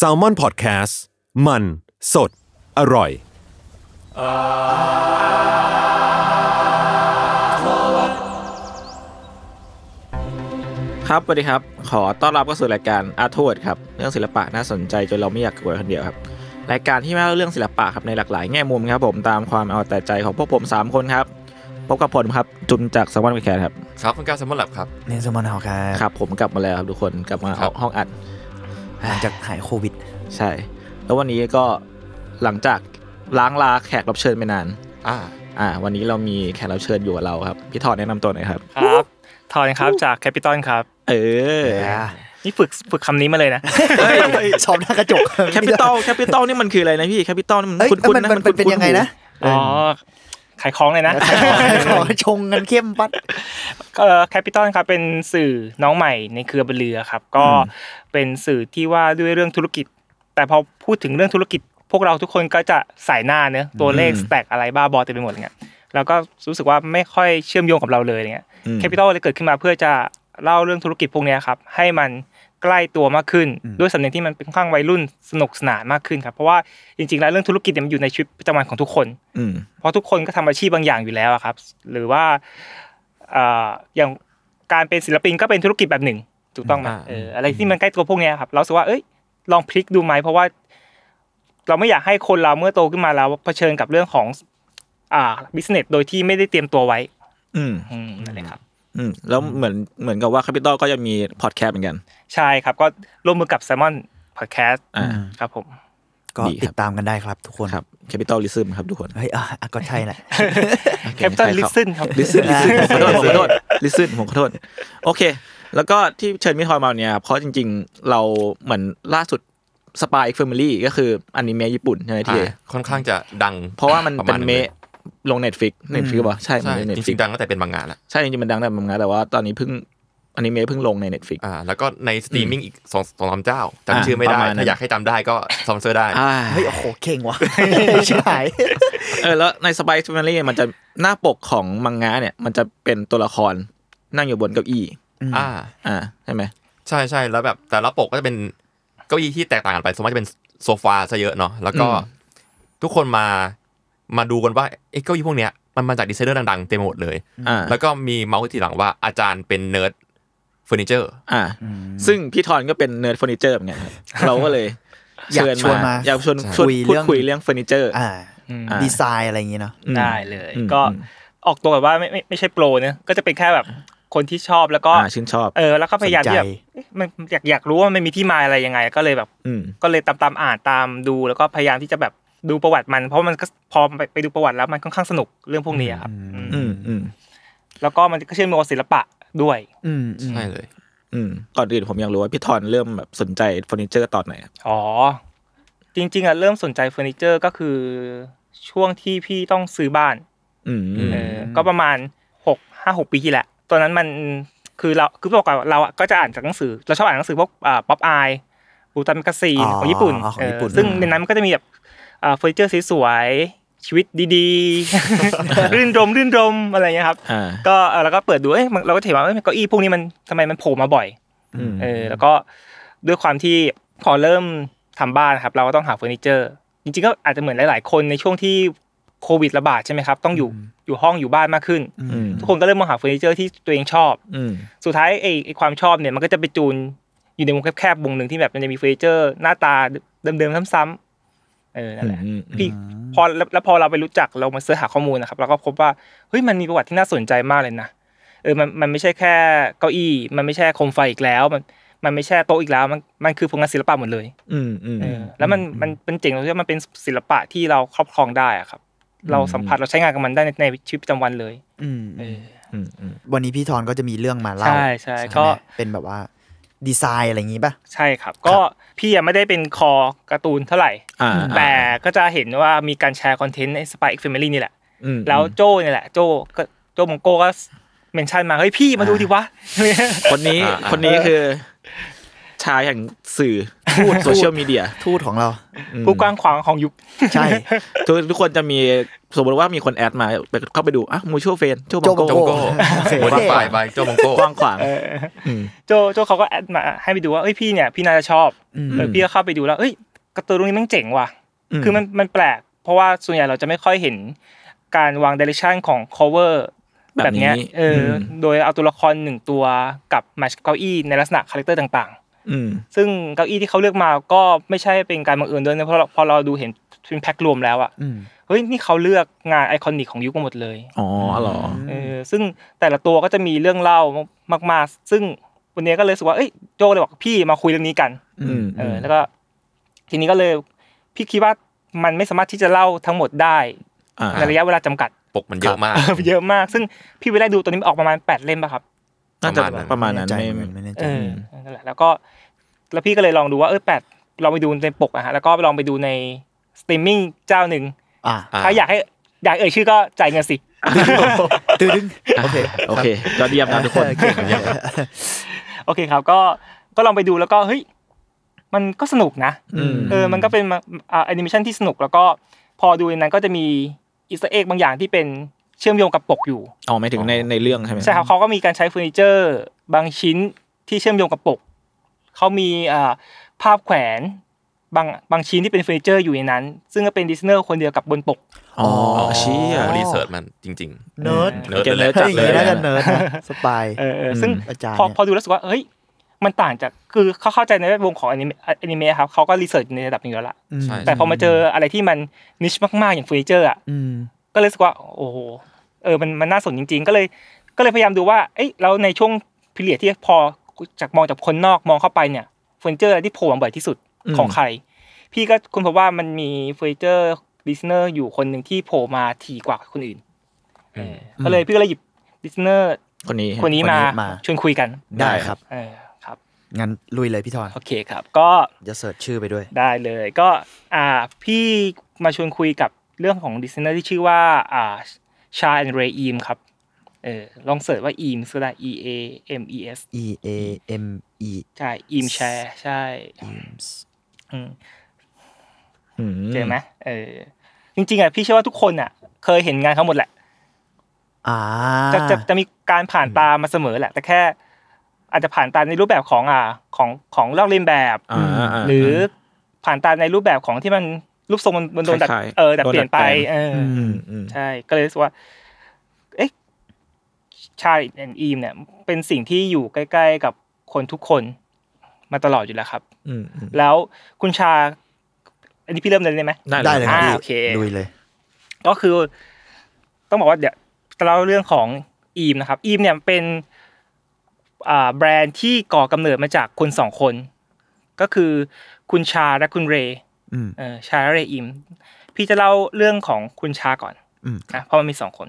s a l ม o n PODCAST มัน สด อร่อย ครับสวัสดีครับ ขอต้อนรับเข้าสู่รายการอาโทษครับ เรื่องศิลปะน่าสนใจจนเราไม่อยากกลัวคนเดียวครับรายการที่มาเล่าเรื่องศิลปะครับ ในหลากหลายแง่มุมครับผมตามความเอาแต่ใจของพวกผม 3 คนครับ พบกับผมครับ จุนจากสมอนแคร์ครับ ครับคุณก้าวสมอนหลับครับเนนสมอนเฮาครับครับ ผมกลับมาแล้วครับทุกคนกลับมาห้องอัดหลังจากหายโควิด ใช่ แล้ววันนี้ก็หลังจากล้างลาแขกรับเชิญไปนานอ่าอ่าวันนี้เรามีแขกรับเชิญอยู่กับเราครับ พี่ถอดแนะนำตัวหน่อยครับ ครับถอดครับจากแคปิตอลครับ เออ นี่ฝึกฝึกคำนี้มาเลยนะชอบหน้ากระจกแคปิตอลแคปิตอลนี่มันคืออะไรนะพี่แคปิตอลนี่มันคุ้นๆนะมันเป็นยังไงนะอ๋อขายของเลยนะขอชงินเข้มปัดก็แคปิตอลครับเป็นสื่อน้องใหม่ในเครือบเรือครับ ก็เป็นสื่อที่ว่าด้วยเรื่องธุรกิจ แต่พอพูดถึงเรื่องธุรกิจ พวกเราทุกคนก็จะ สายหน้าเนอะตัวเลขสแต็กอะไร บ้าบอเต็มไปหมดเงี้ยเราก็รู้สึกว่าไม่ค่อยเชื่อมโยงกับเราเลยเงี้ยแคปิตอลเลยเกิดขึ้นมาเพื่อจะเล่าเรื่องธุรกิจพวกนี้ครับ ให้มันใกล้ตัวมากขึ้น ด้วยสำเนียงที่มันเป็นข้างวัยรุ่นสนุกสนานมากขึ้นครับ เพราะว่าจริง ๆ แล้วเรื่องธุรกิจมันอยู่ในชีวิตประจำวันของทุกคนเพราะทุกคนก็ทำอาชีพบางอย่างอยู่แล้วครับ หรือว่าอย่างการเป็นศิลปินก็เป็นธุรกิจแบบหนึ่งถูกต้องไหมอะไรที่มันใกล้ตัวพวกนี้ครับเราสึกว่าเอ้ยลองพลิกดูไหมเพราะว่าเราไม่อยากให้คนเราเมื่อโตขึ้นมาแล้วเผชิญกับเรื่องของ อ่าบิสเนสโดยที่ไม่ได้เตรียมตัวไว้ อืมนั่นแหละครับ อืมแล้วเหมือนเหมือนกับว่าแคปิตอลก็จะมีพอดแคสต์เหมือนกันใช่ครับ ก็ร่วมมือกับแซมอนพอดแคสต์ครับผมก็ติดตามกันได้ครับ ทุกคนครับแคปิตอลลิซึมครับ ทุกคนเฮ้ยอ่ะก็ใช่แหละแคปิตอลลิซึมครับลิซึมลิซึมขอโทษลิซึมผมขอโทษโอเค แล้วก็ที่เชิญมิทอยมาเนี่ย เพราะจริงๆ เราเหมือนล่าสุดสปายเฟมิลี่ก็คืออนิเมะญี่ปุ่นใช่ไหมที่ค่อนข้างจะดัง เพราะว่ามันเป็นเมะลงเน็ตฟิกเน็ตฟิกป่ะใช่ใช่จริงๆดังตั้งแต่เป็นมังงะแล้วใช่จริงๆมันดังแต่มังงะแต่ว่า ตอนนี้เพิ่งอนิเมะเพิ่งลงใน Netflix อ่าแล้วก็ในสตรีมมิ่งอีกสองสองสามเจ้าจำชื่อไม่ได้ถ้าอยากให้จำได้ก็ซอมเซอร์ได้ เฮ้ยโอ้โหเก่งว่ะใช่ เออแล้วในสไปซ์แมลี่มันจะหน้าปกของมังงะเนี่ย มันจะเป็นตัวละครนั่งอยู่บนเก้าอี้ อ่าอ่าใช่ไหม ใช่ใช่แล้วแบบ แต่ละปกก็จะเป็นเก้าอี้ที่แตกต่างกันไปสมมติจะเป็น โซฟาซะเยอะเนาะแล้วก็ทุกคนมามาดูกันว่าไอ้เก้าอี้พวกเนี้ย มันมาจากดีไซเนอร์ดังๆเต็มหมด เลยแล้วก็มีเมาส์ที่หลังว่าอาจารย์เป็นเนิร์ดเฟอร์นิเจอร์ อ่า ซึ่งพี่ทอนก็เป็นเนิร์ดเฟอร์นิเจอร์เหมือนกันเราก็เลยเชิญมา อยากชวนพูดคุยเรื่องเฟอร์นิเจอร์อ่าดีไซน์อะไรอย่างเงี้เนาะ ได้เลย ก็ออกตัวแบบว่าไม่ไม่ไม่ใช่โปรเนะก็จะเป็นแค่แบบคนที่ชอบแล้วก็ชื่นชอบ เออ แล้วก็พยายามที่แบบมันอยากอยากรู้ว่ามันมีที่มาอะไรยังไง ก็เลยแบบก็เลยตามตามอ่านตามดู แล้วก็พยายามที่จะแบบดูประวัติมัน เพราะมันก็พอไปดูประวัติแล้วมันค่อนข้างสนุกเรื่องพวกนี้ครับ อืมแล้วก็มันก็เชื่อมโยงศิลปะด้วยอืมใช่เลย อืมก่อนอื่นผมยังรู้ว่าพี่ทอนเริ่มแบบสนใจเฟอร์นิเจอร์ตอนไหนอ๋อจริง ๆอ่ะเริ่มสนใจเฟอร์นิเจอร์ ก็คือช่วงที่พี่ต้องซื้อบ้าน อืมเออก็ประมาณหกห้าหกปีที่แหละ ตอนนั้นมันคือเราคือบอกก่าเราก็จะอ่านจากหนังสือ เราชอบอ่านหนังสือพวกป๊อปอายอูตัมกาซีของญี่ปุ่น ซึ่งในนั้นมันก็จะมีแบบเฟอร์นิเจอร์สวยชีวิตดีๆ รื่นรมรื่นรมอะไรเงี้ยครับก็เราก็เปิดดูเอ้ยเราก็เห็นว่าเก้าอี้พวกนี้มันทำไมมันโผล่มาบ่อยเออแล้วก็ด้วยความที่พอเริ่มทำบ้านครับเราก็ต้องหาเฟอร์นิเจอร์จริงๆก็อาจจะเหมือนหลายๆคนในช่วงที่โควิดระบาดใช่ไหมครับ ต้องอยู่อยู่ห้องอยู่บ้านมากขึ้นทุกคนก็เริ่มมองหาเฟอร์นิเจอร์ที่ตัวเองชอบสุดท้ายไอ้ความชอบเนี่ยมันก็จะไปจูนอยู่ในวงแคบๆวงหนึ่งที่แบบมันจะมีเฟอร์นิเจอร์ หน้าตาเดิมๆซ้ำเออนั่นแหละพี่พอแล้วพอเราไปรู้จักเรามาเสิร์ชหาข้อมูลนะครับเราก็พบว่าเฮ้ยมันมีประวัติที่น่าสนใจมากเลยนะเออมันมันไม่ใช่แค่เก้าอี้ มันไม่ใช่โคมไฟอีกแล้ว มันมันไม่ใช่โต๊ะอีกแล้ว มันมันคือผลงานศิลปะหมดเลย อืมอืมแล้วมันมันเป็นเจ๋งตรงที่มันเป็นศิลปะที่เราครอบครองได้อะครับ เราสัมผัสเราใช้งานกับมันได้ในชีวิตประจำวันเลย อืมวันนี้พี่ทอนก็จะมีเรื่องมาเล่า ใช่ใช่ก็เป็นแบบว่าดีไซน์อะไรอย่างนี้ป่ะ ใช่ครับ ก็พี่ยังไม่ได้เป็นคอการ์ตูนเท่าไหร่แต่ก็จะเห็นว่ามีการแชร์คอนเทนต์ในสปายเอ็กซ์เฟมิลี่นี่แหละ แล้วโจ้เนี่ยแหละโจ้ก็โจ้มงโก้ก็เมนชั่นมา เฮ้ยพี่มาดูดิวะคนนี้ คนนี้คือชายแห่งสื่อ ทูตโซเชียลมีเดียทูตของเรา ผู้กว้างขวางของยุค ใช่ ทุกคนจะมีสมมติว่ามีคนแอดมา เข้าไปดูอ่ะมูชัวเฟน โจมงโก้บนฝ่ายไปโจมงโก้ กว้างขวางโจโจ เขา ก็แอดมาให้ไปดูว่าเอ้ยพี่เนี่ย พี่น่าจะชอบเออพี่ก็เข้าไปดูแล้ว เอ้ย กระตูนตรงนี้มันเจ๋งว่ะ คือมัน มันแปลก เพราะว่าส่วนใหญ่เราจะไม่ค่อยเห็นการวางเดเรคชั่นของ cover แบบนี้เออโดยเอาตัวละครหนึ่งตัวกับแมชเก้าอี้ในลักษณะคาแรคเตอร์ต่างซึ่งเก้าอี้ที่เขาเลือกมาก็ไม่ใช่เป็นการบังเอิญด้วยนะเพราะพอเราดูเห็นเป็นแพ็ครวมแล้วอ่ะเฮ้ยนี่เขาเลือกงานไอคอนิกของยุคหมดเลย อ๋อเหรอเออ ซึ่งแต่ละตัวก็จะมีเรื่องเล่ามากๆ ซึ่งวันนี้ก็เลยรู้สึกว่า เอ้ยโจเลยบอกพี่มาคุยเรื่องนี้กันเออแล้วก็ทีนี้ก็เลยพี่คิดว่ามันไม่สามารถที่จะเล่าทั้งหมดได้ ในระยะเวลาจำกัด ปกมันเยอะมากเยอะมากซึ่งพี่ไปได้ดูตัวนี้ออกประมาณแปดเล่มป่ะครับน่าจะประมาณนั้นไม่ไม่แน่ใจนั่นแหละแล้วก็แล้วพี่ก็เลยลองดูว่า เออแปดลองไปดูในปกอะฮะแล้วก็ลองไปดูในสตรีมมิ่งเจ้าหนึ่งถ้าอยากให้ อยากเอ่ย ชื่อก็ จ่ายเงินสิตื่นโอเคโอเคยอดเยี่ยมนะทุกคนโอเคครับก็ก็ลองไปดูแล้วก็เฮ้ยมันก็สนุกนะเออมันก็เป็นอแอนิเมชันที่สนุก แล้วก็พอดูในั้นก็จะมีอิสเอ็กบางอย่างที่เป็นเชื่อมโยงกับปกอยู่อ๋อไม่ถึงในในเรื่องใช่ไหม ใช่ครับเขาก็มีการใช้เฟอร์นิเจอร์ บางชิ้นที่เชื่อมโยงกับปก เขามีอ่าภาพแขวน บางบางชิ้นที่เป็นเฟอร์นิเจอร์อยู่ในนั้น ซึ่งก็เป็นดีไซเนอร์คนเดียวกับบนปก อ๋อชี้อ่ะรีเสิร์ชมันจริงๆเนิร์ดเนิร์ดเลยจาดเลยนาจะเนิร์ดสไตล์เออซึ่งพอพอดูแล้วสึกว่า เอ้ยมันต่างจากคือเขาเข้าใจในแวดวงของอนิเมะอนิเมะครับเขาก็รีเสิร์ชในระดับนึ้งแล้วล่ะแต่พอมาเจออะไรที่มันนิชมาก ๆอย่างเฟอร์นิเจอร์อ่ะก็เลยรู้สึกว่าโอ้โหเออมันมันน่าสนจริง ๆ ก็เลยก็เลยพยายามดูว่าเอ้ยแล้วในช่วงพิเรียที่พอจากมองจากคนนอกมองเข้าไปเนี่ยเฟอร์นิเจอร์ที่โผล่บ่อยที่สุดของใคร พี่ก็คุณพบว่ามันมีเฟอร์นิเจอร์ดิสเนอร์อยู่คนหนึ่งที่โผล่มาถี่กว่าคนอื่นก็เลยพี่ก็เลยหยิบดิสเนอร์คนนี้คนนี้มาชวนคุยกันได้ครับเออครับ งั้นลุยเลยพี่ทอนโอเคครับ ก็จะเสิร์ชชื่อไปด้วยได้เลย ก็อ่า พี่มาชวนคุยกับเรื่องของดีไซเนอร์ที่ชื่อว่า อ่า ชาแอนเรอีมครับ เออ ลองเสิร์ชว่าอีมก็ได้ E A M E S E A M E ใช่อีมแชร์ใช่อืมเจอไหมเออ จริงๆอ่ะพี่เชื่อว่าทุกคนอ่ะ เคยเห็นงานเขาหมดแหละ อ่าจะจะจะมีการผ่านตามาเสมอแหละ แต่แค่ อาจจะผ่านตาในรูปแบบของอ่า ของของลอกเลียนแบบหรือผ่านตาในรูปแบบของที่มันรูปทรงมันโดนดัดเออดัดเปลี่ยนไปเออใช่ ก็เลยรู้สึกว่า เอ๊ะ ชาลิแอนอีมเนี่ย เป็นสิ่งที่อยู่ใกล้ ๆ กับคนทุกคนมาตลอดอยู่แล้วครับแล้วคุณชา อันนี้พี่เริ่มเลยได้ไหม ได้เลยโอเคลุยเลย ก็คือ ต้องบอกว่าเดี๋ยวจะเล่าเรื่องของอีมนะครับ อีมเนี่ยเป็นแบรนด์ที่ก่อกำเนิดมาจากคนสองคน ก็คือคุณชาและคุณเรย์เออชาเรอิม พี่จะเล่าเรื่องของคุณชาก่อนนะเพราะมันมีสองคน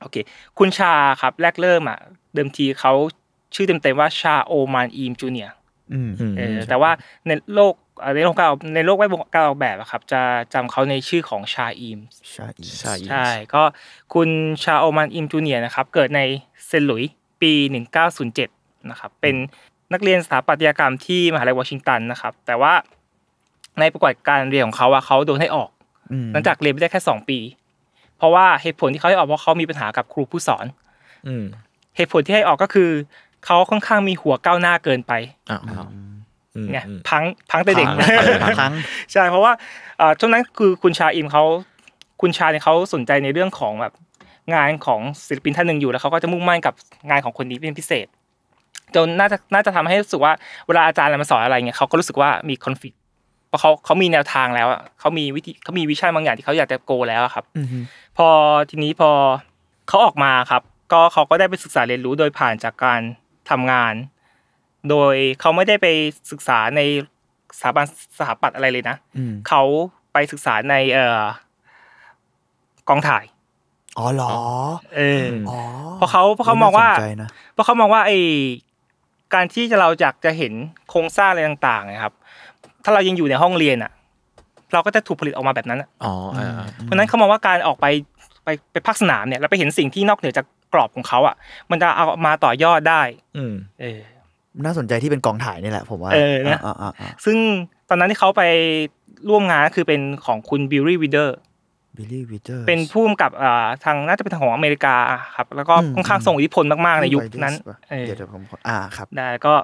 โอเค คุณชาครับ แรกเริ่มอ่ะเดิมทีเขาชื่อเต็มๆว่าชาโอมานอิมจูเนียแต่ว่าในโลกในโลกการในโลกแวดวงการออกแบบอะครับ จะจำเขาในชื่อของชาอิมชาอิมใช่ ก็คุณชาโอมานอิมจูเนียนะครับเกิดในเซนหลุยปี1907นะครับ เป็นนักเรียนสถาปัตยกรรมที่มหาลัยวอชิงตัน นะครับ แต่ว่าในประกวดการเรียนของเขา่าเขาโดนให้ออกหลังจากเรียนไม่ได้แค่สองปี เพราะว่าเหตุผลที่เขาให้ออกเพราะเขามีปัญหากับครูผู้สอน อืเหตุผลที่ให้ออกก็คือเขาค่อนข้างมีหัวก้าวหน้าเกินไปเนี่ยพังพังแต่เด็กพังใช่เพราะว่าช่วงนั้นคือคุณชาอิมเขาคุณชาเนี่ยเขาสนใจในเรื่องของแบบงานของศิลปินท่านหนึ่งอยู่แล้วเขาก็จะมุ่งมั่นกับงานของคนนี้เป็นพิเศษ จนน่าจะน่าจะทำให้รู้สึกว่าเวลาอาจารย์มาสอนอะไรเงี้ยเขาก็รู้สึกว่ามีคอนฟ lict เพราะเขาเขามีแนวทางแล้วเขามีวิธีเขามีวิชั่นบางอย่างที่เขาอยากจะโกแล้วครับพอทีนี้พอเขาออกมาครับ ก็เขาก็ได้ไปศึกษาเรียนรู้โดยผ่านจากการทำงาน โดยเขาไม่ได้ไปศึกษาในสถาบันสถาปัตย์อะไรเลยนะเขาไปศึกษาในเออกองถ่ายอ๋อเหรอ เออเพราะเขาเพราะเขามองว่าเพราะเขามองว่าไอการที่เราอยากจะเห็นโครงสร้างอะไรต่างๆนะครับถ้าเรายังอยู่ในห้องเรียนอ่ะ เราก็จะถูกผลิตออกมาแบบนั้นอ๋อเพราะนั้นเขามองว่าการออกไปไปไปภาคสนามเนี่ยเราไปเห็นสิ่งที่นอกเหนือจากกรอบของเขาอ่ะ มันจะเอามาต่อยอดได้ อืเออน่าสนใจที่เป็นกองถ่ายนี่แหละผมว่าเออนะซึ่งตอนนั้นที่เขาไปร่วมงานคือเป็นของคุณบิลลี่วีเดอร์บิลลี่วีเดอร์เป็นผู้กำกับทางน่าจะเป็นทางของอเมริกาครับ แล้วก็ค่อนข้างส่งอิทธิพลมากๆในยุคนั้นเดี๋ยวผมอ่าครับ ได้ก็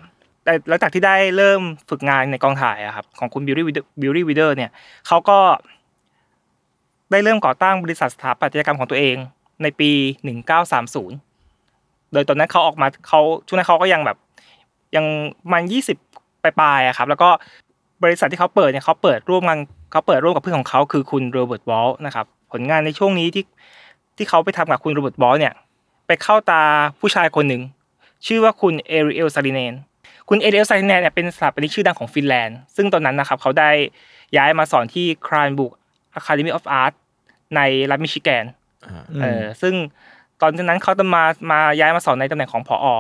หลังจากที่ได้เริ่มฝึกงานในกองถ่ายอะครับของคุณบิลลี่บิลลี่วีเดอร์เนี่ยเขาก็ ได้เริ่มก่อตั้งบริษัทสถาปัตยกรรมของตัวเอง ในปีหนึ่งเก้าสามศูนย์โดยตอนนั้นเขาออกมาเขาช่วงนั้นเขาก็ยังแบบยังมันยี่สิบปลายๆอะครับ แล้วก็บริษัทที่เขาเปิดเนี่ยเขาเปิดร่วมกันเขาเปิดร่วมกับเพื่อนของเขาคือคุณโรเบิร์ตวอลนะครับ ผลงานในช่วงนี้ที่ที่เขาไปทำกับคุณโรเบิร์ตวอลเนี่ยไปเข้าตาผู้ชายคนหนึ่งชื่อว่าคุณเอริเอลซาริเนนคุณเอเดลไซแนนเนี่ยเป็นสถาปนิกชื่อดังของฟินแลนด์ซึ่งตอนนั้นนะครับเขาได้ย้ายมาสอนที่ครานบุกอะคาเดมี่ออฟอาร์ตในรัฐมิชิแกนเออ ซึ่งตอนนั้นเขาจะมามาย้ายมาสอนในตำแหน่งของพออ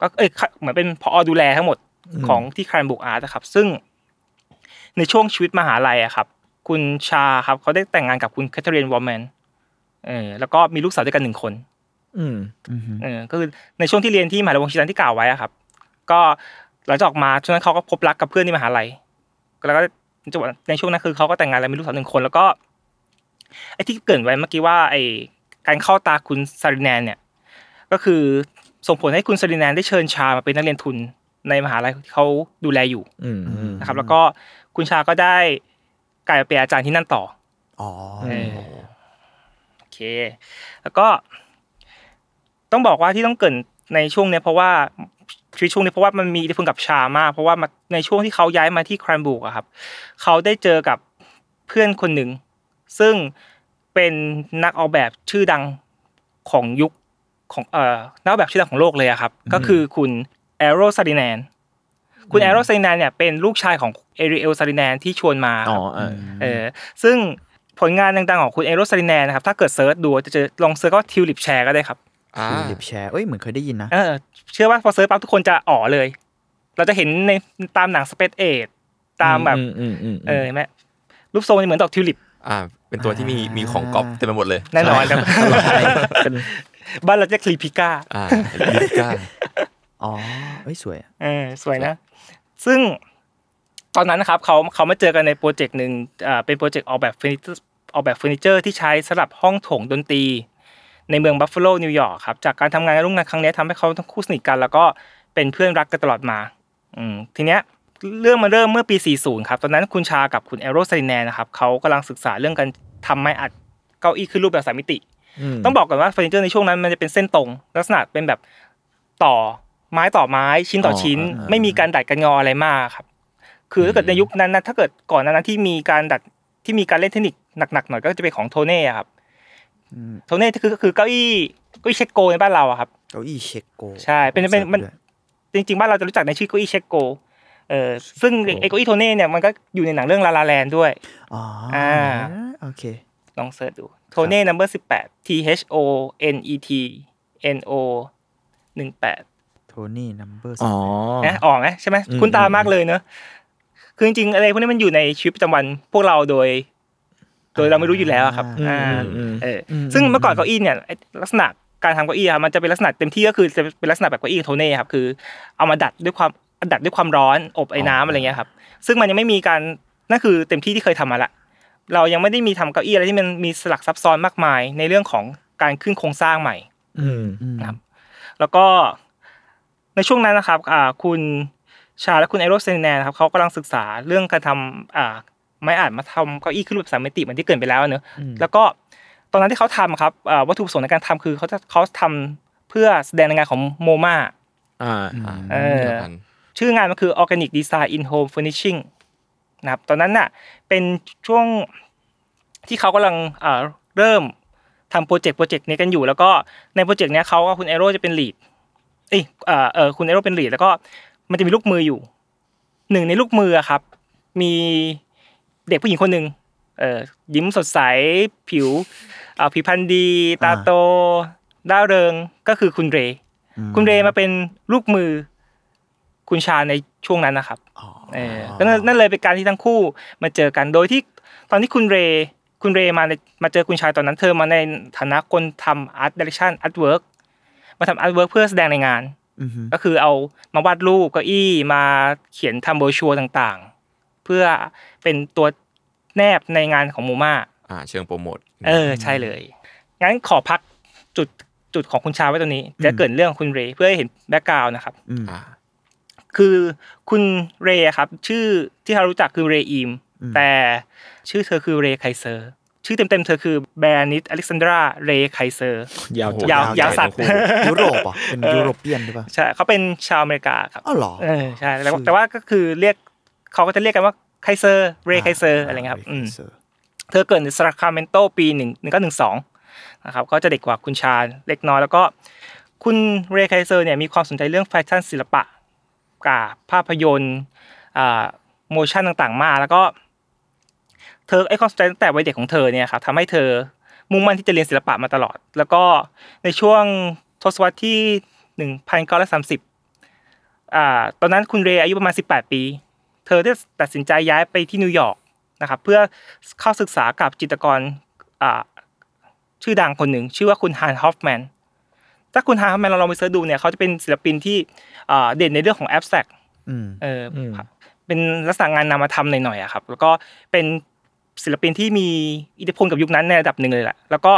ก็เอ้ยเหมือนเป็นพออดูแลทั้งหมดของที่ครานบุกอาร์ตนะครับ ซึ่ง ในช่วงชีวิตมหาลัยอะครับ คุณชาครับเขาได้แต่งงานกับคุณแคทเธอรีนวอลแมนเออแล้วก็มีลูกสาวด้วยกันหนึ่งคน อืมเออก็คือในช่วงที่เรียนที่มหาวิทยาลัยวงชิตันที่กล่าวไว้อะครับก็หลังจากออกมาช่วงนั้นเขาก็พบรักกับเพื่อนที่มหาลัยแล้วก็จังหวะในช่วงนั้นคือเขาก็แต่งงานแล้วมีลูกสาวหนึ่งคน แล้วก็ ไอ้ที่เกิดไว้เมื่อกี้ว่าไอ้การเข้าตาคุณซาริแนนเนี่ยก็คือส่งผลให้คุณซาริแนนได้เชิญชามาเป็นนักเรียนทุนในมหาลัยที่เขาดูแลอยู่นะครับ แล้วก็คุณชาก็ได้กลายเป็นอาจารย์ที่นั่นต่ออ๋อโอเค แล้วก็ ต้องบอกว่าที่ต้องเกิดในช่วงเนี้ยเพราะว่าชีวิตช่วงนี้เพราะว่ามันมีอิทธิพลกับชามากเพราะว่าในช่วงที่เขาย้ายมาที่ครันบุกอะครับ เขาได้เจอกับเพื่อนคนหนึ่งซึ่งเป็นนักออกแบบชื่อดังของยุคของเอ่อนักออกแบบชื่อดังของโลกเลยอะครับ ก็คือคุณแอโรซาริแนนคุณแอโรซาริแนนเนี่ยเป็นลูกชายของเอริเอลซาริแนนที่ชวนมาครับเออซึ่งผลงานดังๆของคุณเอโรซาริแนนนะครับถ้าเกิดเซิร์ชดูจะเจอลองเซิร์ชก็ทิวลิปแชร์ก็ได้ครับลิปแชร์ เอ้ย เหมือนเคยได้ยินนะเชื่อว่าพอเซิร์ชปั๊บทุกคนจะอ๋อเลย เราจะเห็นในตามหนังสเปซเอทตามแบบเออแม่รูปทรงเหมือนดอกทิวลิปอ่า เป็นตัวที่มีมีของก๊อปเต็มไปหมดเลย แน่นอนครับบ้านเราจะคลีพิก้า อ่าลิพิก้า อ๋อเอ้ยสวยเออสวยนะ ซึ่งตอนนั้นนะครับเขาเขามาเจอกันในโปรเจกต์หนึ่งอ่าเป็นโปรเจกต์ออกแบบเฟอร์นิเจอร์ออกแบบเฟอร์นิเจอร์ที่ใช้สำหรับห้องโถงดนตรีในเมืองบัฟฟาโลนิวยอร์กครับจากการทำงานร่วมงานครั้งนี้ ทำให้เขาทั้งคู่สนิทกันแล้วก็เป็นเพื่อนรักกันตลอดมาอืมทีเนี้ยเรื่องมันเริ่มเมื่อปี 40 ครับตอนนั้นคุณชากับคุณเอโรสตินแนนะครับเขากำลังศึกษาเรื่องการทำไม้อัดเก้าอี้ขึ้นรูปแบบสามมิติต้องบอกก่อนว่าเฟอร์นิเจอร์ในช่วงนั้นมันจะเป็นเส้นตรง ลักษณะเป็นแบบต่อไม้ต่อไม้ชิ้นต่อชิ้น ไม่มีการดัดกันงออะไรมากครับ คือถ้าเกิดในยุคนั้นนะถ้าเกิดก่อนนั้นที่มีการดัดที่มีการเล่นเทคนิคหนักๆหน่อยก็จะเป็นของโทเน่ครับโทเน่คือก็คือเก้าอี้เก้าอี้เชกโกในบ้านเราอะครับเก้าอี้เชกโกใช่ เป็นเป็นมันจริงๆ บ้านเราจะรู้จักในชื่อเก้าอี้เชกโกเออซึ่งไอเก้าอี้โทเน่เนี่ยมันก็อยู่ในหนังเรื่องลาลาแลนด้วยอ๋ออ่าโอเคลองเสิร์ชดูโทเน่ n u ม b e r สิบแปด T H O N E T N O หนึ่งแปดโทเน number สเบแปดอ๋อนะออกไหมใช่ไหมคุณตามากเลยเนอะคือจริงๆอะไรพวกนี้มันอยู่ในชีวิตประจำวันพวกเราโดยโดยเราไม่รู้อยู่แล้วครับอ่าเออซึ่งเมื่อก่อนเก้าอี้เนี่ยลักษณะการทำเก้าอี้ครับมันจะเป็นลักษณะเต็มที่ก็คือจะเป็นลักษณะแบบเก้าอี้โทเน่ครับคือเอามาดัดด้วยความดัดด้วยความร้อนอบไอ้น้ำอะไรเงี้ยครับซึ่งมันยังไม่มีการนั่นคือเต็มที่ที่เคยทำมาละเรายังไม่ได้มีทำเก้าอี้อะไรที่มันมีสลักซับซ้อนมากมายในเรื่องของการขึ้นโครงสร้างใหม่นะครับแล้วก็ในช่วงนั้นนะครับ อ่า คุณชาและคุณไอโรสเซนแนนครับเขากำลังศึกษาเรื่องการทำอ่าไม้อาจมาทำเก้าอี้ขึ้นรูปสามมิติเหมือนที่เกิดไปแล้วเนอะแล้วก็ตอนนั้นที่เขาทำครับวัตถุประสงค์ในการทำคือเขาจะเขาทำเพื่อแสดงในงานของโมมาชื่องานมันคือ Organic Design in Home Furnishing นะครับ ตอนนั้นน่ะ เป็นช่วงที่เขากำลังเริ่มทำโปรเจกต์โปรเจกต์นี้กันอยู่ แล้วก็ในโปรเจกต์นี้เขาก็คุณเอโร่จะเป็นลีดเอ้ยเออคุณเอโร่เป็นลีดแล้วก็มันจะมีลูกมืออยู่หนึ่งในลูกมือครับ มีเด็กผู้หญิงคนหนึ่งเออยิ้มสดใสผิวอาผิวพรรณดี ตาโตด้าเริงก็คือคุณเร คุณเรมาเป็นลูกมือคุณชาในช่วงนั้นนะครับเออนั่นเลยเป็นการที่ทั้งคู่มาเจอกันโดยที่ตอนที่คุณเรคุณเรมามาเจอคุณชายตอนนั้น เธอมาในฐานะคนทำอาร์ตดิเรกชันอาร์ตเวิร์กมาทำอาร์ตเวิร์กเพื่อแสดงในงานก็คือเอามาวาดรูปเก้าอี้มาเขียนทำโบชัวต่างพื่อเป็นตัวแนบในงานของมูมาอ่า เชิงโปรโมท เออใช่เลย งั้นขอพักจุดจุดของคุณชาไว้ตรงนี้ จะเกิดเรื่องคุณเรเพื่อให้เห็นแบ็กกราวน์นะครับอ่า คือคุณเรครับ ชื่อที่เรารู้จักคือเรอิมแต่ชื่อเธอคือเรไคเซอร์ชื่อเต็มๆเธอคือแบรนิตอเล็กซานดราเรไคเซอร์ยาวยาวยาวสัตว์ยุโรปอ่ะเป็นยุโรเปียนใช่ปะใช่เขาเป็นชาวอเมริกาครับอ๋อเหรอใช่แต่ว่าก็คือเรียกเขาก็จะเรียกกันว่าไคเซอร์ เรไคเซอร์อะไรเงี้ยครับเธอเกิดในซาคาเมนโตปีหนึ่งหนึ่งก็หนึ่งสองนะครับ ก็จะเด็กกว่าคุณชาเล็กน้อยแล้วก็คุณเรไคเซอร์เนี่ยมีความสนใจเรื่องแฟชั่นศิลปะกับภาพยนตร์โมชั่นต่างๆมาแล้วก็เธอไอความสนใจตั้งแต่วัยเด็กของเธอเนี่ยครับทำให้เธอมุ่งมั่นที่จะเรียนศิลปะมาตลอด แล้วก็ในช่วงทศวรรษที่หนึ่งพันเก้าร้อยสามสิบตอนนั้นคุณเรอายุประมาณสิบแปดปีเธอได้ตัดสินใจย้ายไปที่นิวยอร์กนะครับเพื่อเข้าศึกษากับจิตรกรชื่อดังคนหนึ่งชื่อว่าคุณฮานฮอฟแมน ถ้าคุณฮานฮอฟแมนเราลองไปเสิร์ชดูเนี่ยเขาจะเป็นศิลปินที่เด่นในเรื่องของแอบแซกเป็นลักษณะงานนามธรรมหน่อยๆครับแล้วก็เป็นศิลปินที่มีอิทธิพลกับยุคนั้นในระดับหนึ่งเลยแหละแล้วก็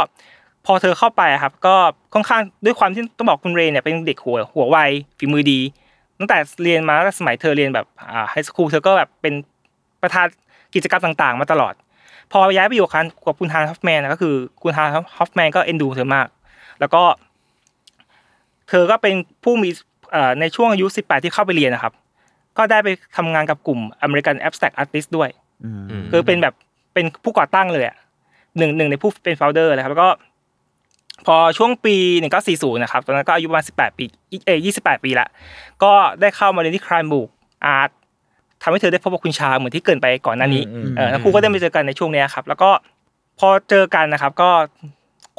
พอเธอเข้าไปครับ ก็ค่อนข้างด้วยความที่ต้องบอกคุณเรนเนี่ยเป็นเด็กหัว หัวไวฝีมือดีตั้งแต่เรียนมา้สมัยเธอเรียนแบบอ่าไฮสคูลเธอก็แบบเป็นประธานกิจกรรมต่างๆ มาตลอด พอย้ายไปอยู่กับคุณฮานฮอฟแมนก็คือคุณฮานฮอฟแมนก็เอ็นดูเธอมาก แล้วก็เธอก็เป็นผู้มีในช่วงอายุ18ที่เข้าไปเรียนนะครับ ก็ได้ไปทำงานกับกลุ่ม American Abstract Artist ด้วยคือเป็นแบบเป็นผู้ก่อตั้งเลยอ่ะหนึ่งหนึ่งในผู้เป็นโฟลเดอร์เลยครับ แล้วก็พอช่วงปี1940นะครับตอนนั้นก็อายุประมาณ18ปีเอ้ิ28 ปีละก็ได้เข้ามาเรียนที่ครายบุกอาร์ตทำให้เธอได้พบกับคุณชาเหมือนที่เกินไปก่อนหน้านี้เออั้งคู่ก็ได้ไปเจอกันในช่วงนี้ครับแล้วก็พอเจอกันนะครับก็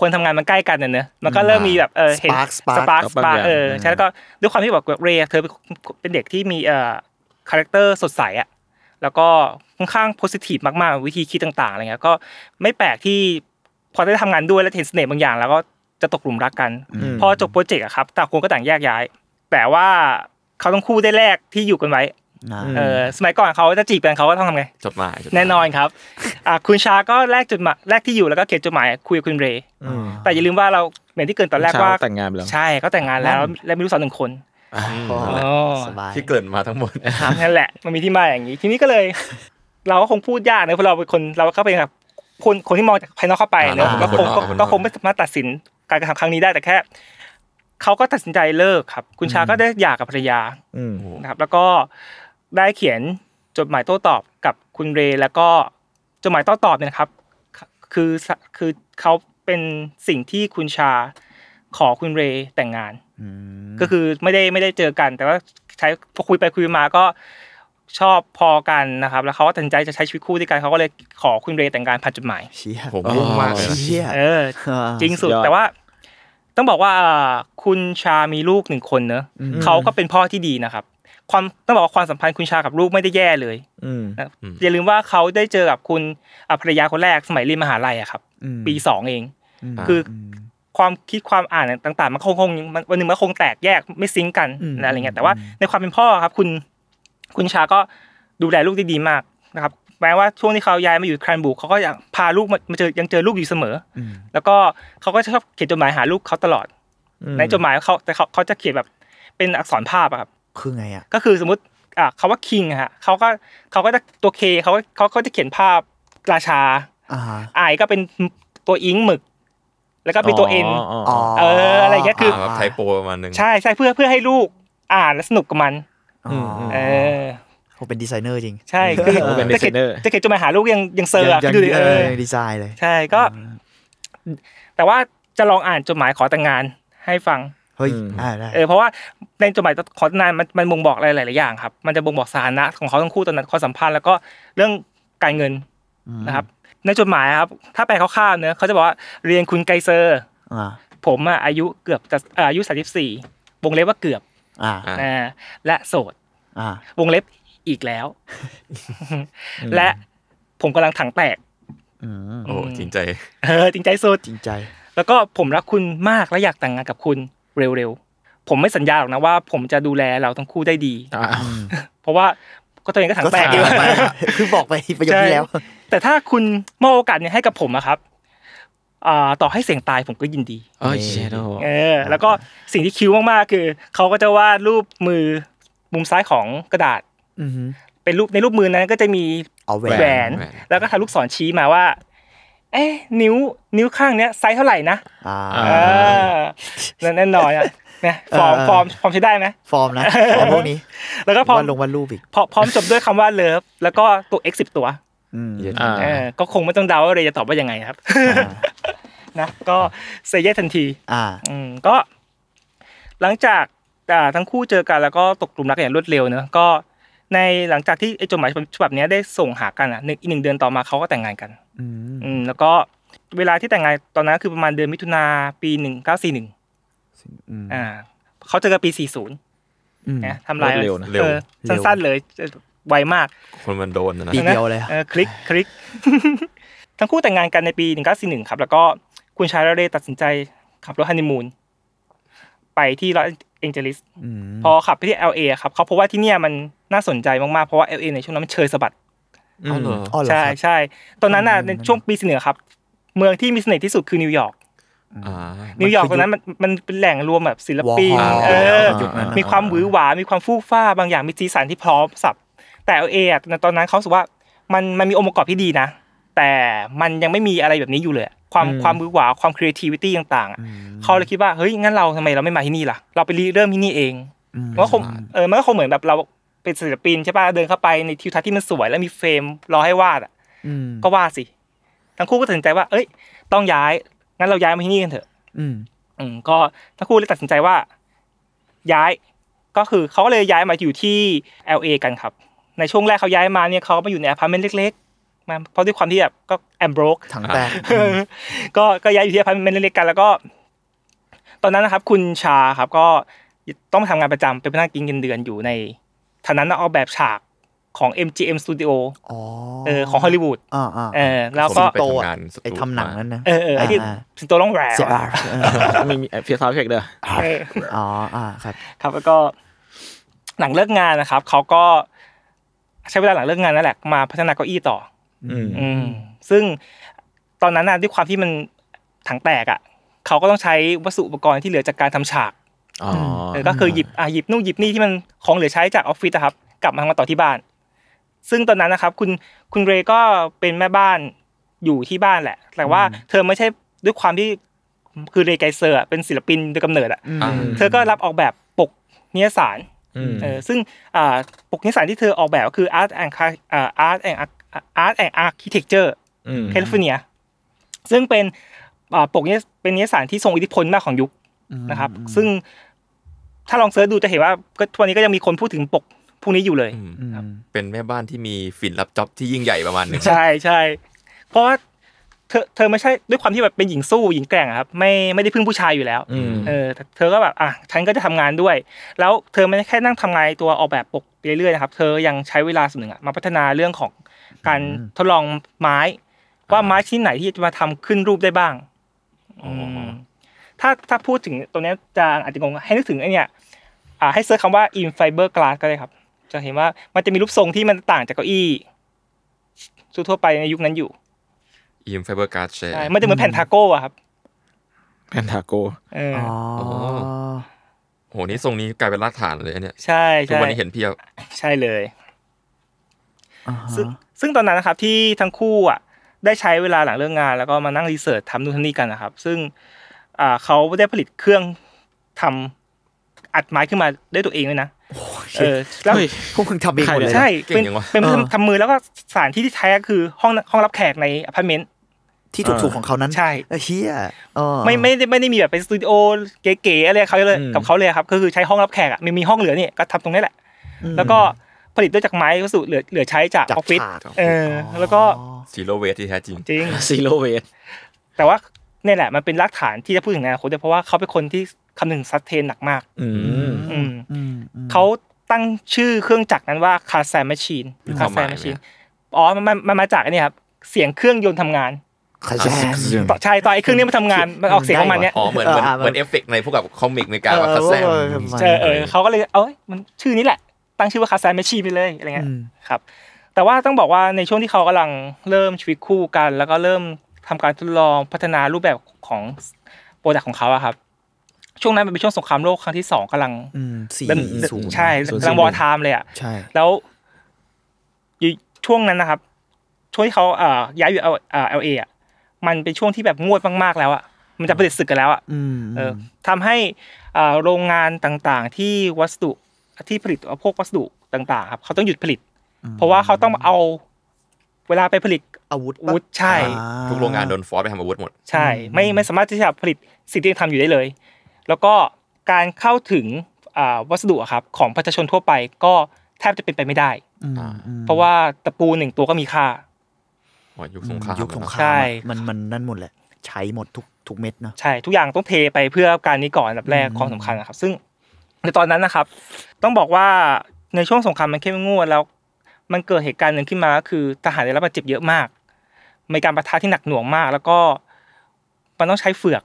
คนทำงานมันใกล้กันน่เนอะมันก็เริ่มมีแบบเออเห็นสปาร์คสปาร์คเออใช่แล้วก็ด้วยความที่บอกเรย์เธอเป็นเด็กที่มีเอ่อคาแรคเตอร์สดใสอะแล้วก็ค่อนข้างโพสิทีฟมากๆวิธีคิดต่างๆอะไรเงี้ยก็ไม่แปลกที่พอได้ทำงานด้วยแล้วเห็นเสน่ห์บางอย่างแล้วก็จะตกหลุมรักกัน พอจบโปรเจกต์อะครับต่างคนก็ต่างแยกย้ายแต่ว่า เขาต้องคู่ได้แรกที่อยู่กันไว้เออ สมัยก่อนเขาจะจีบกันเขาก็ต้องทำไงจดหมายแน่นอนครับ อ่าคุณชาก็แลกจดหมายแลกที่อยู่แล้วก็เขียนจดหมายคุยกับคุณเรย์แต่อย่าลืมว่าเราเหมือนที่เกินตอนแรกว่าแต่งงานแล้วใช่ก็แต่งงานแล้วและมีลูกสาวหนึ่งคนที่เกิดมาทั้งหมดนั่นแหละมันมีที่มาอย่างนี้ทีนี้ก็เลย เราก็คงพูดยากนะเพราะเราเป็นคนเราก็เป็นแบบคนคนที่มองจากภายนอกเข้าไปเนาะก็คงก็คงไม่มาตัดสินการกระทำครั้งนี้ได้แต่แค่เขาก็ตัดสินใจเลิกครับ คุณชาก็ได้หย่ากับภรรยานะครับแล้วก็ได้เขียนจดหมายโต้ตอบกับคุณเรแล้วก็จดหมายโต้ตอบเนี่ยครับ คือคือเขาเป็นสิ่งที่คุณชาขอคุณเรแต่งงานก็คือไม่ได้ไม่ได้เจอกัน แต่ว่าใช้พอคุยไปคุยมาก็ชอบพอกันนะครับ แล้วเขาก็ตัดสินใจจะใช้ชีวิตคู่ด้วยกันเขาก็เลยขอคุณเรย์แต่งงานผ่านจดหมายเชี่ยผมมากเชี่ยเออจริงสุด แต่ว่า ต้องบอกว่าคุณชา มีลูกหนึ่งคนเนอะเขาก็เป็นพ่อที่ดีนะครับ ความต้องบอกว่าความสัมพันธ์คุณชากับลูกไม่ได้แย่เลยอย่าลืมว่าเขาได้เจอกับคุณภรรยาคนแรกสมัยเรียนมหาลัยอะครับ ปีสองเอง คือความคิดความอ่านต่าง ๆมันคงคงวันหนึ่งมันคงแตกแยกไม่ซิงกันอะไรเงี้ยแต่ว่าในความเป็นพ่อครับคุณคุณชาก็ดูแลลูกได้ดีมากนะครับแม้ว่าช่วงที่เขาย้ายมาอยู่แครนบุกเขาก็ยังพาลูกมาเจอยังเจอลูกอยู่เสมอแล้วก็เขาก็ชอบเขียนจดหมายหาลูกเขาตลอดในจดหมายเขาแต่เขาเขาจะเขียนแบบเป็นอักษรภาพครับคือไงอ่ะก็คือสมมติอ่าคาว่าคิงฮะเขาก็เขาก็จะตัวเคเขาเขาขาจะเขียนภาพราชาอ่ายก็เป็นตัวอิงหมึก แล้วก็เป็นตัวเอ็นเออ อะไรเงี้ยคือไทโปประมาณนึงใช่ใช่เพื่อเพื่อให้ลูกอ่านและสนุกกับมันเออเขาเป็นดีไซเนอร์จริงใช่คือไซเนอร์จะเก็ตจดหมายหาลูกยังยังเซอร์อ่ะดูดิเออดีไซน์เลย ใช่ก็ แต่ว่าจะลองอ่านจดหมายขอแต่งงานให้ฟังเฮ้ยเออเพราะว่าในจดหมายขอแต่งงานมันมันบ่งบอกอะไรหลายๆอย่างครับ มันจะบ่งบอกสถานะ ของเขาทั้งคู่ตอนนั้นความสัมพันธ์แล้ว ก็เรื่องการเงินนะครับ ในจดหมายครับถ้าแปลคร่าวๆเนอะเขาจะบอกว่าเรียนคุณไกเซอร์ผมอะอายุเกือบจะอายุสามสิบสี่วงเล็บว่าเกือบอและโสดวงเล็บอีกแล้ว และผมกำลังถังแตกโอ้จริงใจ เออ จริงใจโสดจริงใจ แล้วก็ผมรักคุณมากและอยากแต่งงานกับคุณเร็วๆผมไม่สัญญาหรอกนะว่าผมจะดูแลเราทั้งคู่ได้ดีเพราะว่าก็ตัวเองก็ถังแตกอยู่คือบอกไปประโยคที่แล้ว แต่ถ้าคุณมอบโอกาสเนี่ยให้กับผมอะครับต่อให้เสียงตายผมก็ยินดีโอ้ยเออแล้วก็สิ่งที่คิ้วมากๆคือเขาก็จะวาดรูปมือมุมซ้ายของกระดาษเป็นรูปในรูปมือนั้น ก็จะมีแหวน แล้วก็ทาลูกศรชี้มาว่า เอ๊ะนิ้วนิ้วข้างเนี้ยไซส์เท่าไหร่นะ อ่าแน่นอนอ่ะนะฟอร์มฟอร์มฟอร์มใช้ได้ไหมฟอร์มนะฟอร์มพวกนี้ แล้วก็พร้อมลงวันรูปอีกพร้อมจบด้วยคำว่าเลิฟแล้วก็ตัว x สิบตัวก็คงไม่ต้องเดาว่าเรจะตอบว่ายังไงครับนะ ก็เซแยทันที อ่า อืมก็ หลังจากทั้งคู่เจอกันแล้วก็ตกกลุ่มรักอย่างรวดเร็วเนอะก็ในหลังจากที่จดหมายฉบับนี้ได้ส่งหากันอ่ะหนึ่งหนึ่งเดือนต่อมาเขาก็แต่งงานกันอืมแล้วก็เวลาที่แต่งงานตอนนั้น คือประมาณเดือนมิถุนาปีหนึ่งเก้าสี่หนึ่งอ่าเขาเจอกันปีสี่ศูนย์นะทำลายเร็วสั้นๆเลยไวมากคนมันโดนนะปีเดียวเลยคลิกคลิก ทั้งคู่แต่งงานกันในปี1941ครับ แล้วก็คุณชายราเรตัดสินใจขับรถฮันนีมูนไปที่ลอสแองเจลิสพอขับไปที่ LA ครับเขาพบว่าที่เนี่ยมันน่าสนใจมากๆเพราะว่า LA ในช่วงนั้นมันเชยสะบัดใช่ใช่ตอนนั้นน่ะในช่วงปีสิเหนือครับ เมืองที่มีเสน่ห์ที่สุดคือนิวยอร์กนิวยอร์กตอนนั้นมันมันเป็นแหล่งรวมแบบศิลปินมีความหวือหวามีความฟู่ฟ้าบางอย่างมีสีสันที่พร้อมสับแต่เอออะตอนนั้นเขาสึกว่ามันมันมีองค์ประกอบที่ดีนะแต่มันยังไม่มีอะไรแบบนี้อยู่เลยความความมือหวาความครีเอทีฟิตี้ต่างๆเขาเลยคิดว่าเฮ้ยงั้นเราทำไมเราไม่มาที่นี่ล่ะเราไปเริ่มที่นี่เองมันก็คงเออมันก็คงเหมือนแบบ เราเป็นศิลปินใช่ป่ะเดินเข้าไปในทิวทัศน์ที่มันสวย แล้วมีเฟรม รอให้วาดอ่ะก็วาดสิทั้งคู่ก็ตัดสินใจว่า เอ้ยต้องย้าย งั้นเราย้ายมาที่นี่กันเถอะอืม อืมก็ทั้งคู่เลยตัดสินใจว่า ย้ายก็คือเขาเลยย้ายมาอยู่ที่ LA กันครับในช่วงแรกเขาย้ายมาเนี่ยเขาไปอยู่ในอพาร์ตเมนต์เล็กๆมาเพราะด้วยความที่แบบก็แอมบรกถังแตกก็ก็ย้ายอยู่ที่อพาร์ตเมนต์เล็กๆกัน แล้วก็ ตอนนั้นนะครับ คุณชาครับก็ ต้องำทำงานประจำเป็นพนักงานกินเงินเดือนอยู่ใน่านั้นออกแบบฉากของ MGM Studio เออของฮอลลีวูดเออออ แล้วก็โต ไอทำหนังนั่นนะเออเอ้ที่สิงโตร้องแหวกมีเพียร์ซาวเช็คเด้ออ๋ออ่าครับ ครับแล้วก็หนังเลิกงานนะครับเขาก็ใช้เวลาหลังเลิกงานนั่นแหละมาพัฒนาเก้าอี้ต่อ อืมซึ่งตอนนั้นน่ะด้วยความที่มันถังแตกอ่ะเขาก็ต้องใช้วัสดุอุปกรณ์ที่เหลือจากการทำฉากอก็คือหยิบอ่ะหยิบนู่นหยิบนี่ที่มันของเหลือใช้จากออฟฟิศนะครับ กลับมาทำมาต่อที่บ้าน ซึ่งตอนนั้นนะครับ คุณคุณเรก็เป็นแม่บ้านอยู่ที่บ้านแหละ แต่ว่า เธอไม่ใช่ด้วยความที่คือเรไกเซอร์เป็นศิลปินโดยกำเนิดอ่ะเธอก็รับออกแบบปกนิยสารเออซึ่งปกนิสสันที่เธอออกแบบก็คือ Art and Art and Art and Architecture แคลิฟอร์เนียซึ่งเป็นปกนี้เป็นนิสสันที่ทรงอิทธิพลมากของยุคนะครับ ซึ่งถ้าลองเสิร์ชดูจะเห็นว่า ก็ทุกวันนี้ก็ยังมีคนพูดถึงปกพวกนี้อยู่เลยเป็นแม่บ้านที่มีฝิ่นรับจ็อบที่ยิ่งใหญ่ประมาณนึงใช่ใช่เพราะว่าเธอเธอไม่ใช่ด้วยความที่แบบเป็นหญิงสู้หญิงแกร่งครับไม่ไม่ได้พึ่งผู้ชายอยู่แล้วเออเธอก็แบบอ่ะฉันก็จะทำงานด้วย แล้วเธอไม่ได้แค่นั่งทำงานตัวออกแบบปกเรื่อยๆนะครับเธอยังใช้เวลาส่วนหนึ่งมา พัฒนาเรื่องของการทดลองไม้ว่าไม้ชิ้นไหนที่จะมาทำขึ้นรูปได้บ้างถ้าถ้าพูดถึงตรงนี้จะอาจจะงงให้นึกถึงไอเนี้ยอ่า ให้เซิร์ชคำว่า in fiber glass ก็ได้ครับ จะเห็นว่ามันจะมีรูปทรงที่มันต่างจากเก้าอี้ทั่วไปในยุคนั้นอยู่อืมไฟเบอร์การ์ดแชร์มันจะเหมือนแผ่นทาโก้อะครับแผ่นทาโก้อ๋อโหนี่ทรงนี้กลายเป็นรากฐานเลยเนี่ย ใช่ใช่วันนี้เห็นเพียว ใช่เลยซึ่งซึ่งตอนนั้นนะครับ ที่ทั้งคู่อ่ะ ได้ใช้เวลาหลังเรื่องงานแล้วก็มานั่งรีเสิร์ชทำนู่นทำนี่กันนะครับซึ่ง อ่าเขาได้ผลิตเครื่องทำอัดไม้ขึ้นมาได้ตัวเองเลยนะเออแล้วพวกคุณทำเองหมดเลยใช่เป็นเป็นทำมือแล้วก็สถานที่ที่ใช้ก็คือ ห้องห้องรับแขกในอพาร์ตเมนต์ที่ถูกูกของเขานั้นใช่เฮียไม่ไม่ได้ไม่ได้มีแบบเป็นสตูดิโอเก๋ๆอะไรเขาเลยกับเขาเลยครับ ก็คือใช้ห้องรับแขกอ่ะมีมีห้องเหลือเนี่ยก็ทำตรงนี้แหละ แล้วก็ผลิตด้วยจากไม้วัสดุเหลือเหลือใช้จากออฟฟิศเออแล้วก็ซีโรเวสที่แท้จริงจริงซีโรเวสแต่ว่าเนี่ยแหละ มันเป็นรากฐานที่จะพูดถึงอนาคตเพราะว่าเขาเป็นคนที่คำนึงซัตเทนหนักมากอืมเขาตั้งชื่อเครื่องจักรนั้นว่าคาแซมชีนคาแซมชีนอ๋อมันมันมาจากนี่ครับเสียงเครื่องยนต์ทำงานต่อใช่ต่อไอ้เครื่องนี้มันทำงานมันออกเสียงของมันเนี้ยอ๋อเหมือนเหมือนเหมือนเอฟเฟกในพวกกับคอมิกในการว่าแซมเออเขาก็เลยเอ้ยมันชื่อนี้แหละตั้งชื่อว่าคาแซมแมชชีไปเลยอะไรเงี้ยครับ แต่ว่าต้องบอกว่าในช่วงที่เขากำลังเริ่มชีวิตคู่กัน แล้วก็เริ่มทำการทดลองพัฒนารูปแบบของโปรดักต์ของเขาอะครับ ช่วงนั้นมันเป็นช่วงสงครามโลกครั้งที่สองกำลังเริ่มใช่กำลังวอร์ไทม์เลยอะใช่แล้วช่วงนั้นนะครับ ช่วงที่เขาย้ายอยู่เอลเออะมันเป็นช่วงที่แบบงวดมากๆแล้วอ่ะมันจะผลิตสึกกันแล้วอ่ะเออทำให้โรงงานต่างๆ ที่วัสดุที่ผลิตพวกวัสดุต่างๆครับเขาต้องหยุดผลิต เพราะว่าเขาต้องเอาเวลาไปผลิตอาวุธใช่ทุกโรงงานโดนฟอร์สไปทำอาวุธหมดใช่ไม่ไม่สามารถที่จะผลิตสิ่งที่ทำอยู่ได้เลย แล้วก็การเข้าถึงวัสดุครับของประชาชนทั่วไปก็แทบจะเป็นไปไม่ได้เพราะว่าตะปูหนึ่งตัวก็มีค่าอยุคสงครามยุคสงครามใช่ มันมันนั่นหมดแหละ ใช้หมดทุกทุกเม็ดเนาะใช่ทุกอย่างต้องเทไปเพื่อการนี้ก่อนแบบแรกความสำคัญนะครับ ซึ่ง ในตอนนั้นนะครับ ต้องบอกว่าในช่วงสงครามมันเข้มงวดแล้ว มันเกิดเหตุการณ์หนึ่งขึ้นมาก็คือทหารได้รับบาดเจ็บเยอะมากมีการประทะที่หนักหน่วงมาก แล้วก็มันต้องใช้เฟือก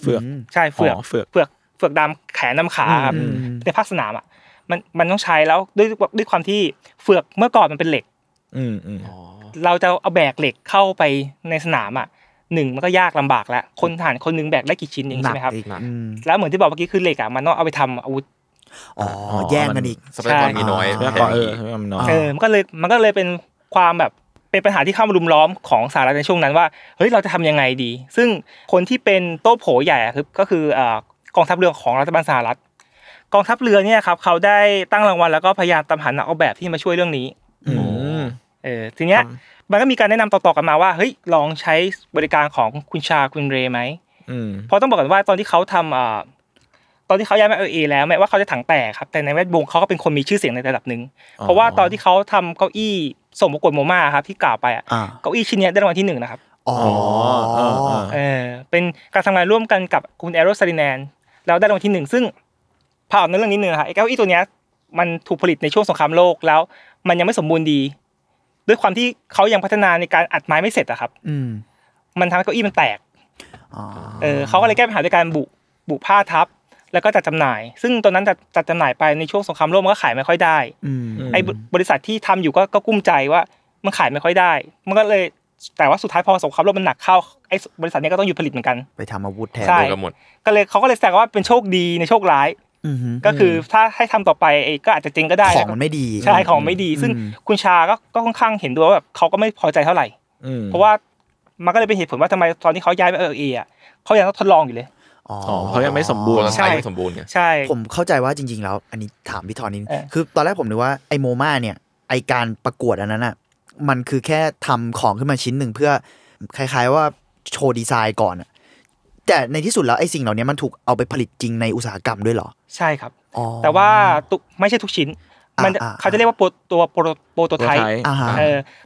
เฟือกใช่เฟือกเฟือกเฟือกดำแขนดำขาในภาคสนามอ่ะ มันมันต้องใช้แล้วด้วยด้วยความที่เฟือกเมื่อก่อนมันเป็นเหล็ก อืมอ๋อเราจะเอาแบกเหล็กเข้าไปในสนามอ่ะหนึ่งมันก็ยากลำบากแล้วคนฐานคนนึงแบกได้กี่ชิ้นเองใช่ไหมครับ แล้วเหมือนที่บอกเมื่อกี้คือเหล็กอ่ะมันต้องเอาไปทำอาวุธอ๋อแย่งกันอีกใช่ไหมก้มีน้อยทรัพย้กยเออมันก็เลยมันก็เลยเป็นความแบบเป็นปัญหาที่เข้ามารุมล้อมของสหรัฐในช่วงนั้นว่าเฮ้ยเราจะทำยังไงดี ซึ่งคนที่เป็นโต๊ะโผใหญ่คือก็คือกองทัพเรือของรัฐบาลสหรัฐ กองทัพเรือเนี่ยครับ เขาได้ตั้งรางวัลแล้วก็พยายามตามหานออกแบบที่มาช่วยเรื่องนี้เออทีเนี้ยมันก็มีการแนะนำต่อๆกันมาว่าเฮ้ยลองใช้บริการของคุณชาคุณเรไหมเพราะต้องบอกก่อนว่าตอนที่เขาทำอ่าตอนที่เขาย้ายมาเอเอแล้วแม้ว่าเขาจะถังแตกครับ แต่ในแวดวงเขาก็เป็นคนมีชื่อเสียงในระดับหนึ่งเพราะว่าตอนที่เขาทำเก้าอี้ส่งประกวดโมมาครับ ที่กล่าวไป อ่ะเก้าอี้ชิ้นนี้ได้รางวัลที่หนึ่งนะครับอ๋อเออเป็นการทำงานร่วมกันกับคุณแอโรสซาริแนนแล้วได้รางวัลที่หนึ่งซึ่งพานกในเรื่องนี้หนึ่งครับไอ้เก้าอี้ตัวเนี้ยมันถูกผลิตในช่วงสงครามโลกแล้ว มันยังไม่สมบูรณ์ดีด้วยความที่เขายังพัฒนาในการอัดไม้ไม่เสร็จอะครับอมันทำให้เก้าอี้มันแตกเออ เขาก็เลยแก้ปัญหาด้วยการบุบุผ้าทับ แล้วก็จัดจำหน่าย ซึ่งตอนนั้นจัดจจำหน่ายไปในช่วงสงครามโลกมันก็ขายไม่ค่อยได้ไอ้บริษัทที่ทำอยู่ก็ก็กุ้มใจว่ามันขายไม่ค่อยได้ มันก็เลยแต่ว่าสุดท้ายพอสงครามโลกมันหนักเข้าไอ้บริษัทนี้ก็ต้องหยุดผลิตเหมือนกัน ไปทำอาวุธแทนก็หมด ก็เลยเขาก็เลยแซงว่าเป็นโชคดีในโชคร้ายก็คือถ้าให้ทำต่อไปก็อาจจะจริงก็ได้ของมันไม่ดี ใช่ของไม่ดีซึ่งคุณชาก็ก็ค่อนข้างเห็นด้วยว่าแบบเขาก็ไม่พอใจเท่าไหร่เพราะว่ามันก็เลยเป็นเหตุผลว่าทำไมตอนที่เขาย้ายไปเออเออเขายังต้องทดลองอยู่เลยออ๋เขายังไม่สมบูรณ์ใช่ไม่สมบูรณ์ใช่ผมเข้าใจว่าจริงๆ แล้ว อันนี้ถามพี่ทอนนิดคือตอนแรกผมนึกว่าไอโมมาเนี่ยไอการประกวดอันนั้นอ่ะมันคือแค่ทำของขึ้นมาชิ้นหนึ่งเพื่อ คล้าย ๆว่าโชว์ดีไซน์ก่อนแต่ในที่สุดแล้ว ไอ้สิ่งเหล่านี้มันถูกเอาไปผลิตจริงในอุตสาหกรรมด้วยเหรอ ใช่ครับ แต่ว่าไม่ใช่ทุกชิ้น มันเขาจะเรียกว่าตัวโปรโตไทป์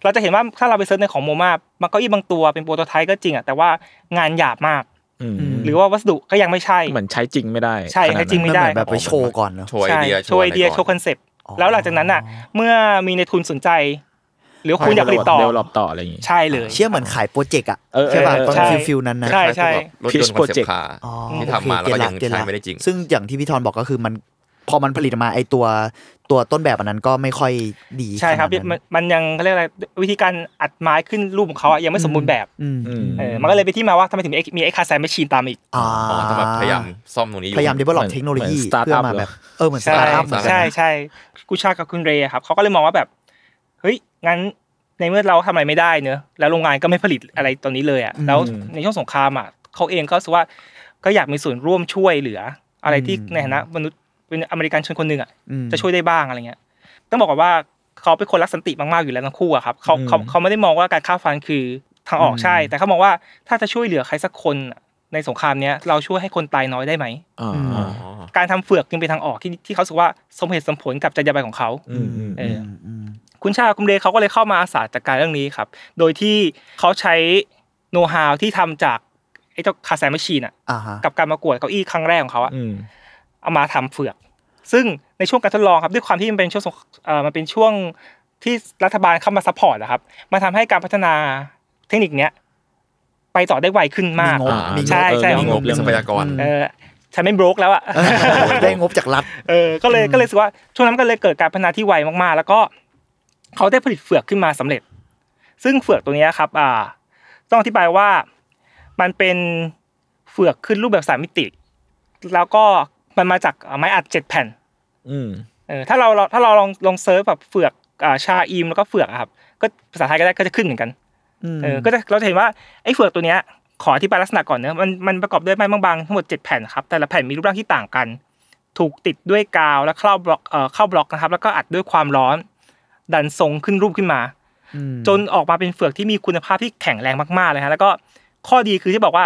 เราจะเห็นว่าถ้าเราไปเซิร์ชในของโมมามันก็อีบางตัวเป็นโปรโตไทป์ก็จริงอ่ะแต่ว่างานหยาบมาก หรือว่าวัสดุก็ยังไม่ใช่ เหมือนใช้จริงไม่ได้ ใช่ใช้จริงไม่ได้ แบบไปโชว์ก่อนโชว์ไอเดียโชว์ไอเดียโชว์คอนเซปต์แล้วหลังจากนั้นอ่ะ เมื่อมีในทุนสนใจหรือคุณอยากติดต่อเดเวลลอปต่ออะไรอย่างงี้ใช่เลย เชื่อเหมือนขายโปรเจกต์อ่ะใช่ป่ะตอนฟิลฟิลนั้นนะใช่ใช่ริชโปรเจกต์ที่ทำมาแล้วก็ยังใช้ไม่ได้จริงซึ่งอย่างที่พี่ทอนบอกก็คือมันพอมันผลิตมาไอตัวตัวต้นแบบอันนั้นก็ไม่ค่อยดีใช่ครับ มันยังเขาเรียกอะไรวิธีการอัดไม้ขึ้นรูปของเขายังไม่สมบูรณ์แบบมันก็เลยไปที่มาว่าทำไมถึงมีไอคาแซมแมชชีนตามอีกอ๋อพยายามซ่อมตรงนี้อยู่พยายามเดเวลลอปเทคโนโลยีเพื่อมาแบบเออเหมือนสตาร์ทอัพใช่ใช่กูชากับคุณเรครับเขาก็เลยมองว่าแบบเฮ้ย งั้นในเมื่อเราทำอะไรไม่ได้เนอะแล้วโรงงานก็ไม่ผลิตอะไรตอนนี้เลยอ่ะแล้วในช่วงสงครามอ่ะเขาเองก็สว่าก็อยากมีส่วนร่วมช่วยเหลืออะไรที่ในฐานะมนุษย์เป็นอเมริกันชนคนหนึ่งอ่ะจะช่วยได้บ้างอะไรเงี้ย ต้องบอกก่อนว่าเขาเป็นคนรักสันติมากๆอยู่แล้วทั้งคู่อ่ะครับเขาเขาเขาไม่ได้มองว่าการฆ่าฟันคือทางออกใช่ แต่เขามองว่าถ้าจะช่วยเหลือใครสักคนในสงครามเนี้ยเราช่วยให้คนตายน้อยได้ไหมการทำเฟือกจึงเป็นทางออกที่ที่เขาสึกว่าสมเหตุสมผลกับจรรยาบรรณของเขาเออคุณชาคุณเดเขาก็เลยเข้ามาอาสาจัดการเรื่องนี้ครับ โดยที่เขาใช้โน้ตฮาวที่ทำจากไอ้เจ้าคาแซมชีนอ่ะกับการมากวดเก้าอี้ครั้งแรกของเขาอ่ะเอามาทำเฟือก ซึ่งในช่วงการทดลองครับด้วยความที่มันเป็นช่วงมันเป็นช่วงที่รัฐบาลเข้ามาซัพพอร์ตนะครับ มาทำให้การพัฒนาเทคนิคเนี้ยไปต่อได้ไวขึ้นมากใช่ใช่มีงบเรื่องทรัพยากรเออฉันไม่บรกแล้วอ่ะได้งบจากรัฐเออ ก็เลยก็เลยสึกว่าช่วงนั้นก็เลยเกิดการพัฒนาที่ไวมาก ๆ แล้วก็เขาได้ผลิตเฟือกขึ้นมาสำเร็จ ซึ่งเฟือกตัวนี้ครับ อ่า ต้องอธิบายว่ามันเป็นเฟือกขึ้นรูปแบบสามมิติ แล้วก็มันมาจากไม้อัดเจ็ดแผ่นเออถ้าเราถ้าเราลองลองเซิร์ชแบบเฟือกอ่าชาอีมแล้วก็เฟือกครับ ก็ภาษาไทยก็ได้ก็จะขึ้นเหมือนกันเออก็จะเราจะเห็นว่าไอ้เฟือกตัวเนี้ยขออธิบายลักษณะก่อนเนอะมันมันประกอบด้วยไม้บางๆทั้งหมดเจ็ดแผ่นครับแต่ละแผ่นมีรูปร่างที่ต่างกัน ถูกติดด้วยกาว และเข้าบล็อกเอ่อเข้าบล็อกนะครับ แล้วก็อัดด้วยความร้อนดันทรงขึ้นรูปขึ้นมาจนออกมาเป็นเฟือกที่มีคุณภาพที่แข็งแรงมาก ๆเลยฮะ แล้วก็ข้อดีคือที่บอกว่า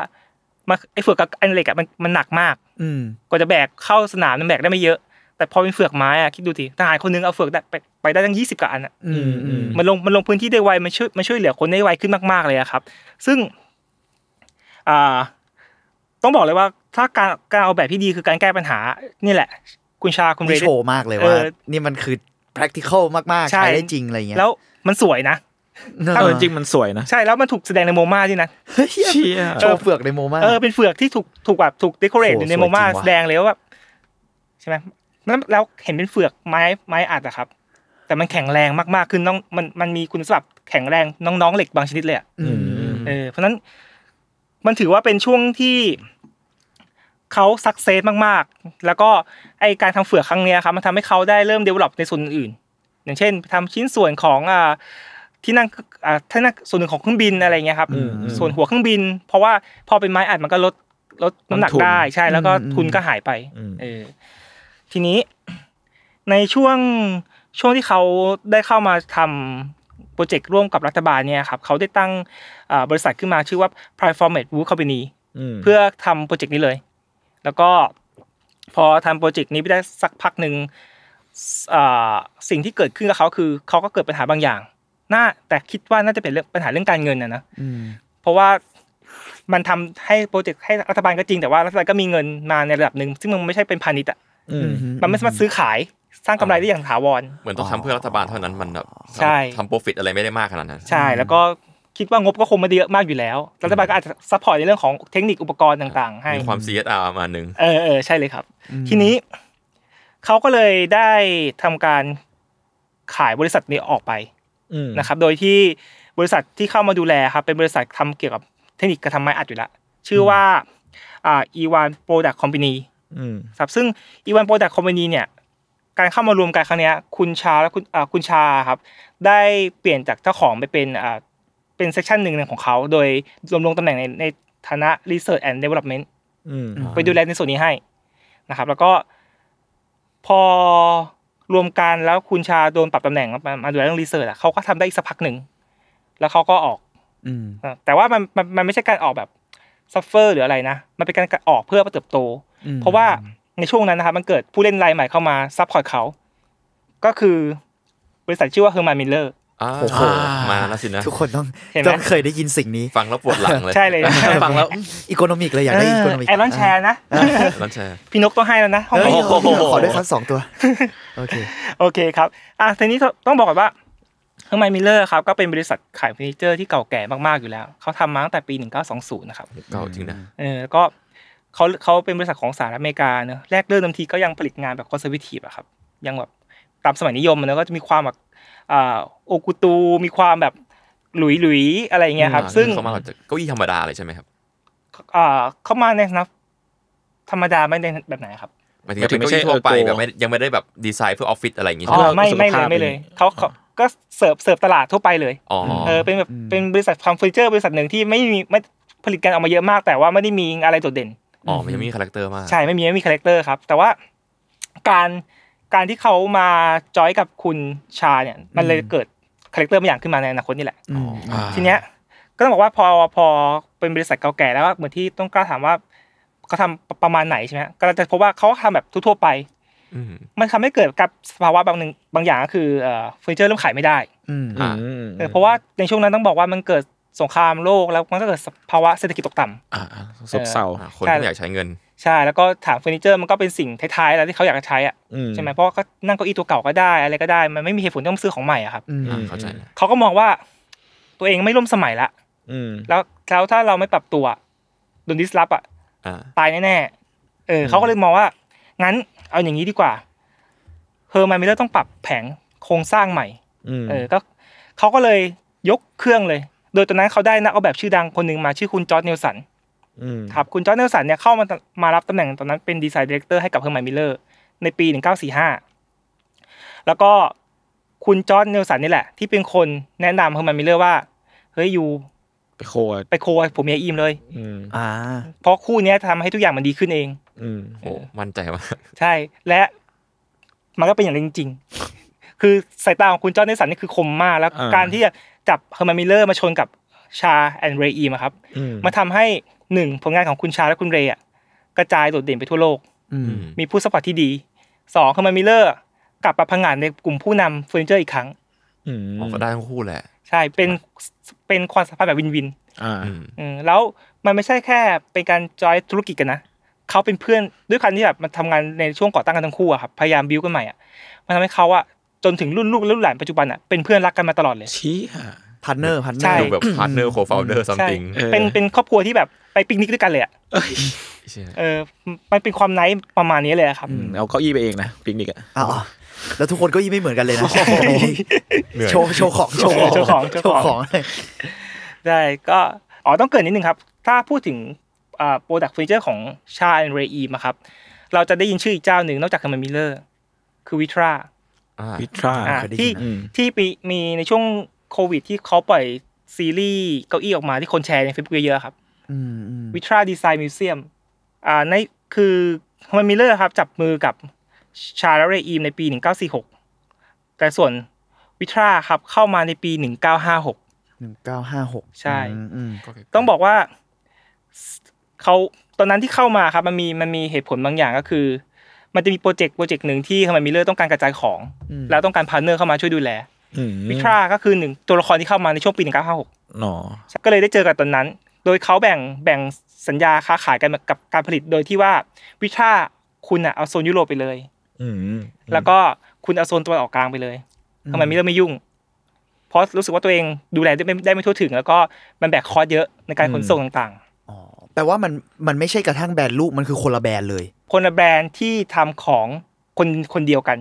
มาไอ้เฟือกกับอันเหล็กอะมันมันหนักมาก อืกว่าจะแบกเข้าสนามมันแบกได้ไม่เยอะ แต่พอเป็นเฟือกไม้อ่ะคิดดูทีทหารคนนึงเอาเฟือกไปไปได้ตั้งยี่สิบกว่าอันอ่ะมันลงมันลงพื้นที่ได้ไวมันช่วยมันช่วยเหลือคนได้ไวขึ้นมากๆ เลยครับ ซึ่ง อ่า ต้องบอกเลยว่า ถ้าการการเอาแบบที่ดีคือการแก้ปัญหานี่แหละคุณชาคุณเรย์โชว์มากเลยว่านี่มันคือ practical มากๆ ใช้ได้จริงอะไรเงี้ยแล้ว มันสวยนะถ้าจริงมันสวยนะ ใช่แล้วมันถูกแสดงในโมมา่นั้นะเชี่ยโชว์เฟือกในโมมาเออเป็นเฟือกที่ถูกถูกแบบถูกีโคอเรทในโมมาแสดงเลยว่าแบบใช่ไหมแล้วเห็นเป็นเฟือกไม้ไม้อัดอะครับ แต่มันแข็งแรงมากๆคือน้องมันมันมีคุณสมบัติแข็งแรงน้องๆ เหล็กบางชนิดเลยอ่ะเออเพราะนั้นมันถือว่าเป็นช่วงที่เขาสักเซสมากๆ แล้วก็ไอการทำเฟือกครั้งนี้ครับมันทำให้เขาได้เริ่มเดเวล็อปในส่วนอื่นอย่างเช่น ทำชิ้นส่วนของอ่าที่นั่งอ่าที่นั่งส่วนหนึ่งของเครื่องบินอะไรเงี้ยครับส่วนหัวเครื่องบิน เพราะว่าพอเป็นไม้อัดมันก็ลดลดน้ำหนักได้ใช่ แล้วก็ทุนก็หายไปเออ ทีนี้ในช่วงช่วงที่เขาได้เข้ามาทำโปรเจกต์ร่วมกับรัฐบาลเนี่ยครับเขาได้ตั้งบริษัทขึ้นมาชื่อว่า p r i Format Wood Company เพื่อทำโปรเจกต์นี้เลยแล้วก็พอทำโปรเจกต์นี้ไปได้สักพักหนึ่งสิ่งที่เกิดขึ้นกับเขาคือเขาก็เกิดปัญหาบางอย่างน่าแต่คิดว่าน่าจะเป็นเรื่องปัญหาเรื่องการเงินนะนะเพราะว่ามันทำให้โปรเจกต์ให้รัฐบาลก็จริงแต่ว่ารัฐบาลก็มีเงินมาในระดับหนึ่งซึ่งมันไม่ใช่เป็นพาณิชย์อ่ะมันไม่สามารถซื้อขาย สร้างกำไรได้อย่างถาวรเหมือนต้องทำเพื่อรัฐบาลเท่านั้นมันแบบทำโปรฟิตอะไรไม่ได้มากขนาดนั้นใช่แล้วก็คิดว่างบก็คงไม่ดเยอะมากอยู่แล้วรัฐบาลก็อาจจะซัพพอร์ตในเรื่องของเทคนิคอุปกรณ์ต่าง ๆ ให้มีความ CSR มาหนึ่งเออเออใช่เลยครับ ทีนี้เขาก็เลยได้ทำการขายบริษัทนี้ออกไปนะครับ โดยที่บริษัทที่เข้ามาดูแลครับ เป็นบริษัททำเกี่ยวกับเทคนิคการทำไม้อัดอยู่แล้วชื่อว่าอ่าอีวานโปรดักต์คอมพานีครับซึ่งอีวานโปรดักต์คอมพานีเนี่ย การเข้ามารวมกันครั้งนี้คุณชาและคุณคุณชาครับ ได้เปลี่ยนจากเจ้าของไปเป็นเป็นเซสชันหนึ่งของเขาโดยรวมลงตำแหน่งในในฐานะ Research and Development ไปดูแลในส่วนนี้ให้นะครับ แล้วก็พอรวมกันแล้วคุณชาโดนปรับตำแหน่งมาดูแลเรื่องรีเสิร์ชอ่ะเขาก็ทำได้อีกสักพักหนึ่งแล้วเขาก็ออกแต่ว่ามันมันไม่ใช่การออกแบบซัฟเฟอร์หรืออะไรนะมันเป็นการออกเพื่อเติบโตเพราะว่าในช่วงนั้นนะครับ มันเกิดผู้เล่นรายใหม่เข้ามาซับพอร์ตเขา ก็คือบริษัทชื่อว่าเฮอร์มานมิลเลอร์โอ้โหมาแล้วสินะทุกคนต้องต้องเคยได้ยินสิ่งนี้ฟังแล้วปวดหลังเลยใช่เลยฟังแล้วอีโคโนมิกเลยอยากได้อีโคโนมิกไอรอนแชร์นะไอรอนแชร์พี่นกต้องให้แล้วนะห้องโห้ขอได้ทัครับสองตัวโอเคโอเคครับอ่ะทีนี้ต้องบอกก่อนว่าเฮอร์ไมมิลเลอร์ครับก็เป็นบริษัทขายเฟอร์นิเจอร์ที่เก่าแก่มากๆอยู่แล้วเขาทำมาตั้งแต่ปี 1920 นะครับเก่าจริงนะเออก็เขาเขาเป็นบริษัทของสหรัฐอเมริกาเนอะแรกเริ่มทันทีก็ยังผลิตงานแบบคอนเซอร์วทีฟอะครับยังแบบตามสมัยนิยมมันก็จะมีความแบบโอคุตูมีความแบบหลุยหลุยอะไรเงี้ยครับ ซึ่งเขามาจากเก้าอี้ธรรมดาเลยใช่ไหมครับเขามาในนะธรรมดาไม่ได้แบบไหนครับมัถึงไม่ใช่ทั่วไปแบบยังไม่ได้แบบดีไซน์เพื่อออฟฟิศอะไรอย่างงี้ใช่ไหมไม่ไม่เลยไม่เลยเขาเขาก็เสิร์ฟเสิร์ฟตลาดทั่วไปเลยเออ เป็นแบบเป็นบริษัทามเฟอร์นิเจอร์บริษัทหนึ่งที่ไม่มีไม่ผลิตกันออกมาเยอะมาก แต่ว่าไม่ได้มีอะไรโดดเด่นอ๋อมยังไม่มีคาแรคเตอร์มากใช่ไม่มีไม่มีคาแรคเตอร์ครับ แต่ว่าการการที่เขามาจอยกับคุณชาเนี่ย มันเลยเกิดคาแรคเตอร์บางอย่างขึ้นมาในอนาคตนี่แหละทีเนี้ย ก็ต้องบอกว่าพอพอเป็นบริษัทเก่าแก่แล้วเหมือนที่ต้องกล้าถามว่าเขาทาประมาณไหนใช่ไหมก็จะพบว่าเขาทำแบบทั่วไปมันทำให้เกิดกับสภาวะบางหนึ่งบางอย่างก็คือเฟอร์นิเจอร์เริ่มขายไม่ได้เพราะว่าในช่วงนั้นต้องบอกว่ามันเกิดสงครามโลกแล้วมันก็เกิดภาวะเศรษฐกิจตกต่ำซบเซาคนไม่อยากใช้เงินใช่แล้วก็ถามเฟอร์นิเจอร์มันก็เป็นสิ่งท้ายๆแล้วที่เขาอยากจะใช้อ่ะใช่ไหมเพราะก็นั่งเก้าอี้ตัวเก่าก็ได้ อะไรก็ได้มันไม่มีเหตุผลต้องซื้อของใหม่อ่ะครับเขาก็มองว่าตัวเองไม่ร่วมสมัยละแล้วแล้วถ้าเราไม่ปรับตัวโดนดิสลอฟอ่ะตายแน่ๆเออเขาก็เลยมองว่า งั้น เอาอย่างนี้ดีกว่าเฮอร์มนมิเลอร์ต้องปรับแผงโครงสร้างใหม่เออ ก็เขาก็เลยยกเครื่องเลย โดยตอนนั้นเขาได้นักออกแบบชื่อดังคนหนึ่งมาชื่อคุณจอร์ดเนลสันครับ คุณจอร์นเนลสันเนี่ยเข้ามามารับตำแหน่งตอนนั้นเป็นดีไซน์ดีเลกเตอร์ให้กับเฮอร์มันมิลเลอร์ในปี1945แล้วก็คุณจอร์นเนลสันนี่แหละ ที่เป็นคนแนะนำเฮอร์มันมิลเลอร์ว่าเฮ้ยยูไปโคไปโคผมเมียอิมเลยอ่าเพราะคู่นี้ทำให้ทุกอย่างมันดีขึ้นเอง อืมโอ้มั่นใจมากใช่และมันก็เป็นอย่างจริง ๆ คือสายตาของคุณจอร์นเนลสันนี่คือคมมากแล้วการที่จะจับเฮอร์มันมิลเลอร์ มาชนกับชาแอนเรอีมครับมันทำให้หนึ่งผลงานของคุณชาและคุณเรย์กระจายโดดเด่นไปทั่วโลกมีผู้สปอร์ตที่ดีสองคือมัมิเลอร์กลับมาพังงานในกลุ่มผู้นำเฟอร์นิเจอร์อีกครั้งก็ได้ทั้งคู่แหละใช่เป็นเป็นความสัมพันธ์แบบวินวินแล้วมันไม่ใช่แค่เป็นการจอยธุรกิจกันนะเขาเป็นเพื่อนด้วยกันที่แบบมันทางานในช่วงก่อตั้งกันทั้งคู่อะครับพยายามบิวกันใหม่อะมันทำให้เขาอะจนถึงรุ่นลูกรุ่นหลานปัจจุบันอะเป็นเพื่อนรักกันมาตลอดเลยชี้ค่ะพาร์เนอร์พาร์เนอร์ดูแบบพาร์เนอร์โคฟาวเดอร์ซัมติงเป็นเป็นครอบครัวที่แบบไปปิกนิกด้วยกันเลยอ่ะเออมันเป็นความไนท์ประมาณนี้เลยครับเอาเก้าอี้ไปเองนะปิกนิกอ่ะแล้วทุกคนก็ยี่ไม่เหมือนกันเลยนะ โชว์โชว์ของ โชว์ของโชว์ของโชว์ของ ได้ก็อ๋อต้องเกิดนิดนึงครับ ถ้าพูดถึงโปรดักต์เฟอร์นิเจอร์ของชาแอนเรอีมาครับเราจะได้ยินชื่ออีกเจ้าหนึ่งนอกจากคาร์มิเลอร์คือวิทราวิทราที่ที่มีในช่วงโควิดที่เขาปล่อยซีรีส์เก้าอี้ออกมาที่คนแชร์ในเฟซบุ๊กเยอะๆครับวิทราดีไซน์มิวเซียมอ่าในคือฮัมมิเลอร์ครับ จับมือกับชาร์ลเรอีมในปี1946แต่ส่วนวิทราครับเข้ามาในปี1956 1956ใช่ต้องบอกว่าเขาตอนนั้นที่เข้ามาครับ มันมีมันมีเหตุผลบางอย่าง ก็คือมันจะมีโปรเจกต์โปรเจกต์หนึ่งที่ฮอมมิเลอร์ต้องการกระจายของ แล้วต้องการพาร์เนอร์เข้ามาช่วยดูแลวิทราก็คือหนึ่งตัวละครที่เข้ามาในช่วงปีหนึ่งเก้าห้าหกก็เลยได้เจอกันตอนนั้น โดยเขาแบ่งแบ่งสัญญาค้าขายกันกับการผลิตโดยที่ว่าวิทราคุณอะเอาโซนยุโรปไปเลยแล้วก็คุณเอาโซนตะวันออกกลางไปเลยทำไมม่เริ่มไม่ยุ่งเพราะรู้สึกว่าตัวเองดูแลได้ไม่ได้ไม่ทั่วถึง แล้วก็มันแบกคอสเยอะในการขนส่งต่างๆอ๋อแปลว่ามันมันไม่ใช่กระทั่งแบรนด์ลูกมันคือคนละแบรนด์เลยคนละแบรนด์ที่ทำของคนคนเดียวกัน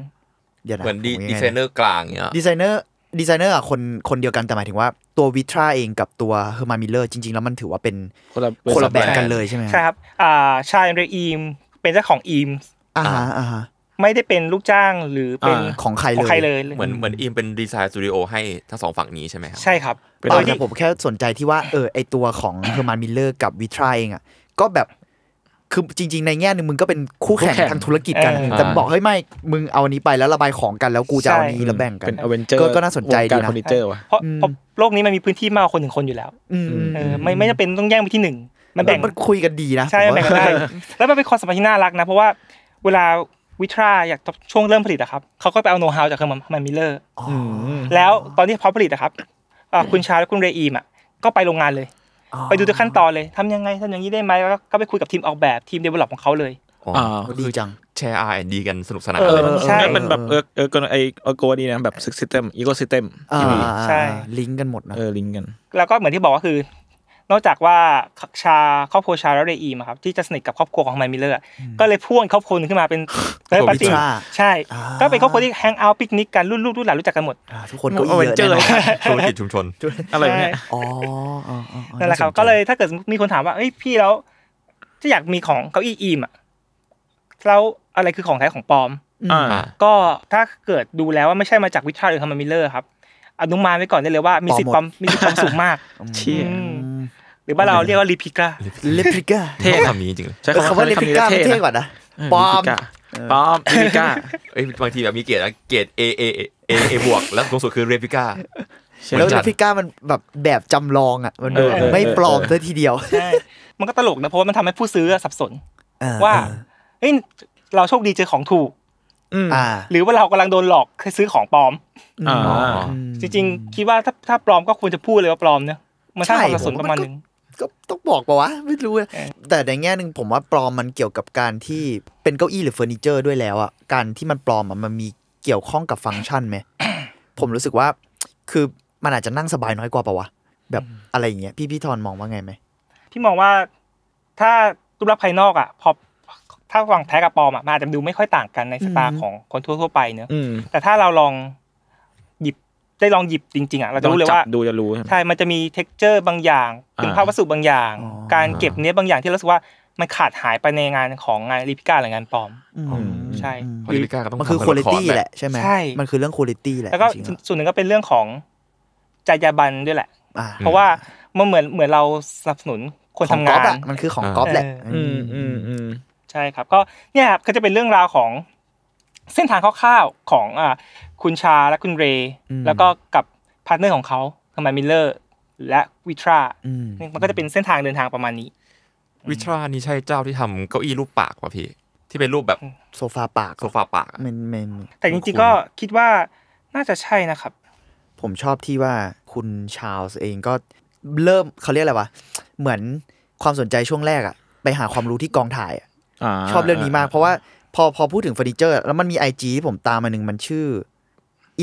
เยเหมือนดีไซเนอร์กลางเนี่ย ดีไซเนอร์ดีไซเนอร์อ่ะคนคนเดียวกันแต่หมายถึงว่าตัววิทราเองกับตัวเฮอร์มามิเลอร์จริงๆ แล้วมันถือว่าเป็นคนละแบรนด์กันเลยใช่ไหมใช่ครับ อ่า ชาเรอีมเป็นเจ้าของอีมอ่าอ่าไม่ได้เป็นลูกจ้างหรือเป็นของใครเลย เหมือนเหมือนอีมเป็นดีไซน์สตูดิโอให้ทั้งสองฝั่งนี้ใช่ไหมครับ ใช่ครับตอนที่ผมแค่สนใจที่ว่าเออไอตัวของเฮอร์มานมิลเลอร์กับวิทราเองอ่ะก็แบบคือจริง ๆในแง่หนึ่งมึงก็เป็นคู่แข่งทางธุรกิจกัน แต่บอกเฮ้ยไม่มึงเอาอันนี้ไปแล้วระบายของกันแล้วกูจะเอานี้แล้วแบ่งกันเป็นอเวนเจอร์ก็น่าสนใจดีนะเพราะโลกนี้มันมีพื้นที่มากคนหนึ่งคนอยู่แล้วไม่ไม่จำเป็นต้องแย่งไปที่หนึ่งมันแบ่งมันคุยกันดีนะใช่แบ่งกันได้แล้วมันเป็นความสัมพันธ์ที่น่ารักนะ เพราะว่าเวลาวิทราอยากช่วงเริ่มผลิตอะครับเขาก็ไปเอาโน้ตฮาวจากเครื่องมันมิเลอร์แล้วตอนที่พร้อมผลิตอะครับคุณชาและคุณเรอีมอะก็ไปโรงงานเลยไปดูทุกขั้นตอนเลยทำยังไงทำอย่างนี้ได้ไหมแล้วก็ไปคุยกับทีมออกแบบทีมเดเวลลอปของเขาเลยอ๋อดีจังแชร์อดีกัน สนุกสนานเลยใช่เป็นแบบ เออเออกไอเอโกดีนะ แบบซิสเต็มอีโคซิสเต็มใช่ลิงก์กันหมดนะเออลิงก์กันแล้วก็เหมือนที่บอกว่าคือนอกจากว่าชาครอบครัวชาแล้วเรอีมครับ ที่จะสนิทกับครอบครัวของไมมิเลอร์ก็เลยพ่วงครอบครัวนึงขึ้นมาเป็นเติร์ปาร์ตี้ใช่ ก็เป็นครอบครัวที่แฮงเอาท์ปิกนิกกันรุ่นลูกรุ่นหลานรู้จักกันหมดทุกคนก็เจอเลยธุรกิจชุมชนอะไรเนี่ยอ๋อนั่นแหละครับก็เลยถ้าเกิดมีคนถามว่าเฮ้ยพี่แล้วจะอยากมีของเก้าอี้อีมอ่ะแล้วอะไรคือของแท้ของปลอมอ่าก็ถ้าเกิดดูแล้วว่าไม่ใช่มาจากวิชาหรือทำมามิเลอร์ครับอนุมานไว้ก่อนได้เลยว่ามีสิทธิ์ปลอมมีสิทธิ์ปลอมสูงมากเชี่ยหรือบ้านเราเรียกว่าลิพิก้าลิพิก้าเท่คำนี้จริงใช้คำว่าลิพิก้าเท่กว่านะปอมปอมลิพิก้าเอ้ยบางทีแบบมีเกียรติเกียรติเอเอเอเอบวกแล้วสูงสุดคือลิพิก้าแล้วลิพิก้ามันแบบแบบจำลอง อ่ะ มันไม่ปลอมซะทีเดียวมันก็ตลกนะ เพราะว่ามันทำให้ผู้ซื้อสับสน ว่าเฮ้ย เราโชคดีเจอของถูกหรือว่าเรากำลังโดนหลอกเคยซื้อของปลอมจริงๆคิดว่าถ้าถ้าปลอมก็ควรจะพูดเลยว่าปลอมเนะมันสร้างความสับสนประมาณนึงก็ต้องบอกปะวะ ไม่รู้ แต่ในแง่หนึ่งผมว่าปลอมมันเกี่ยวกับการที่เป็นเก้าอี้หรือเฟอร์นิเจอร์ด้วยแล้วอ่ะการที่มันปลอมอ่ะมันมีเกี่ยวข้องกับฟังก์ชันไหมผมรู้สึกว่า คือมันอาจจะนั่งสบายน้อยกว่าปะวะ แบบอะไรอย่างเงี้ยพี่พี่ทอนมองว่าไงไหมพี่มองว่าถ้ารูปลักษณ์ภายนอกอ่ะพอถ้าฝังแท้กับปลอมอ่ะมันอาจจะดูไม่ค่อยต่างกันในสตาของคนทั่วๆไปเนอะแต่ถ้าเราลองได้ลองหยิบจริงๆอ่ะเราจะรู้เลยว่าดูจะรู้ใช่มันจะมีเท็กเจอร์ บางอย่างเป็นภาพวัสดุบางอย่าง การเก็บเนื้อบางอย่างที่เราสึกว่า มันขาดหายไปในงานของงานรีพิก้าหรืองานปลอมใช่รีพิก้าก็ต้องมันคือคุณภาพแหละ ใช่ไหมใช่มันคือเรื่องคุณภาพแหละแล้วก็ส่วนหนึ่งก็เป็นเรื่องของจายาบันด้วยแหละ เพราะว่ามันเหมือนเหมือนเราสนับสนุนคนทำงานมันคือของก๊อฟแหละ อืมอืมอืมใช่ครับ ก็เนี่ยครับก็จะเป็นเรื่องราวของเส้นทางคร่าวๆของอ่าคุณชาและคุณเรย์แล้วก็กับพาร์ทเนอร์ของเขาคือมมิลเลอร์และวิทรามันก็จะเป็นเส้นทางเดินทางประมาณนี้ วิทรานี่ใช่เจ้าที่ทำเก้าอี้รูปปากป่ะพี่ ที่เป็นรูปแบบโซฟาปากโซฟาปากมนมนแต่จริงๆก็คิดว่าน่าจะใช่นะครับ ผมชอบที่ว่าคุณชาลส์เองก็เริ่มเขาเรียกอะไรวะเหมือนความสนใจช่วงแรกอะไปหาความรู้ที่กองถ่ายอชอบเรื่องนี้มากเพราะว่าพอพอพูดถึงเฟอร์นิเจอร์ แล้วมันมีไอจีที่ผมตามมาหนึ่งมันชื่อ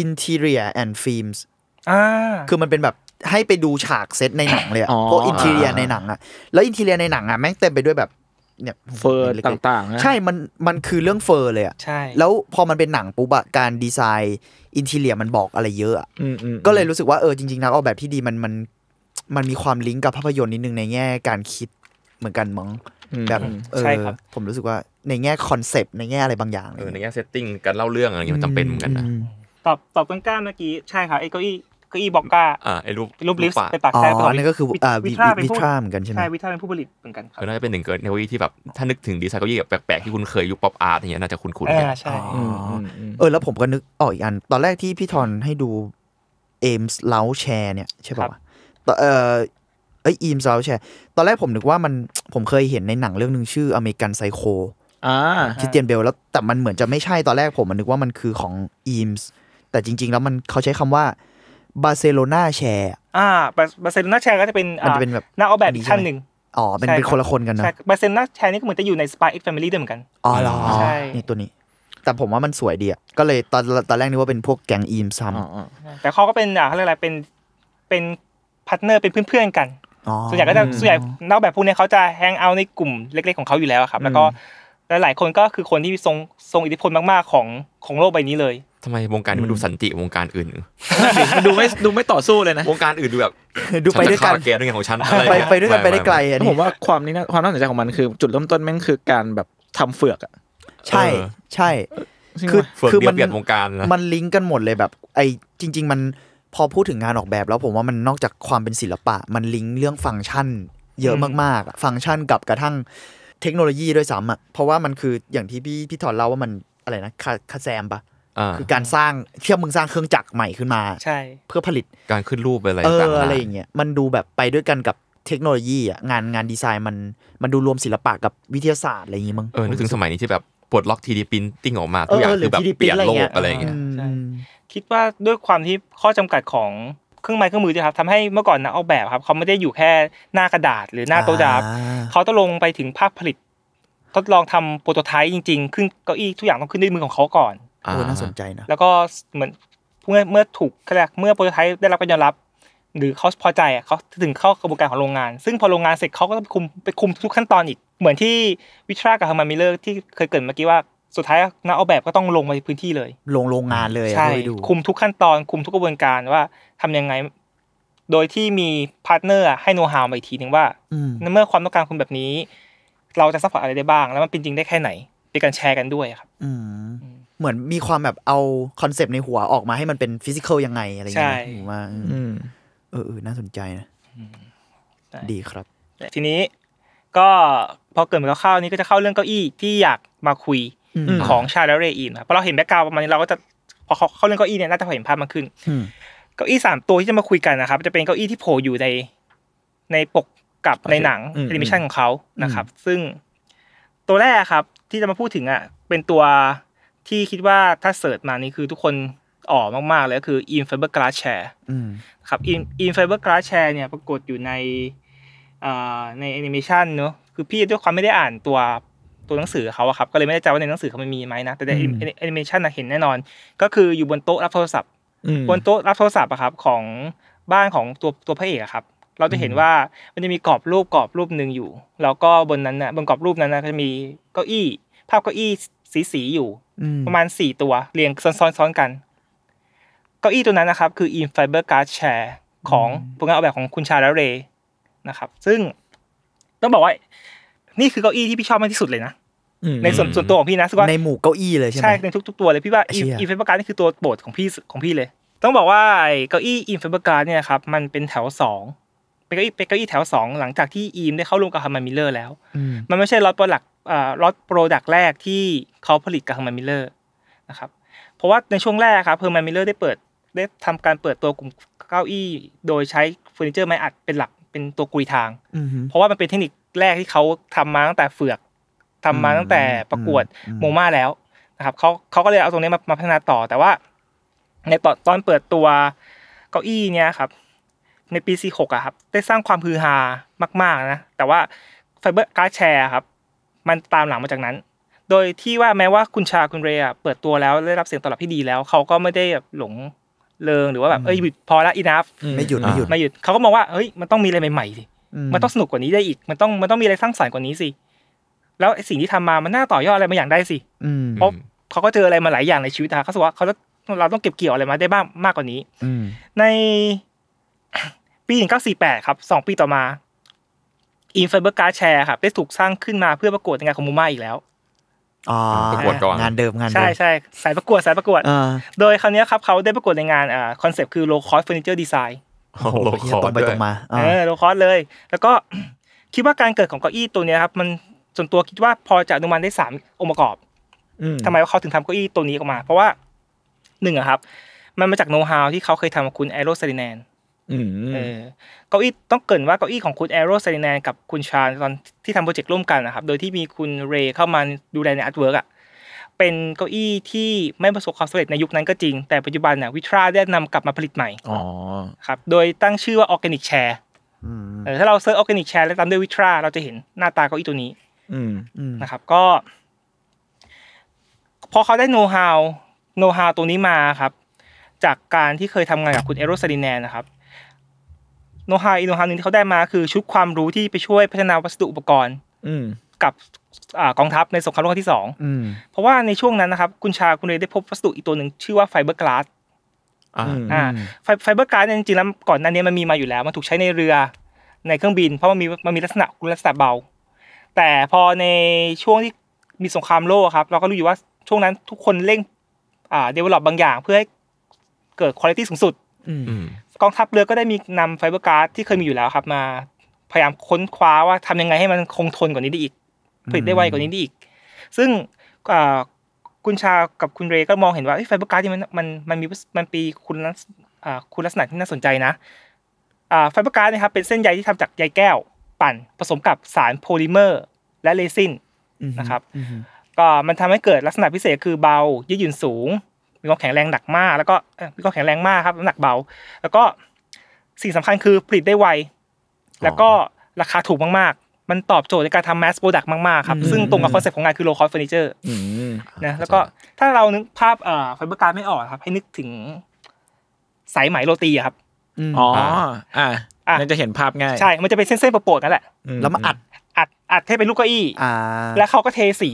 interior and films คือมันเป็นแบบให้ไปดูฉากเซตในหนังเลยอะพวกอินเทียในหนังอ่ะแล้วอินเทียในหนังอ่ะแม่งเต็มไปด้วยแบบเนี่ยเฟอร์ต่างๆ ใช่มันมันคือเรื่องเฟอร์เลยอ่ะใช่ แล้วพอมันเป็นหนังปุ๊บอะการดีไซน์อินเทียมันบอกอะไรเยอะอะก็เลยรู้สึกว่าเออจริงๆนะออกแบบที่ดีมันมันมันมีความลิงก์กับภาพยนตร์นิดนึงในแง่การคิดเหมือนกันมั้งแบบเออผมรู้สึกว่าในแง่คอนเซปต์ในแง่อะไรบางอย่างเออในแง่เซตติ้งการเล่าเรื่องอะไรอย่างเงี้ยมันจำเป็นเหมือนกันนะตอบตอบก้นกล้าเมื่อกี้ ใช่ค่ะไอ้เก้าอี้เก้าอี้บอกก้าอ่าไอ้รูปรูปลิฟต์ไปปากแท้ตอนนี้ก็คือาวิทราวิทาเหมือนกันใช่ไหมวิทราเป็นผู้ผลิตเหมือนกันครับน่าจะเป็นหนึ่งเกิดใทคโนโลยีที่แบบ ถ้านึกถึงดีไซน์เก้าอี้แบบแปลก ๆ ที่คุณเคยยุคป๊อปอาร์ตอย่างเงี้ยน่าจะคุ้นๆอ่าใช่เออแล้วผมก็นึกออกอีกอัน ตอนแรกที่พี่ทอนให้ดูเอมส์เล้าแชร์เนี่ยใช่ป่ะเออเอ้ยอีมซาวแชร์ตอนแรกผมนึกว่ามัน ผมเคยเห็นในหนังเรื่องหนึ่งชื่ออเมริกันไซโคคิสเตียนเบลแล้วแต่มันเหมือนจะไม่ใช่ตอนแรกผมมันนึกว่ามันคือของอีมส์แต่จริงๆแล้วมันเขาใช้คำว่าบาร์เซโลนาแชร์อ่าบาร์เซโลนาแชร์ก็จะเป็นมันจะเป็นแบบน้าออกแบบอีกชั้นหนึ่งอ๋อเป็นเป็นคนละคนกันนะบาร์เซโลนาแชร์นี่ก็เหมือนจะอยู่ในสปายเอ็กซ์แฟมิลี่ด้วยเหมือนกันอ๋อเหรอใช่นี่ตัวนี้แต่ผมว่ามันสวยดีอ่ะก็เลยตอนตอนแรกนึกว่าเป็นพวกแก๊งอีมซัมแต่เขาก็เป็นอ่าเขาเรียกอะไรเป็นเป็นพาร์ทเนอร์เป็นเพื่อน ๆกันส่วนใหญ่ก็จะส่วนใหญ่นอกแบบพวกนี้เขาจะแฮงเอาในกลุ่มเล็กๆของเขาอยู่แล้วครับ แล้วก็ หลาย ๆคนก็คือคนที่ทรงทรงอิทธิพลมากๆของของโลกใบนี้เลยทำไมวงการนี้มันดูสันติวงการอื่นมันดูไม่ดูไม่ต่อสู้เลยนะวงการอื่นดูแบบ ดูไปด้วยกันเกียรติของฉันไปไปด้วยกันไปได้ไกลอ่ะผมว่าความนี้นะความน่าสนใจของมันคือ จุดเริ่มต้นแม่งคือการแบบทำเฟือกอ่ะใช่ใช่คือคือมันวงการมันลิงก์กันหมดเลยแบบไอ้จริง ๆมันพอพูดถึงงานออกแบบแล้วผมว่ามันนอกจากความเป็นศิลปะมันลิงก์เรื่องฟังก์ชันเยอะมากๆ ฟังก์ชันกับกระทั่งเทคโนโลยีด้วยซ้ำอ่ะเพราะว่ามันคืออย่างที่พี่พี่ถอดเล่าว่ามันอะไรนะคาคาแซมปะคือการสร้างเทียบมึงสร้างเครื่องจักรใหม่ขึ้นมา ใช่ เพื่อผลิตการขึ้นรูปอะไรต่างๆอะไรอย่างเงี้ยมันดูแบบไปด้วยกันกับเทคโนโลยีอ่ะงานงานดีไซน์มันมันดูรวมศิลปะกับวิทยาศาสตร์อะไรอย่างงี้มั้งเออนึกถึงสมัยนี้ที่แบบปลดล็อก 3D p r i n t i n งออกมาทุกอย่างคือแบบเปลี่ยนโลกอะไรอย่างเงี้ยคิดว่าด้วยความที่ข้อจำกัดของเครื่องไม้เครื่องมือทีครับทำให้เมื่อก่อนนะออกแบบครับเขาไม่ได้อยู่แค่หน้ากระดาษ หรือหน้าโต๊ะดาบเขาต้องลงไปถึงภาคผลิต ทดลองทำโปรโตไทป์จริงๆขึ้นเก้าอี้ทุกอย่าง ต้องขึ้นด้วยมือของเขาก่อนโอ้น่าสนใจนะแล้วก็เหมือนเมื่อเมื่อถูกกแเมื่อโปรโตไทป์ได้รับการยอมรับหรือเขาพอใจอ่ะเขาถึงเข้ากระบวนการของโรงงาน ซึ่งพอโรงงานเสร็จเขาก็ต้องไปคุมไปคุมทุกขั้นตอนอีก เหมือนที่วิทรากับฮามามิเลอร์ที่เคยเกิดเมื่อกี้ว่าสุดท้ายนักออกแบบก็ต้องลงไปพื้นที่เลยลงโรงงานเลยใช่ คุมทุกขั้นตอนคุมทุกกระบวนการว่าทำยังไง โดยที่มีพาร์ทเนอร์ให้โน้ตฮาวมาอีกทีหนึ่งว่า เมื่อความต้องการคุณแบบนี้ เราจะซัพพอร์ตอะไรได้บ้าง แล้วมันเป็นจริงได้แค่ไหนเป็นการแชร์กันด้วยครับ อืเหมือนมีความแบบเอาคอนเซปต์ในหัวออกมาให้มันเป็นฟิสิกอลยังไงอะไรอย่างเงี้ยผมว่าเออเออน่าสนใจนะดีครับทีนี้ ก็พอเกิดมาคร่าวๆนี้ก็จะเข้าเรื่องเก้าอี้ที่อยากมาคุยของชาแลเรอีนพอเราเห็นแบ็กกราวประมาณนี้เราก็จะพอเขาเขาเล่นเก้าอี้เนี่ยน่าจะเห็นภาพมากขึ้นเก้าอี้สามตัวที่จะมาคุยกันนะครับจะเป็นเก้าอี้ที่โผล่อยู่ใน ในปกกับในหนังแอนิเมชันของเขานะครับ ซึ่ง ตัวแรกครับ ที่จะมาพูดถึง อ่ะ เป็นตัวที่คิดว่าถ้าเสิร์ชมานี่คือทุกคนอ๋อมากๆเลยก็คือ in fiber glass chair ครับ in in fiber glass chair เนี่ย ปรากฏอยู่ในในแอนิเมชันเนอะคือพี่ด้วยความไม่ได้อ่านตัวตัวหนังสือเขาอะครับก็เลยไม่ได้ใจว่าในหนังสือเขาม่มีไหมนะแต่ในแอนิเมชันนะเห็นแน่นอน ก็คืออยู่บนโต๊ะรับโทรศัพท์บนโต๊ะรับโทรศัพท์อะครับของบ้านของตัวตัวพระเอกอะครับ เราจะเห็นว่ามันจะมีกรอบรูปกรอบรูปหนึ่งอยู่ แล้วก็บนนั้นนะบนกรอบรูปนั้นนะก็จะมีเก้าอี้ ภาพเก้าอี้สีสีอยู่ประมาณสี่ตัว เรียงซ้อนๆกันเก้าอี้ตัวนั้นนะครับ คืออินไฟเบอร์การ์ดแชร์ของผลงานออกแบบของคุณชาลเรนะครับ ซึ่งต้องบอกว่านี่คือเก้าอี้ที่พี่ชอบมากที่สุดเลยนะในส่วนส่วนตัวของพี่นะว่าในหมู่เก้าอี้เลยใช่ไหมใช่ในทุกๆตัวเลยพี่ว่าอีเฟเบอร์การนี่คือตัวโปรดของพี่ของพี่เลย ต้องบอกว่าเก้าอี้อีเฟเบอร์การเนี่ยครับมันเป็นแถวสองเป็นเก้าอี้เป็นเก้าอี้แถวสองหลังจากที่อีมได้เข้าร่วมกับฮามันมิเลอร์แล้ว มันไม่ใช่ล็อตโปรดักล็อตโปรดักแรกที่เขาผลิตกับฮามันมิเลอร์นะครับเพราะว่าในช่วงแรกครับเฮิร์มันมิเลอร์ได้เปิด ได้ทำการเปิดตัวกลุ่มเก้าอี้ โดยใช้เฟอร์นิเจอร์ไม้อัดเป็นหลักเป็นตัวกุยทางเพราะว่ามันเป็นเทคนิคแรกที่เขาทำมาตั้งแต่เฟือก ทำมาตั้งแต่ประกวดโมมาแล้วนะครับเขาเขาก็เลยเอาตรงนี้มาพัฒนาต่อ แต่ว่าในตอนตอนเปิดตัวเก้าอี้เนี้ยครับ ในปีสี่หกอะครับ ได้สร้างความฮือฮามาก ๆนะแต่ว่าไฟเบอร์การ์ดแชร์ครับมันตามหลังมาจากนั้น โดยที่ว่าแม้ว่าคุณชาคุณเรอะเปิดตัวแล้วได้รับเสียงตอบรับที่ดีแล้ว เขาก็ไม่ได้แบบหลงเลิงหรือว่าแบบเอ้ยพอละอินัฟไม่หยุดไม่หยุดไม่หยุดเขาก็มองว่าเฮ้ยมันต้องมีอะไรใหม่ๆสิมันต้องสนุกกว่านี้ได้อีก มันต้องมันต้องมีอะไรสร้างสรรค์กว่านี้สิ แล้วสิ่งที่ทำมามันน่าต่อยอดอะไรบางอย่างได้สิเพราะเขาก็เจออะไรมาหลายอย่างในชีวิตนะเขาสว่าเขาเราต้องเก็บเกี่ยวอะไรมาได้บ้างมากกว่านี้ ใน ปีหนึ่งเก้าสี่แปดครับ สองปีต่อมาอินเฟเบอร์การ์แชร์ครับได้ถูกสร้างขึ้นมาเพื่อประกวดในงานของมูมาอีกแล้วประกวดก่อนงานเดิม งานใช่ใช่สายประกวด สายประกวดโดยคราวนี้ครับ เขาได้ประกวดในงานคอนเซปต์คือโลคอ o s ฟ furniture design โอคอหตรงไปตรงมาเออโลคอสเลย แล้วก็คิดว่าการเกิดของเก้าอี้ตัวนี้ครับ มันส่วนตัวคิดว่าพอจะอนุมานได้สามองค์ประกอบทำไมว่าเขาถึงทำเก้าอี้ตัวนี้ออกมา เพราะว่าหนึ่งอะครับ มันมาจากโน้ตฮาวที่เขาเคยทำกับคุณแอโรสเซรินแนนเก้าอี้ต้องเกินว่าเก้าอี้ของคุณแอโรสเซรินแนนกับคุณชา ตอนที่ทำโปรเจกต์ร่วมกันนะครับ โดยที่มีคุณเรย์เข้ามาดูแลในอาร์ตเวิร์กอะเป็นเก้าอี้ที่ไม่ประสบความสำเร็จในยุคนั้นก็จริง แต่ปัจจุบันเนี่ยวิทราได้นำกลับมาผลิตใหม่ครับ โดยตั้งชื่อว่าออร์แกนิกแชร์ถ้าเราเซิร์ชออร์แกนิกแชร์แล้วตามด้วยวิทราเราจะเห็นหน้าตาเก้าอี้ตัวนี้นะครับ ก็พอเขาได้โน้ตฮาวโน้ตฮาวตัวนี้มาครับ จากการที่เคยทำงานกับคุณเอโรสตินแนนนะครับ โน้ตฮาวอีโน้ตฮาวหนึ่งที่เขาได้มาคือชุดความรู้ที่ไปช่วยพัฒนาวัสดุอุปกรณ์กับกองทัพในสงครามโลกครั้งที่สองเพราะว่าในช่วงนั้นนะครับคุณชาคุณเรได้พบวัสดุอีกตัวหนึ่งชื่อว่าไฟเบอร์กลาสไฟเบอร์กลาสนจริงๆแล้วก่อนหน้านี้มันมีมาอยู่แล้ว มันถูกใช้ในเรือในเครื่องบิน เพราะมันมีมันมีลักษณะคุณลักษณะเบา แต่พอในช่วงที่มีสงครามโลกครับ เราก็รู้อยู่ว่าช่วงนั้นทุกคนเร่ง อ่าเดเวลลอปบางอย่างเพื่อให้เกิดคุณภาพสูงสุดกองทัพเรือก็ได้มีนำไฟเบอร์กลาสที่เคยมีอยู่แล้วครับ มาพยายามค้นคว้าว่าทำยังไงให้มันคงทนกว่านี้ได้อีกผลิตได้ไวกว่านี้ได้อีก ซึ่งคุณชากับคุณเรก็มองเห็นว่าไฟเบอร์กลาส์ดมันมันมันมีมันปีคุณลักษคุณลักษณะที่น่าสนใจนะไฟเบอร์กลาสนะครับ เป็นเส้นใยที่ทำจากใยแก้วปั่น ผสมกับสารโพลิเมอร์ และเรซินนะครับก็มันทำให้เกิดลักษณะพิเศษคือเบายืดหยุ่นสูงมีความแข็งแรงหนักมาก แล้วก็มีความแข็งแรงมากครับหนักเบา แล้วก็สิ่งสำคัญคือผลิตได้ไวแล้วก็ราคาถูกมากมันตอบโจทย์ในการทำแมสโปรดักต์มากๆครับซึ่งตรงกับคอนเซ็ปต์ของงานคือโลคอสเฟอร์นิเจอร์นะแล้วก็ถ้าเรานึกภาพไฟเบอร์การไม่ออกครับให้นึกถึงสายไหมโรตีครับอ๋ออ่ามันจะเห็นภาพง่ายใช่มันจะเป็นเส้นๆประปวดกันแหละแล้วมาอัดอัดอัดให้เป็นลูกเก้าอี้แล้วเขาก็เทสี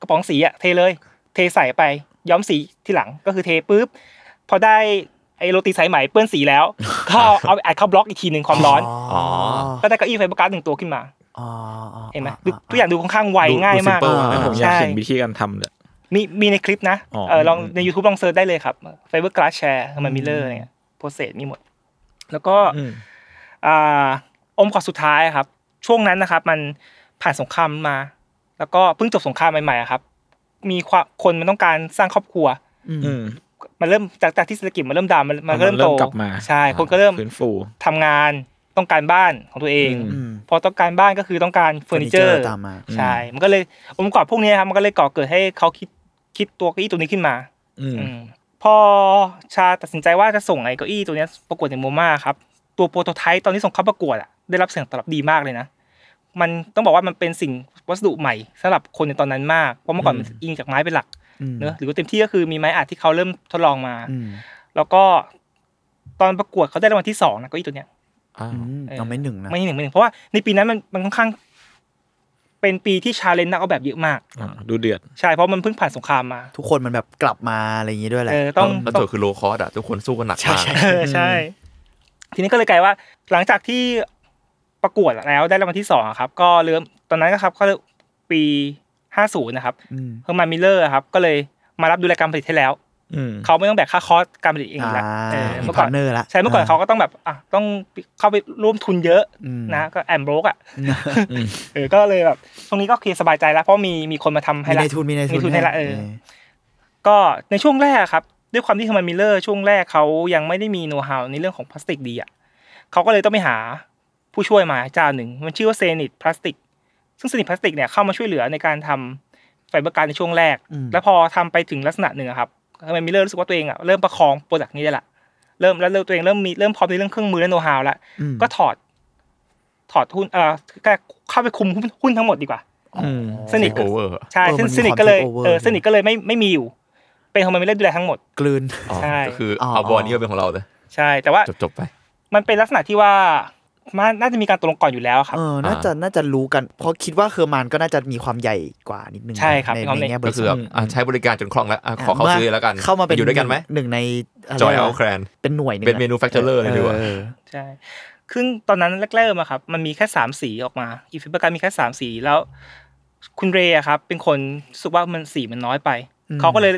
กระป๋องสีอ่ะ เทเลย เทใส่ไปย้อมสีที่หลังก็คือเทปุ๊บพอได้ไอโรตีสายไหมเปื้อนสีแล้วก็เอาอัดเข้าบล็อกอีกทีหนึ่งความร้อนก็ได้เก้าอี้ไฟเบอร์การ์ดหนึ่งตัวขึ้นมาเห็นไหมตัวอย่างดูค่อนข้างไวง่ายมากผมอยากเห็นวิธีการทำเลยมีมีในคลิปนะ เออลองใน YouTube ลองเซิร์ชได้เลยครับ f ฟ b บ r g l a s าสแชร์มันมิเลอร์เนี่ยโปรเซสมีหมด แล้วก็อ่าอมขอสุดท้ายครับ ช่วงนั้นนะครับ มันผ่านสงครามมา แล้วก็เพิ่งจบสงครามใหม่ๆครับ มีคนมันต้องการสร้างครอบครัวมันเริ่มจากที่เศรษฐกิจมันเริ่มดามันเริ่มโตใช่ คนก็เริ่มทำงานต้องการบ้านของตัวเอง พอต้องการบ้านก็คือต้องการเฟอร์นิเจอร์ตามมาใช่ มันก็เลยองค์ประกอบพวกนี้ครับมันก็เลยก่อเกิดให้เขาคิดคิดตัวเก้าอี้ตัวนี้ขึ้นมาอพอชาตัดสินใจว่าจะส่งไอ้เก้าอี้ ตัวนี้ประกวดในโมมาครับ ตัวโปรโตไทป์ตอนที่ส่งเข้าประกวดอะได้รับเสียงตอบรับดีมากเลยนะมันต้องบอกว่ามันเป็นสิ่งวัสดุใหม่ สำหรับคนในตอนนั้นมากเพราะเมื่อก่อนมันอิงจากไม้เป็นหลักเนอะหรือว่าเต็มที่ก็คือมีไม้อัดที่เขาเริ่มทดลองมาแล้วก็ตอนประกวดเขาได้รางวัลที่สองนะก็อีตัวเนี้ยอัาไม่หนึ่งนะ ไม่หนึ่งไม่หนึ่ง เพราะว่าในปีนั้นมันมันค่อนข้าง เป็นปีที่ชาเลนจ์นักออกแบบเยอะมากดูเดือด ใช่เพราะมันเพิ่งผ่านสงครามมา ทุกคนมันแบบกลับมาอะไรอย่างนี้ด้วยแหละต้องแล้วตัวคือโลคอสอะทุกคนสู้กันหนักมากใช่ทีนี้ก็เลยกลายว่า หลังจากที่ประกวดแล้ว ได้รางวัลที่สองครับ ก็เริ่มตอนนั้นนะครับก็ปีห้าศูนย์นะครับเฮอร์มานมิลเลอร์ครับ ก็เลยมารับดูแลการผลิตให้แล้วเขาไม่ต้องแบกค่าคอสการผลิตเองแล้วเมื่อก่อนเนอร์ละใช่เมื่อก่อนเขาก็ต้องแบบ อ่ะต้องเข้าไปร่วมทุนเยอะนะก็แอมโบรกอ่ะเออ ก็เลยแบบตรงนี้ก็เคลียร์สบายใจแล้ว เพราะมีมีคนมาทำให้ละมีในทุนมีในทุนให้ละเออก็ในช่วงแรกครับ ด้วยความที่ทำมันมิลเลอร์ช่วงแรกเขายังไม่ได้มีโน้ตฮาวในเรื่องของพลาสติกดีอ่ะเขาก็เลยต้องไปหาผู้ช่วยมาเจ้าหนึ่ง มันชื่อว่าเซนิตพลาสติกซึ่งเซนิตพลาสติกเนี่ยเข้ามาช่วยเหลือในการทำไฟเบอร์การในช่วงแรก แล้วพอทำไปถึงลักษณะหนึ่งครับทำไมมิเลอร์รู้สึกว่าตัวเองอ่ะเริ่มประคองโปรดักต์นี้ได้ละเริ่มแล้วตัวเองเริ่มมีเริ่มพร้อมในเรื่องเครื่องมือและโน้ตฮาวละก็ถอด ถอดหุ้นเอ่อเข้าไปคุมหุ้นทั้งหมดดีกว่าสนิทใช่สนิทก็เลยเออสนิทก็เลยไม่ไม่มีอยู่เป็นทำไมมีเล่นดูแลทั้งหมดกลืน ใช่ก็คือเอาบอลนี้ก็เป็นของเราเลยใช่ แต่ว่าจบจบไป มันเป็นลักษณะที่ว่ามันน่าจะมีการตกลงก่อนอยู่แล้วครับ เออ น่าจะ น่าจะรู้กัน เพราะคิดว่าเคอร์มานก็น่าจะมีความใหญ่กว่านิดนึงใช่ครับในในแง่บริษัทใช้บริการจนคล่องแล้ว ขอเขาซื้อแล้วกัน เข้ามาเป็นอยู่ด้วยกันไหมหนึ่งในจอยเอาแครนเป็นหน่วยเป็นเมนูแฟคเจอร์เลยดีกว่าใช่ ครึ่งตอนนั้นแรกๆมะครับ มันมีแค่สามสีออกมา อีฟิบการมีแค่สามสี แล้ว คุณเรย์ครับ เป็นคนสุกว่ามันสีมันน้อยไป เขาก็เลย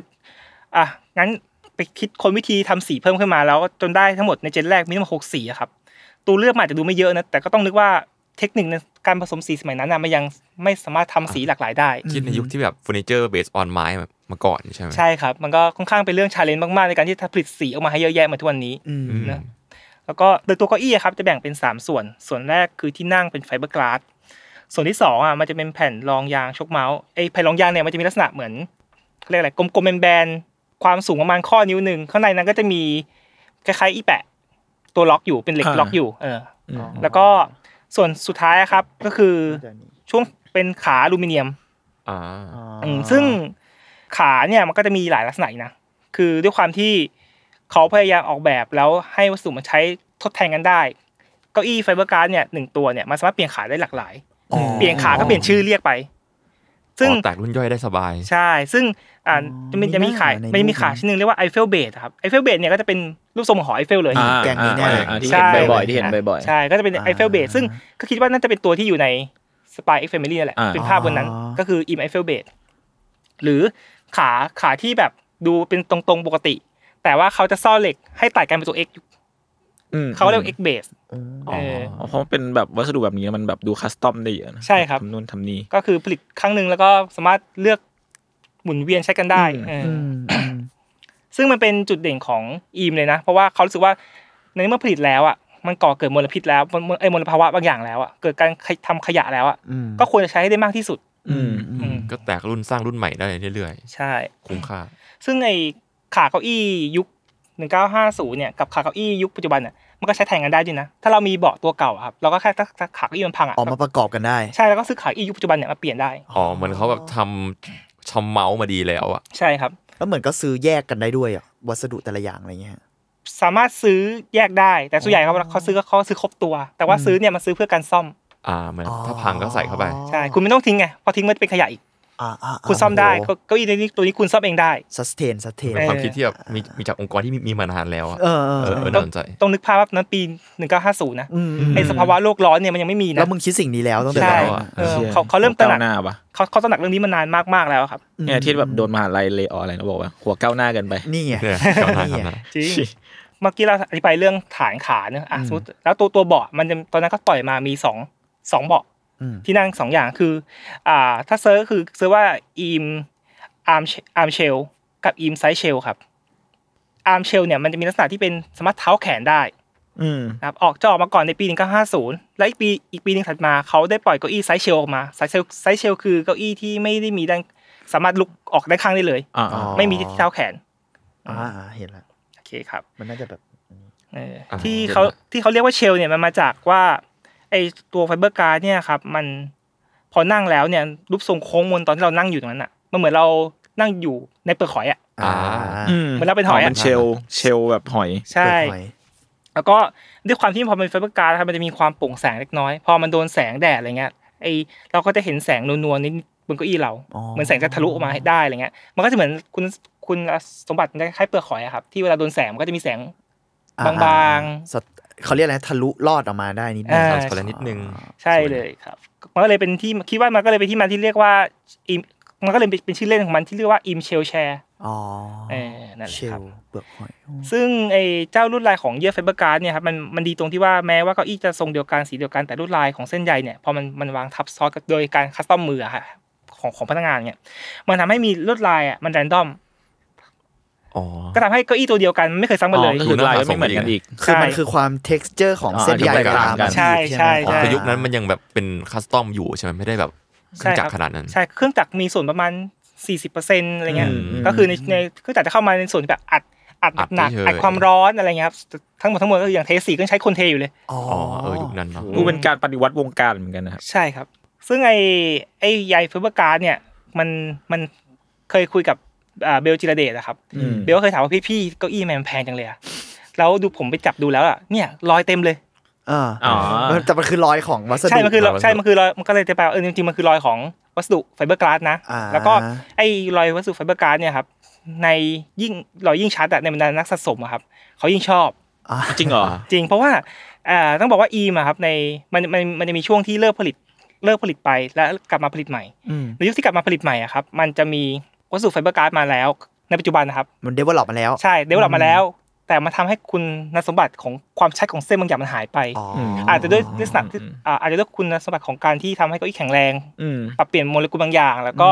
อ่ะ งั้นไปคิดคนวิธีทำสี เพิ่มขึ้นมาแล้ว จนได้ทั้งหมดในเจนแรกมีทั้งหมดหกสีครับตัวเลือกอาจจะดูไม่เยอะนะแต่ก็ต้องนึกว่าเทคนิคในการผสมสีสมัยนั้นนะมันยังไม่สามารถทำสีหลากหลาย ได้คิดในยุคที่แบบเฟอร์นิเจอร์เบสออนไม้มาก่อน ใช่ไหมใช่ครับมันก็ค่อนข้างเป็นเรื่องชาเลนจ์มาก ๆ ในการที่ถ้าผลิตสีออกมาให้เยอะแยะมาทุกวันนี้นะแล้วก็โดยตัวเก้าอี้ครับ จะแบ่งเป็น 3 ส่วนส่วนแรกคือที่นั่งเป็นไฟเบอร์กลาสส่วนที่2อ่ะมันจะเป็นแผ่นรองยางชกเมาส์ไอ้แผ่นรองยางเนี่ยมันจะมีลักษณะเหมือนเรียกอะไรกลมๆแบนๆความสูงประมาณข้อนิ้วหนึ่งข้างในนั้นก็จะมีคล้ายๆอีแปะตัวล็อกอยู่เป็นเหล็กล็อกอยู่เออแล้วก็ส่วนสุดท้ายครับก็คือช่วงเป็นขาอลูมิเนียมอ่าซึ่งขาเนี่ยมันก็จะมีหลายลักษณะนะคือด้วยความที่เขาพยายามออกแบบแล้วให้วัสดุมันใช้ทดแทนกันได้เก้าอี้ไฟเบอร์การ์ดเนี่ยหนึ่งตัวเนี่ยมันสามารถเปลี่ยนขาได้หลากหลายเปลี่ยนขาก็เปลี่ยนชื่อเรียกไปซึ่งแตกรุ่นย่อยได้สบายใช่ ซึ่งอ่าจะมีจะมีขายมันมีขาชิ้นหนึ่งเรียกว่าไอเฟลเบดครับไอเฟลเบดเนี่ยก็จะเป็นรูปทรงหอไอเฟลเลยแกงนี้แน่ใี่บ่อยๆที่เห็นบ่อยๆใช่ ก็จะเป็นไอเฟลเบดซึ่งก็คิดว่าน่าจะเป็นตัวที่อยู่ในสปายเอ็กเฟมิลี่นั่นแหละเป็นภาพบนนั้นก็คืออิมไอเฟลเบดหรือขาขาที่แบบดูเป็นตรงๆปกติ แต่ว่าเขาจะซ่อนเหล็กให้ตัดกันเป็นตัวเอ็ X เขาเรียกเอ็กเบสเพราะเป็นแบบวัสดุแบบนี้มันแบบดูคัสตอมได้เยอะนะใช่ครับทำนู่นทำนี่ก็คือผลิตครั้งหนึ่งแล้วก็สามารถเลือกหมุนเวียนใช้กันได้ซึ่งมันเป็นจุดเด่นของอีมเลยนะเพราะว่าเขารู้สึกว่าในเมื่อผลิตแล้วอ่ะมันก่อเกิดมลพิษแล้ว ไอ้มลภาวะบางอย่างแล้วอ่ะเกิดการทำขยะแล้วอ่ะก็ควรจะใช้ให้ได้มากที่สุดอก็แตกรุ่นสร้างรุ่นใหม่ได้เรื่อยๆ ใช่ คุ้มค่า ซึ่งไอ้ขาเก้าอี้ยุคหูนย์เนี่ย กับขาเก้าอี้ยุคปัจจุบันเนี่ยมันก็ใช้แทนกันได้ด้วยนะ ถ้าเรามีเบาะตัวเก่าครับ เราก็แค่ถ้าขาอี้มันพังอ่ะออกมาประกอบกันได้ ใช่แล้วก็ซื้อขาอี้ยุคปัจจุบันเนี่ยมาเปลี่ยนได้ อ๋อเหมือนเขาแบบทำชอมเมาส์มาดีแล้วอ่ะใช่ครับ แล้วเหมือนก็ซื้อแยกกันได้ด้วยอ่ะวัสดุแต่ละอย่างอะไรเงี้ย สามารถซื้อแยกได้ แต่ส่วนใหญ่เขาเขาซื้อเขาซื้อครบตัว แต่ว่าซื้อเนี่ยมันซื้อเพื่อการซ่อม อ่าเหมือนถ้าพังก็ใส่เข้าไป ใช่คุณไม่ต้องทิ้งไงพอทิ้งมันเป็นขยะอีกคุณซ่อมได้เก้าอี้นี้ตัวนี้คุณซ่อมเองได้สแตนสแตนความคิดที่แบบมีมีจากองค์กรที่มีมานานแล้วเออเออน่าสนใจต้องนึกภาพว่านั้นปีหนึ่งเก้าห้าศูนย์นะไอสภาวะโลกร้อนเนี่ยมันยังไม่มีนะแล้วมึงคิดสิ่งนี้แล้วต้องเดินเขาเขาเริ่มตระหนักเขาเขาตระหนักเรื่องนี้มานานมาก ๆ แล้วครับเนี่ยที่แบบโดนมหาลัยเลออะไรนะ บอกว่า หัวก้าวหน้ากันไปนี่ไงจริงเมื่อกี้เราอธิบายเรื่องฐานขาเนี่ยอ่ะสมมติแล้วตัวตัวเบาะมันตอนนั้นก็ต่อยมามีสองสองเบาะที่นั่งสองอย่างคือ อ่า ถ้าเซิร์ชคือเซิร์ชว่าอีมอาร์มอาร์มเชล กับอีมไซส์เชลครับอาร์มเชล เนี่ยมันจะมีลักษณะที่เป็น สามารถเท้าแขนได้ครับออกจะออกมาก่อนในปี 1950 และอีกปี อีกปีหนึ่งถัดมาเขาได้ปล่อยเก้าอี้ไซส์เชลออกมาไซส์เชลไซส์เชลคือเก้าอี้ที่ไม่ได้มีด้านสามารถลุกออกได้ข้างได้เลยไม่มีที่เท้าแขน อ่าเห็นแล้วโอเคครับมันน่าจะแบบที่เขาที่เขาเรียกว่าเชลเนี่ยมันมาจากว่าไอตัวไฟเบอร์การ์ดเนี่ยครับ มันพอนั่งแล้วเนี่ยรูปทรงโค้งมนตอนที่เรานั่งอยู่ตรงนั้นอ่ะมันเหมือนเรานั่งอยู่ในเปลือกหอยอ่ะอ่าเหมือนเราเป็นหอยอ่ะเชลเชลแบบหอย ใช่ แล้วก็ด้วยความที่พอเป็นไฟเบอร์การ์ดครับมันจะมีความโปร่งแสงเล็กน้อยพอมันโดนแสงแดดอะไรเงี้ยไอเราก็จะเห็นแสงนวลๆนิดบนเก้าอี้เราเหมือนแสงจะทะลุออกมาได้อะไรเงี้ยมันก็จะเหมือนคุณคุณสมบัติคล้ายเปลือกหอยอะครับ ที่เวลาโดนแสงมันก็จะมีแสงบางๆเขาเรียกอะไรทะลุรอดออกมาได้นิดนึงอคนละนิดนึงใช่เลยครับมันก็เลยเป็นที่คิดว่ามันก็เลยเป็นที่มาที่เรียกว่าอิมมันก็เลยเป็นชื่อเล่นของมันที่เรียกว่าอิมเชลแชร์อ๋อเออนั่นแหละครับเปลือกหอยซึ่งไอ้เจ้ารุ่นลายของเยื่อไฟเบอร์การ์ดเนี่ยครับมันมันดีตรงที่ว่าแม้ว่าเก้าอี้จะทรงเดียวกันสีเดียวกันแต่รุ่นลายของเส้นใยเนี่ยพอมันมันวางทับซ้อนโดยการคัสตอมมือค่ะของของพนักงานเนี่ย มันทำให้มีุ่ดลายอ่ะมันแรนดอมก็ทำให้เก้าอี้ตัวเดียวกันไม่เคยซ้ำกันเลยก็คือลายไม่เหมือนกันอีก คือมันคือความ t e x t อร์ของเส้นใยกลามใช่ใช่ใช่ยุคนั้นมันยังแบบเป็นคัสตอมอยู่ใช่ไหมไม่ได้แบบเครื่องจักรขนาดนั้น ใช่เครื่องจักรมีส่วนประมาณสี่สิบเปอร์เซ็นต์อะไรเงี้ยก็คือในในเครื่องจักรจะเข้ามาในส่วนแบบอัดอัดหนักอัดความร้อนอะไรเงี้ยครับ ทั้งหมดทั้งมวลก็อย่างเทสีก็ใช้คนเทอยู่เลยอ๋อเออยุคนั้นเนาะดูเป็นการปฏิวัติวงการเหมือนกันนะครับใช่ครับซึ่งไอ้ไอ้ยยฟิเบอร์การ์ดเนี่ยมันมันเคยคุยกับเบลจิรเดชอะครับเบลเคยถามว่าพี่พี่เก้าอี้แมนแพงจังเลยอะแล้วดูผมไปจับดูแล้วอะเนี่ยรอยเต็มเลยอ่าแต่มันคือรอยของวัสดุใช่มันคือใช่มันคือรอยมันก็เลยจะแปลว่าเออจริงๆมันคือรอยของวัสดุไฟเบอร์กลาสนะแล้วก็ไอ้รอยวัสดุไฟเบอร์กลาสเนี่ยครับในยิ่งรอยยิ่งชัดอะในบรรดานักสะสมอะครับ เขายิ่งชอบจริงเหรอ จริงเพราะว่าต้องบอกว่าอีมครับ ในมันมันมันจะมีช่วงที่เลิกผลิตเลิกผลิตไปแล้วกลับมาผลิตใหม่ในยุคที่กลับมาผลิตใหม่อะครับ มันจะมีวัสดุไฟเบอร์การ์ดมาแล้ว ในปัจจุบันนะครับมันเดเวลลอปมาแล้ว ใช่เดเวลลอปมาแล้ว แต่มันทำให้คุณนสมบัติของความชัดของเส้นบางอย่างมันหายไปอาจจะด้วยลักษณะที่อาจจะด้วยคุณสมบัติของการที่ทำให้เก้าอี้แข็งแรงปรับเปลี่ยนโมเลกุลบางอย่างแล้วก็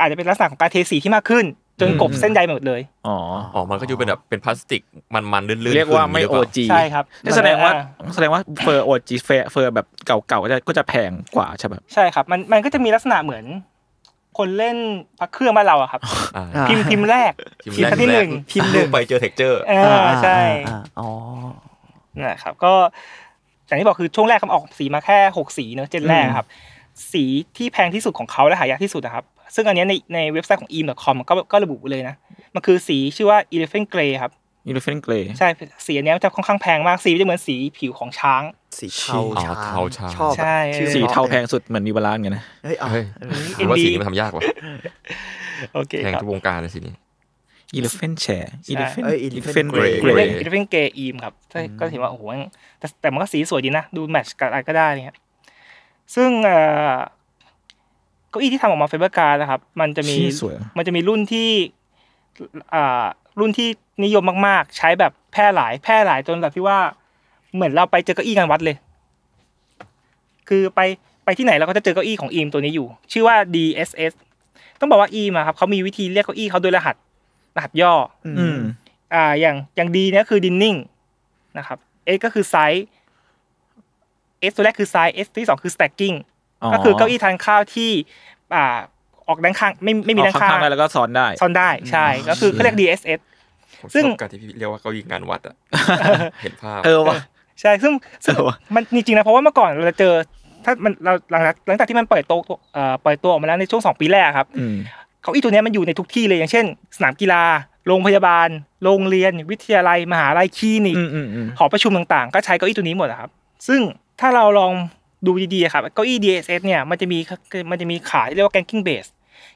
อาจจะเป็นลักษณะของการเทสีที่มากขึ้น จนกบเส้นใยหมดเลยอ๋ออ๋อมันก็จะเป็นแบบเป็นพลาสติกมันๆลื่นๆเรียกว่าไม่โอจีใช่ครับแสดงว่าแสดงว่าเฟอร์โอจีเฟอร์แบบเก่าๆก็จะก็จะแพงกว่าใช่ไหมใช่ครับมันมันก็จะมีลักษณะเหมือนคนเล่นพักเครื่องบ้านเราอะครับพิมพ์พิมพ์แรกพิมพ์ที่หนึ่งพิมพ์หนึ่งไปเจอเท็กเจอร์ใช่อ๋อน่ครับ ก็อย่างที่บอกคือช่วงแรกเขาออกสีมาแค่หกสีเนอะเจนแรกครับ สีที่แพงที่สุดของเขาและหายากที่สุดนะครับซึ่งอันนี้ในในเว็บไซต์ของ e m c o m ก็ก็ระบุเลยนะ มันคือสีชื่อว่า elephant gray ครับอิลูเฟนเกรย์ใช่ สีอันนี้จะค่อนข้างแพงมากสีจะเหมือนสีผิวของช้าง สีเทาช้างชอบใช่สีเทาแพงสุดเหมือนมิวบาลานกันนะเฮ้ยอมว่าสีนี้มันทำยากว่ะโอเคแพงทุกวงการเลยสีนี้อีเลฟเฟนแชร์อีเลฟเฟนอีลเฟนเกรย์อีเลฟเฟนเกรย์อีมครับก็ถือว่าโอ้โหแต่แต่มันก็สีสวยดีนะ ดูแมทช์กับอะไรก็ได้เนี่ยซึ่งเก้าอี้ที่ทำออกมาเฟเบอร์การนะครับมันจะมีมันจะมีรุ่นที่อ่ารุ่นที่นิยมมาก ๆ ใช้แบบแพร่หลาย แพร่หลายจนแบบที่ว่า เหมือนเราไปเจอเก้าอี้งานวัดเลย คือไปไปที่ไหนเราก็จะเจอเก้าอี้ของอีมตัวนี้อยู่ ชื่อว่า DSS ต้องบอกว่าอีมครับเขามีวิธีเรียกเก้าอี้เขาโดยรหัสรหัสย่อ อืม อ่า อย่างอย่างดีเนี่ยคือดินนิ่งนะครับเอก็คือไซส์เอตัวแรกคือไซส์เอที่สองคือสแต็กกิ้งก็คือเก้าอี้ทานข้าวที่อ่าออกด้านข้างไม่ไม่มีด้านข้างแล้วก็สอนได้สอนได้ใช่ก็คือเขาเรียก DSS ซึ่งการที่เรียกว่าเขาอี้งานวัดอะเห็นภาพเออวะใช่ซึ่งซึ่งมันจริงๆนะเพราะว่าเมื่อก่อนเราเจอถ้ามันเราหลังจากหลังจากที่มันเปิดโตเอ่อเปิดตัวออกมาแล้ว ในช่วงสองปีแรกครับ เขาอี้ตัวนี้มันอยู่ในทุกที่เลยอย่างเช่น สนามกีฬาโรงพยาบาล โรงเรียนวิทยาลัยมหาลัยคลินิกหอประชุมต่างๆ ก็ใช้เก้าอี้ตัวนี้หมดครับ ซึ่งถ้าเราลองดูดีๆครับเก้าอี้ DSS เนี่ยมันจะมีมันจะมีขาที่เรียกว่า ganking base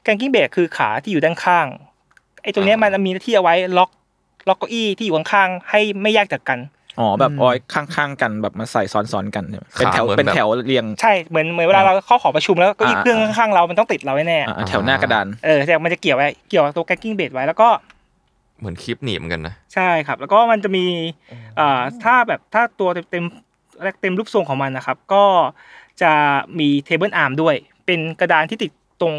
ganking base คือขาที่อยู่ด้านข้างไอ้ตรงนี้มันมีหน้าที่เอาไว้ล็อกล็อกเก้าอี้ที่อยู่ข้างๆให้ไม่แยกจากกัน อ๋อแบบอ้อยข้าง ๆ กันแบบมาใส่ซ้อนๆกันเป็นแถวเป็นแถวเรียงใช่เหมือนเหมือนเวลาเราเข้าขอประชุมแล้วก็อีกเครื่องข้างๆเรา มันต้องติดเราแน่แถวหน้ากระดานเออแต่มันจะเกี่ยวไว้เกี่ยวตัวแก๊กกิ้งเบดไว้แล้วก็เหมือนคลิปหนีบเหมือนกันนะ ใช่ครับ แล้วก็มันจะมีอ่าถ้าแบบถ้าตัวเต็มเต็มรูปทรงของมันนะครับ ก็จะมีเทเบิลอาร์มด้วย เป็นกระดานที่ติดตรง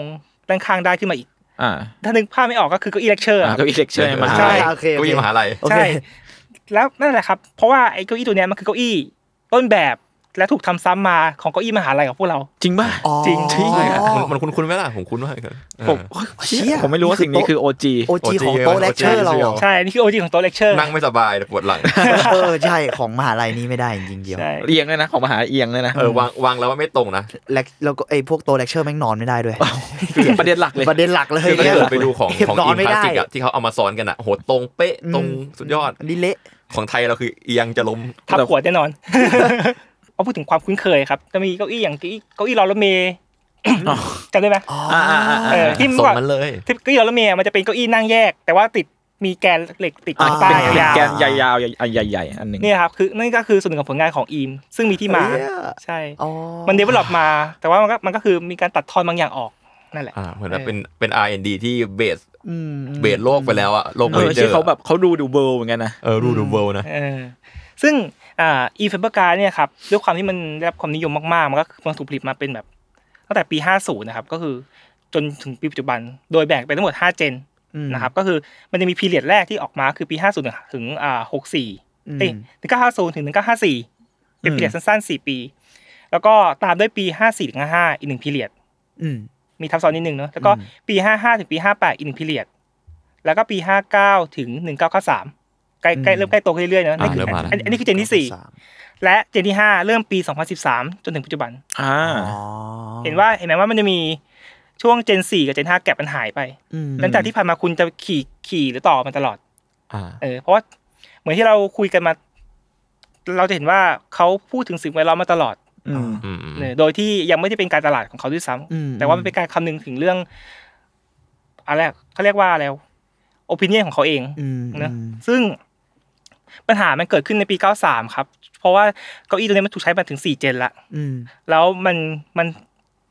ด้านข้างได้ขึ้นมาอีกอถ้านึกภาพไม่ออกก็คือเก้าอี้เลคเชอร์เก้าอี้เลคเชอร์มหาใช่เก้อีมหาลัยใช่ แล้วนั่นแหละครับ เพราะว่าไอ้เก้าอี้ตัวนี้มันคือเก้าอี้ต้นแบบและถูกทำซ้ำมาของเก้าอี้มหาลัยของพวกเรา จริงป่ะจริงจริง มันคุ้นคุ้นไหมล่ะผมคุ้นมากผมเชี่ยผมไม่รู้ว่าสิ่งนี้คือโอจีโอจีของโต๊ะเลคเชอร์เราใช่ นี่คือโอจีของโต๊ะเลคเชอร์นั่งไม่สบายปวดหลังเออใช่ของมหาลัยนี้ไม่ได้จริงเดียวเอียงเลยนะ ของมหาเอียงเลยนะเออวางวางแล้วว่าไม่ตรงนะแล้วก็ไอ้พวกโต๊ะเลคเชอร์แม่งนอนไม่ได้ด้วยประเด็นหลักเลยประเด็นหลักเลยไปดูของของอินพลาสติกอะที่เขาเอามาซ้อนกันอะโหตรงเป๊ะตรงสุดยอดนี่เละ ของไทยเราคือเอียงจะล้มทับขวดแน่นอนพูดถึงความคุ้นเคยครับจะมีเก้าอี้อย่างเก้าอี้รอรถเมย์จำได้ไหมที่มักนทเก้าอี้รอรถเมย์มันจะเป็นเก้าอี้นั่งแยก แต่ว่าติดมีแกนเหล็กติดป้ายยาวแกนยาวๆใหญ่ ๆ อันนึงนี่ครับคือนั่นก็คือส่วนหนึ่งของผลงานของอีมซึ่งมีที่มาใช่มันเดเวลลอปมา แต่ว่ามันก็มันก็คือมีการตัดทอนบางอย่างออกนั่นแหละเหมือนเป็นเป็น R&D ที่เบสเบสโลกไปแล้วอะโลกเบสเขาแบบเขาดูดูเวิร์ลเหมือนกันนะเออดูดูเวิร์ลนะซึ่งอ่า อีเฟเบอร์การ์เนี่ยครับ ด้วยความที่มันได้รับความนิยมมาก ๆ มันก็มันถูกผลิตมาเป็นแบบตั้งแต่ปี 50 นะครับ ก็คือจนถึงปีปัจจุบันโดยแบ่งไปทั้งหมด 5 เจนนะครับ ก็คือมันจะมีพีเรียดแรกที่ออกมาคือปี 50 ถึง 64เอ้ย1950 ถึง 1954 เป็นพีเรียดสั้นๆ 4ปี แล้วก็ตามด้วยปี 54ถึง55 อีกหนึ่งพีเรียดมีทับซ้อนนิดนึงเนาะแล้วก็ปี 55ถึงปี58 อีกหนึ่งพีเรียดแล้วก็ปี 59ถึง1993ใกล้ใกล้เริ่มใกล้โตขึ้นเรื่อยๆนะนี่คืออันนี้คือเจนที่สี่และเจนที่ห้าเริ่มปีสองพันสิบสามจนถึงปัจจุบัน อ่าเห็นว่าเห็นไหมว่ามันจะมีช่วงเจนสี่กับเจนห้าแกลบมันหายไปหลังจากที่ผ่านมาคุณจะขี่ขี่หรือต่อมันตลอดเออเพราะว่าเหมือนที่เราคุยกันมา เราจะเห็นว่าเขาพูดถึงสิ่งแวดล้อมมาตลอดโดยที่ยังไม่ได้เป็นการตลาดของเขาด้วยซ้ำแต่ว่ามันเป็นการคำนึงถึงเรื่อง อะไรเขาเรียกว่าแล้วโอปิเนียของเขาเองนะ ซึ่งปัญหามันเกิดขึ้นในปี93ครับ เพราะว่าเก้าอี้ตัวนี้มันถูกใช้มาถึง4เจนละแล้วมันมัน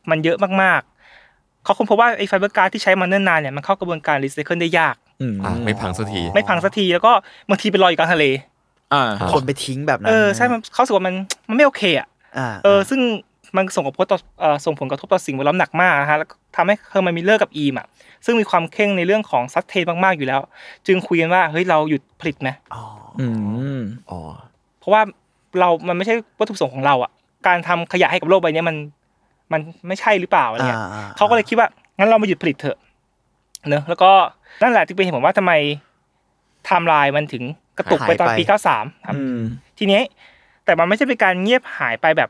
มันเยอะมากๆเขาค้นพบว่าไอ้ไฟเบอร์การที่ใช้มาเนิ่นนานเนี่ยมันเข้ากระบวนการรีไซเคิลได้ยากไม่พังสักที ไม่พังสักทีแล้วก็บางทีไปลอยอยู่กลางทะเลอคนไปทิ้งแบบนั้นเออใช่เขาสึกว่ามันมันไม่โอเคอ่ะเออซึ่งมันส่งผลกระทบต่อส่งผลกระทบต่อสิ่งแวดล้อมหนักมากนะฮะแล้วทำให้เฮอร์มันมีเลิกกับอีมอ่ะซึ่งมีความเข่งในเรื่องของซัพเทนมากๆอยู่แล้ว จึงคุยกันว่าเฮ้ยเราหยุดผลิตนะเพราะว่าเรา มันไม่ใช่วัตถุประสงค์ของเราอ่ะ การทำขยะให้กับโลกใบนี้มันมันไม่ใช่หรือเปล่าอะไรเงี้ยเขาก็เลยคิดว่า งั้นเรามาหยุดผลิตเถอะเนอะแล้วก็นั่นแหละที่เป็นเหตุผลว่าทำไมไทม์ไลน์มันถึงกระตุกไปตอนปีเก้าสามทีนี้ แต่มันไม่ใช่เป็นการเงียบหายไปแบบ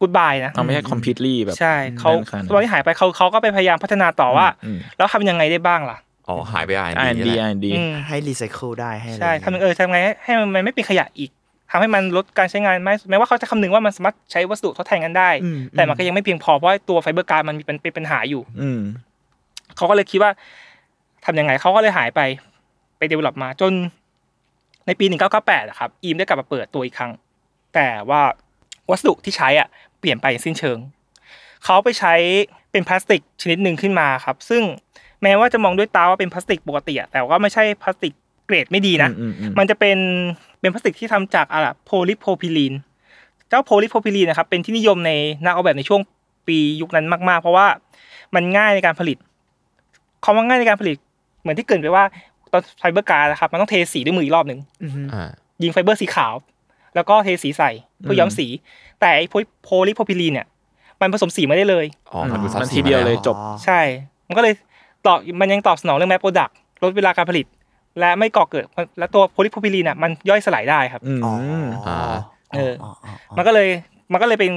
กูดบายนะไม่ใช่ completely แบบ ใช่เขาตอนที่หายไปเขาเขาก็ไปพยายามพัฒนาต่อว่า แล้วทำยังไงได้บ้างล่ะ อ๋อ หายไปอ่นดีอ่านดีให้รีไซเคิลได้ ให้ใช่ทำเออทำไงให้มันไม่เป็นขยะอีก ทำให้มันลดการใช้งานไม่แม้ว่าเขาจะคำนึงว่ามันสามารถใช้วัสดุทดแทนกันได้ แต่มันก็ยังไม่เพียงพอ เพราะตัวไฟเบอร์การมันมีเป็นปัญหาอยู่ อืเขาก็เลยคิดว่า ทํำยังไงเขาก็เลยหายไป ไปเดเวล็อปมา จน ในปี1 9 9ะครับอีมได้กลับมาเปิดตัวอีกครั้ง แต่ว่าวัสดุที่ใช้อ่ะเปลี่ยนไปสิ้นเชิงเขาไปใช้เป็นพลาสติกชนิดหนึ่งขึ้นมาครับ ซึ่งแม้ว่าจะมองด้วยตาว่าเป็นพลาสติกปกติแต่ก็ไม่ใช่พลาสติกเกรดไม่ดีนะมันจะเป็นเป็นพลาสติกที่ทำจากอะไรโพลิโพพิลีนเจ้าโพลิโพพิลีนนะครับเป็นที่นิยมในนักออกแบบในช่วงปียุคนั้นมากๆ เพราะว่ามันง่ายในการผลิตคำว่าง่ายในการผลิตเหมือนที่เกินไปว่า ตอนไฟเบอร์การนะครับมันต้องเทสีด้วยมืออีกรอบหนึ่งยิงไฟเบอร์สีขาวแล้วก็เทสีใส่เพื่อย้อมสี แต่ไอ้โพลิโพพิลีนเนี่ยมันผสมสีไม่ได้เลยอ๋อมันทีเดียวเลยจบ ใช่มันก็เลยตอบมันยังตอบสนองเรื่องแมปโปรดักต์ลดเวลาการผลิต และไม่ก่อเกิดและตัวโพลิโพพิลีนเนี่ยมันย่อยสลายได้ครับอ๋อเออมันก็เลยมันก็เลยเป็น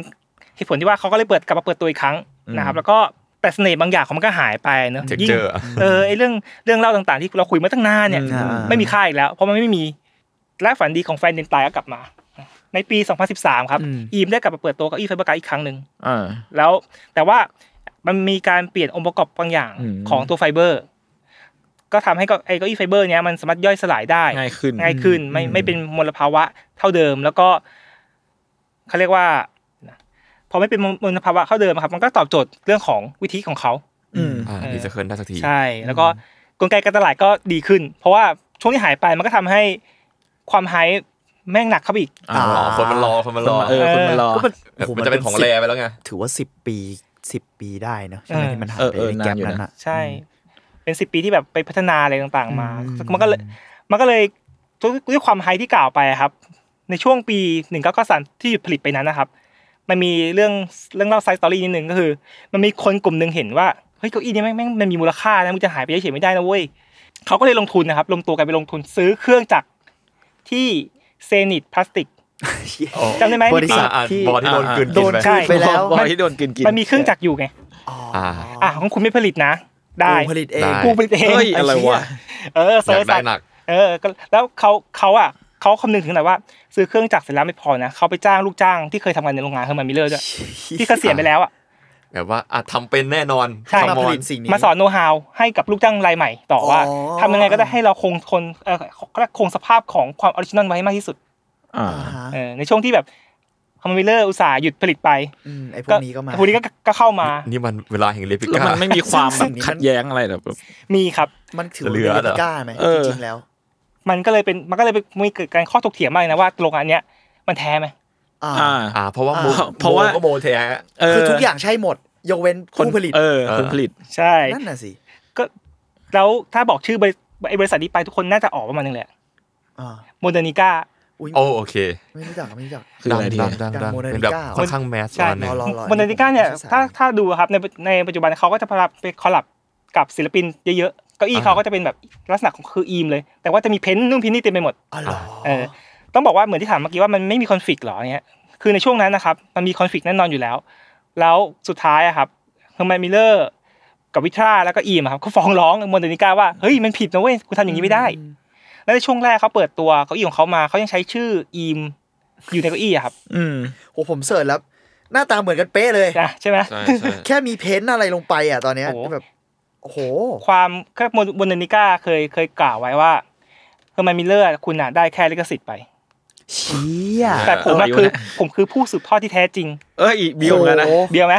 เหตุผลที่ว่าเขาก็เลยเปิดกลับมาเปิดตัวอีกครั้งนะครับ แล้วก็แต่เสน่ห์บางอย่างของมันก็หายไปเนอะยิ่งเออไอเรื่องเรื่องเล่าต่างๆที่เราคุยมาตั้งนานเนี่ยไม่มีค่าอีกแล้ว เพราะมันไม่มีและฝันดีของแฟนเดนตายก็กลับมาในปี 2013ครับอีมได้กลับมาเปิดตัวกับอีเไฟเบอร์กาอีกครั้งหนึ่งแล้วแต่ว่ามันมีการเปลี่ยนองค์ประกอบบางอย่างของตัวไฟเบอร์ ก็ทำให้ก็ไอ้ก็อีไฟเบอร์เนี้ยมันสามารถย่อยสลายได้ ง่ายขึ้น ง่ายขึ้น ไม่ไม่เป็นมลภาวะ เท่าเดิม แล้วก็เขาเรียกว่าพอไม่เป็นมลภาวะเท่าเดิมครับ มันก็ตอบโจทย์เรื่องของวิธีของเขาอืมอ่าดีจะเคลนได้สักที ใช่ แล้วก็กลไกการตลาดก็ดีขึ้น เพราะว่าช่วงที่หายไป มันก็ทำให้ความไฮแม่งหนักครับอีกอ๋อคนมันรอคนมันรอ เออคนมันรอ มันจะเป็นของแรไปแล้วไง ถือว่าสิบปีสิบปีได้เนาะใช่ไหมที่มันหายไปในแกลนั้นอ่ะใช่ เป็นสิบปีที่แบบไปพัฒนาอะไรต่าง ๆ มา มันก็เลย มันก็เลยด้วยความไฮที่กล่าวไปครับ ในช่วงปีหนึ่งก็ก็สันที่หยุดผลิตไปนั้นนะครับ มันมีเรื่องเรื่องเล่าไซส์สตอรี่นิดหนึ่งก็คือ มันมีคนกลุ่มหนึ่งเห็นว่า เฮ้ย เก้าอี้นี้แม่ง มันมีมูลค่านะมันจะหายไปเฉยไม่ได้นะเว้ยเขาก็เลยลงทุนนะครับ ลงตัวกันไปลงทุนซื้อเครื่องจักรที่เซนิตพลาสติกจำได้ไหมบริษัทที่บอที่โดนกินโดนใช่ไปแล้วบิษัทโดนกินกินมันมีเครื่องจักรอยู่ไงอ่าของคุณไม่ผลิตนะ ได้ผลิตเองกูผลิตเองอะไรวะเออเซิร์ชหนักเออแล้วเขาเขาอ่ะเขาคำนึงถึงแต่ว่าซื้อเครื่องจักรเสร็จแล้วไม่พอนะเขาไปจ้างลูกจ้างที่เคยทำงานในโรงงานเฮอร์มันมิเลอร์ด้วยที่เกษียณไปแล้วอ่ะแบบว่าอ่ะทำเป็นแน่นอนใช่มาผลิตสิ่งนี้มาสอนโน้ตฮาว ให้กับลูกจ้างรายใหม่ต่อว่า ทำยังไงก็ได้ให้เราคงทนเอ่อคงสภาพของความออริจินอลไว้มากที่สุดอในช่วงที่แบบคอมมิเลอร์อุตสาหหยุดผลิตไปไอ้พวกนี้ก็มา พวกนี้ก็เข้ามา นี่มันเวลาแห่งเลปิก้า มันไม่มีความขัดแย้งอะไรแบบมีครับ มันถือเลปิก้าไหม จริงๆ แล้ว มันก็เลยเป็น มันก็เลยมีเกิดการข้อถกเถียงมากนะว่าโรงอันเนี้ยมันแท้ไหมอ่าอ่า เพราะว่าโมเพราะว่าโมเทะคือทุกอย่างใช่หมด ยกเว้นคนผลิต เออคนผลิต ใช่ นั่นน่ะสิ ก็แล้วถ้าบอกชื่อบริบริษัทนี้ไปทุกคนน่าจะออกประมาณนึงแหละโมเดอร์นิก้าโอ้โอเค ไม่รู้จักไม่รู้จักดัง ดังดดังโมเดอร์นิก้าค่อนข้างแมสใช่โมเดอร์นิก้าเนี่ย ถ้าถ้าดูครับในในปัจจุบันเขาก็จะพลับไปคอลับกับศิลปินเยอะๆ เก้าอี้เขาก็จะเป็นแบบลักษณะของคืออีมเลย แต่ว่าจะมีเพ้นท์นุ่มพินนี่เต็มไปหมดอ๋อเอต้องบอกว่าเหมือนที่ถามเมื่อกี้ว่า มันไม่มีคอนฟ lict หรอเนี่ยคือในช่วงนั้นนะครับ มันมีคอนฟ lict แน่นอนอยู่แล้ว แล้วสุดท้ายอะครับเฮอร์แมนมิเลอร์กับวิทราแล้วก็อีมครับเขาฟ้องร้องมอนเตนิก้าว่า เฮ้ย มันผิดนะเว้ยคุณทำอย่างนี้ไม่ได้ แล้วในช่วงแรกเขาเปิดตัวเขาอี้ของเขามาเขายังใช้ชื่ออีมอยู่ในเก้าอี้ครับ อืมโหผมเสิร์ชแล้ว หน้าตาเหมือนกันเป๊ะเลยใช่ไหมใช่แค่มีเพ้น์อะไรลงไปอะตอนเนี้ยแบบโอ้โห ความแค่มอนเตนิก้าเคยเคยกล่าวไว้ว่าเฮอร์แมนมิเลอร์คุณอะได้แค่ลิขสิทธิ์ไปเชี่ยแต่ผมคือผมคือผู้สืบทอดที่แท้จริง เอ้ยเบียวแล้วนะเบียวไหม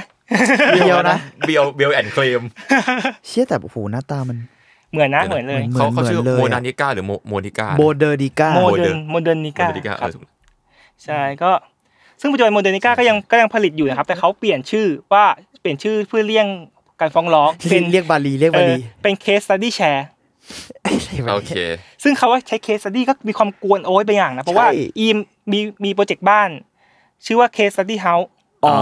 เบียวนะเบียวเบียวแอนเคลมเชี่ยแต่โอ้โหหน้าตามัน เหมือนนะเหมือนเลยเขาเขาชื่อโมนานิก้าหรือโมโมนิก้าโมเดอร์ดิก้าโมเดอร์โมเดอร์นิก้าใช่ก็ ซึ่งปัจจุบันโมเดอร์นิก้าก็ยังก็ยังผลิตอยู่นะครับ แต่เขาเปลี่ยนชื่อว่าเปลี่ยนชื่อเพื่อเลี่ยงการฟ้องร้อง เป็นเรียกบาลีเรียกบาลีเป็นเคสสตัดดี้แชร์โอเค ซึ่งเขาว่าใช้เคสตี้ก็มีความกวนโอ๊ยไปอย่างนะ เพราะว่า อีมมีมีโปรเจกต์บ้าน ชื่อว่าเคสตี้เฮาส์อ๋อ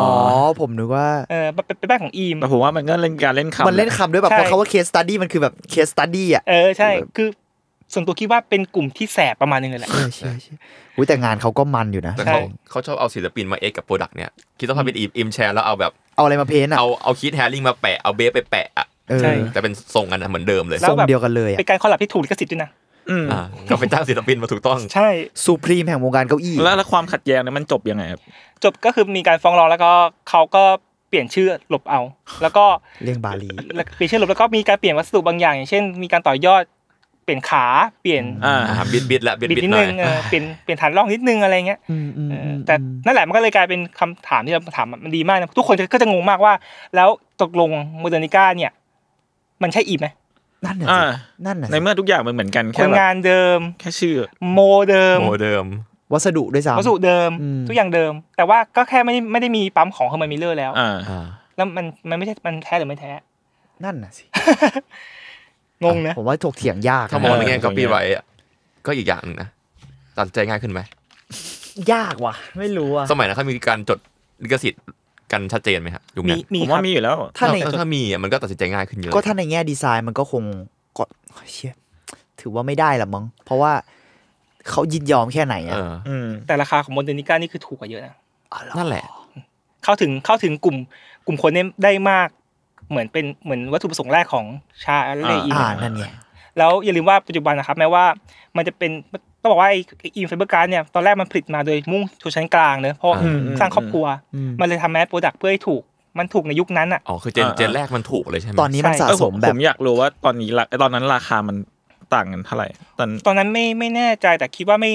ผมนึกว่าเออเป็นบ้านของอีมแต่ผมว่ามันก็เล่นการเล่นคำมันเล่นคำด้วยแบบเพราะเขาว่าเคสตัดดี้มันคือแบบเคสตัดดี้อ่ะ เออ ใช่คือส่วนตัวคิดว่าเป็นกลุ่มที่แสบประมาณนึงเลยแหละใช่ใชุ่้ยแต่งานเขาก็มันอยู่นะแต่เขาชอบเอาศิลปินมาเอ็กกับโปรดักต์เนี่ยคิดว่าเป็นอีมแชร์แล้วเอาแบบเอาอะไรมาเพ้นอ่ะเอาเอาคิดแฮร์ริงมาแปะเอาเบสไปแปะอ่ะใช่แต่เป็นทรงกันเหมือนเดิมเลยทรงเดียวกันเลยเป็นการคอลลับที่ถูกลิขสิทธิ์ด้วยนะก็เป็นจ้างศิลปินมาถูกต้อง ใช่สูพรีมแห่งวงการเก้าอี้แล้วความขัดแย้งเนี่ยมันจบยังไงครับจบก็คือมีการฟ้องร้องแล้วก็เขาก็เปลี่ยนชื่อหลบเอา แล้วก็เรียงบาลีเปลี่ยนชื่อหลบแล้วก็มีการเปลี่ยนวัสดุบางอย่างอย่างเช่นมีการต่อยอดเปลี่ยนขาเปลี่ยนอ่าบิดบิดละบิดบิดนิดนึงเปลี่ยน เปลี่ยนฐานร่องนิดนึงอะไรเงี้ยแต่นั่นแหละมันก็เลยกลายเป็นคำถามที่เราถามมันดีมากนะทุกคนก็จะงงมากว่า แล้วตกลงโมเดอร์นิก้าเนี่ยมันใช่อีฟไหมนั่นน่ะนั่นน่ะในเมื่อทุกอย่างมันเหมือนกันแค่งานเดิม แค่ชื่อ โม เดิม โมเดิม วัสดุด้วยซ้ำวัสดุเดิม ทุกอย่างเดิม แต่ว่าก็แค่ไม่ได้ไม่ได้มีปั๊มของเฮอร์มันมิเลอร์แล้ว อ่าแล้วมันมันไม่ใช่มันแท้หรือไม่แท้ นั่นน่ะสิ งงนะผมว่าถกเถียงยากถ้ามองในแง่ก็ปีไว้อ่ะก็อีกอย่างนึงนะตัดใจง่ายขึ้นไหมยากว่ะ ไม่รู้อ่ะสมัยนั้นเขามีการจดลิขสิทธิ์กันชัดเจนไหมครับยุคนี้ผมว่ามีอยู่แล้ว ถ้าถ้ามีมันก็ตัดสินใจง่ายขึ้นเยอะก็ถ้าในแง่ดีไซน์มันก็คงก็เชียถือว่าไม่ได้ละมั้งเพราะว่าเขายินยอมแค่ไหนอ่ะแต่ราคาของโมเดนิก้านี่คือถูกกว่าเยอะนะนั่นแหละเข้าถึงเข้าถึงกลุ่ม กลุ่มคนได้มาก เหมือนเป็นเหมือนวัตถุประสงค์แรกของชาเลอีนนั่นไงแล้วอย่าลืมว่าปัจจุบันนะครับ แม้ว่ามันจะเป็น็บอกว่าไอ้อินไฟเบอร์การ์ดเนี่ยตอนแรกมันผลิตมาโดยมุ่งชนชั้นกลางเนอะเพราะสร้างครอบครัว มันเลยทำแมสโปรดักต์เพื่อให้ถูกมันถูกในยุคนั้นอ่ะอ๋อ คือเจนเจนแรกมันถูกเลยใช่ไหมตอนนี้มันสะสมแบบ ผมอยากรู้ว่าตอนนี้ตอนนั้นราคามันต่างกันเท่าไหร่ ตอนตอนนั้นไม่ไม่แน่ใจแต่คิดว่าไม่